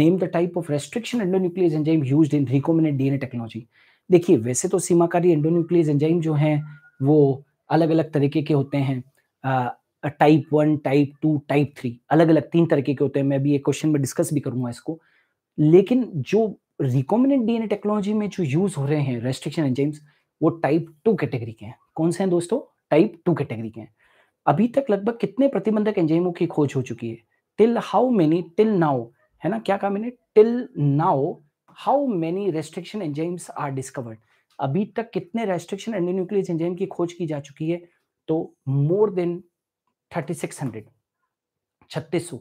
name the type of restriction endonuclease enzyme used in recombinant DNA technology देखिए वैसे तो सीमाकारी एंडोन्यूक्लियस एंजाइम जो हैं वो अलग अलग तरीके के होते हैं type one type two type three अलग अलग तीन तरीके के होते हैं मैं भी एक क्वेश्चन में डिस्कस भी करूंगा इसको लेकिन जो रिकॉमिनेंट डीएनए टेक्नोलॉजी में जो यूज हो रहे हैं रेस्ट्रिक्शन एंजाइम्स वो टाइप टू कैटेगरी के हैं कौन से हैं दोस्तों टाइप टू कैटेगरी के हैं अभी तक लगभग कितने प्रतिबंधक एंजाइमों की खोज हो चुकी है till how many till now है ना क्या कहा मैंने till now how many restriction enzymes are discovered अभी तक कितने रेस्ट्रिक्शन एंडोन्यूक्लियस एंजाइम की खोज की जा चुकी है तो more than thirty six hundred छत्तीस सौ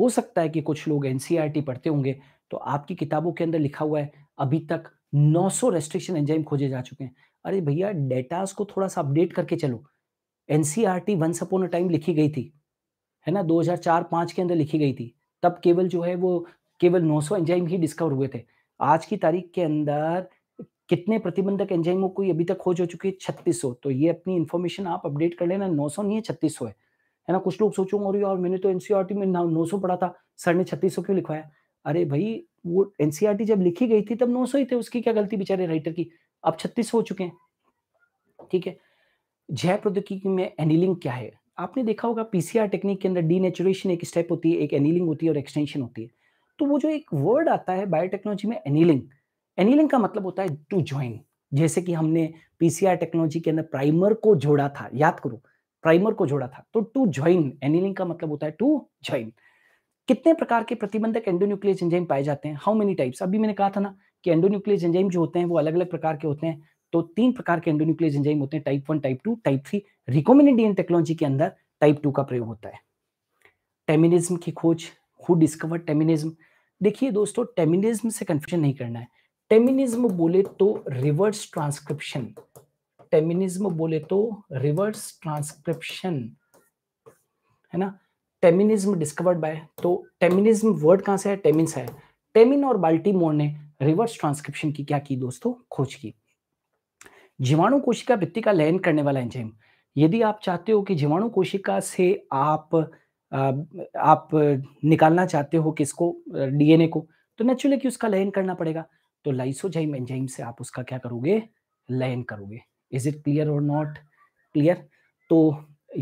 हो सकता है कि कुछ लोग एनसीईआरटी e पढ़ते होंगे तो आपकी किताबों के अंदर लिखा हुआ है अभी तक 900 रेस्ट्रिक्शन एंजाइम खोजे जा चुके हैं अरे भैया डेटास को थोड़ा सा अपडेट करके चलो NCERT once upon a time लिखी गई थी है ना 2004-5 के अंदर लिखी गई थी तब केवल जो है वो केवल 900 एंजाइम ही डिस्कवर हुए थे आज की तारीख के अंदर कितने प्रतिबंधक एंजाइमों को अभी तक खोज हो चुकी है छत्तीस तो ये अपनी इन्फॉर्मेशन आप अपडेट कर लेना नौ नहीं है छत्तीस है है ना कुछ लोग सोचो और यार मैंने तो एनसीआर e में नौ सौ पढ़ा था सर ने छत्तीस सौ क्यों लिखवाया अरे भाई वो एनसीआर e जब लिखी गई थी तब नौ सौ ही थे उसकी क्या गलती बेचारे राइटर की अब छत्तीस हो चुके हैं ठीक है जय प्रौद्योगिकी में एनिलिंग क्या है आपने देखा होगा पीसीआर टेक्निक के अंदर नेचुरेशन एक स्टेप होती है एक एनिलिंग होती है और एक्सटेंशन होती है तो वो जो एक वर्ड आता है बायोटेक्नोलॉजी में एनिलिंग एनिलिंग का मतलब होता है टू ज्वाइन जैसे कि हमने पीसीआर टेक्नोलॉजी के अंदर प्राइमर को जोड़ा था याद करो प्राइमर को जोड़ा था तो टू ज्वाइन एनिलिंग का मतलब होता है टू ज्वाइन कितने प्रकार के प्रतिबंधक एंडोन्यूक्लियस एंजाइम पाए जाते हैं हाउ मेनी टाइप्स अभी मैंने कहा था ना कि एंडोन्यूक्लियस एंजाइम जो होते हैं वो अलग अलग प्रकार के होते हैं तो तीन प्रकार के एंडोन्यूक्लियस एंजाइम होते हैं type one type two type three recombinant DNA technology के अंदर टाइप टू का प्रयोग होता है टेमिनिज्म की खोज हु डिस्कवर टेमिनिज्म देखिए दोस्तों टेमिनिज्म से कन्फ्यूजन नहीं करना है टेमिनिज्म बोले तो रिवर्स ट्रांसक्रिप्शन टेमिनिज्म बोले तो रिवर्स ट्रांसक्रिप्शन है ना टेमिनिज्म डिस्कवर्ड बाय तो टेमिनिज्म वर्ड कहां से है टेमिन है टेमिन और बाल्टीमोर ने रिवर्स ट्रांसक्रिप्शन की क्या की दोस्तों खोज की जीवाणु कोशिका भित्ति का लयन करने वाला एंजाइम यदि आप चाहते हो कि जीवाणु कोशिका से आप आप निकालना चाहते हो किसको डीएनए को तो नेचुरली कि उसका लयन करना पड़ेगा तो लाइसोजाइम एंजाइम से आप उसका क्या करोगे लयन करोगे इज इट क्लियर और नॉट क्लियर तो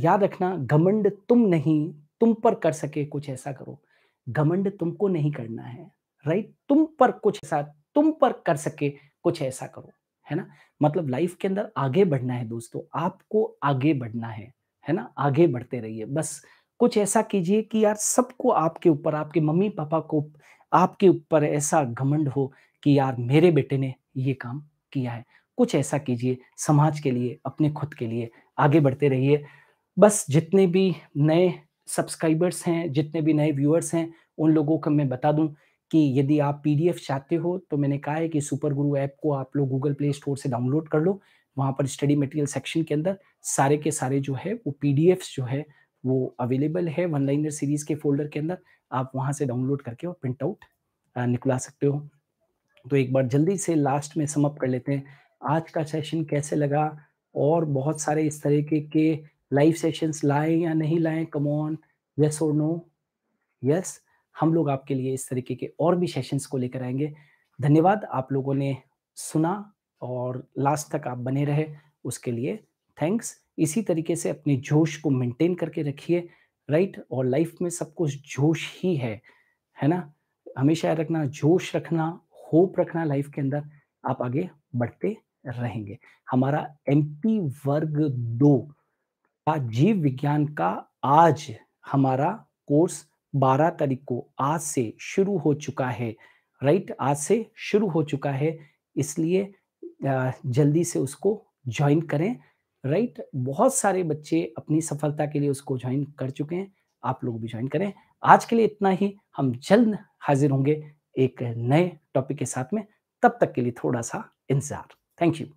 याद रखना घमंड तुम नहीं तुम पर कर सके कुछ ऐसा करो घमंड तुमको नहीं करना है राइट तुम पर कुछ ऐसा तुम पर कर सके कुछ ऐसा करो है ना मतलब लाइफ के अंदर आगे बढ़ना है दोस्तों आपको आगे बढ़ना है है ना आगे बढ़ते रहिए बस कुछ ऐसा कीजिए कि यार सबको आपके ऊपर आपके मम्मी पापा को आपके ऊपर ऐसा घमंड हो कि यार मेरे बेटे ने ये काम किया है कुछ ऐसा कीजिए समाज के लिए अपने खुद के लिए आगे बढ़ते रहिए बस जितने भी नए सब्सक्राइबर्स हैं जितने भी नए व्यूअर्स हैं उन लोगों को मैं बता दूं कि यदि आप पीडीएफ चाहते हो तो मैंने कहा है कि सुपर गुरु ऐप को आप लोग गूगल प्ले स्टोर से डाउनलोड कर लो वहाँ पर स्टडी मटेरियल सेक्शन के अंदर सारे के सारे जो है वो पी जो है वो अवेलेबल है वन लाइनर सीरीज के फोल्डर के अंदर आप वहाँ से डाउनलोड करके और प्रिंट आउट निकला सकते हो तो एक बार जल्दी से लास्ट में समअप कर लेते हैं आज का सेशन कैसे लगा और बहुत सारे इस तरीके के लाइव सेशंस लाएं या नहीं लाएं ऑन यस और नो यस हम लोग आपके लिए इस तरीके के और भी सेशंस को लेकर आएंगे धन्यवाद आप लोगों ने सुना और लास्ट तक आप बने रहे उसके लिए थैंक्स इसी तरीके से अपने जोश को मेंटेन करके रखिए राइट और लाइफ में सब कुछ जोश ही है है ना हमेशा रखना जोश रखना होप रखना लाइफ के अंदर आप आगे बढ़ते रहेंगे हमारा एमपी वर्ग दो का जीव विज्ञान का आज हमारा कोर्स 12 तारीख को आज से शुरू हो चुका है राइट आज से शुरू हो चुका है इसलिए जल्दी से उसको ज्वाइन करें राइट बहुत सारे बच्चे अपनी सफलता के लिए उसको ज्वाइन कर चुके हैं आप लोग भी ज्वाइन करें आज के लिए इतना ही हम जल्द हाजिर होंगे एक नए टॉपिक के साथ में तब तक के लिए थोड़ा सा इंतजार Thank you.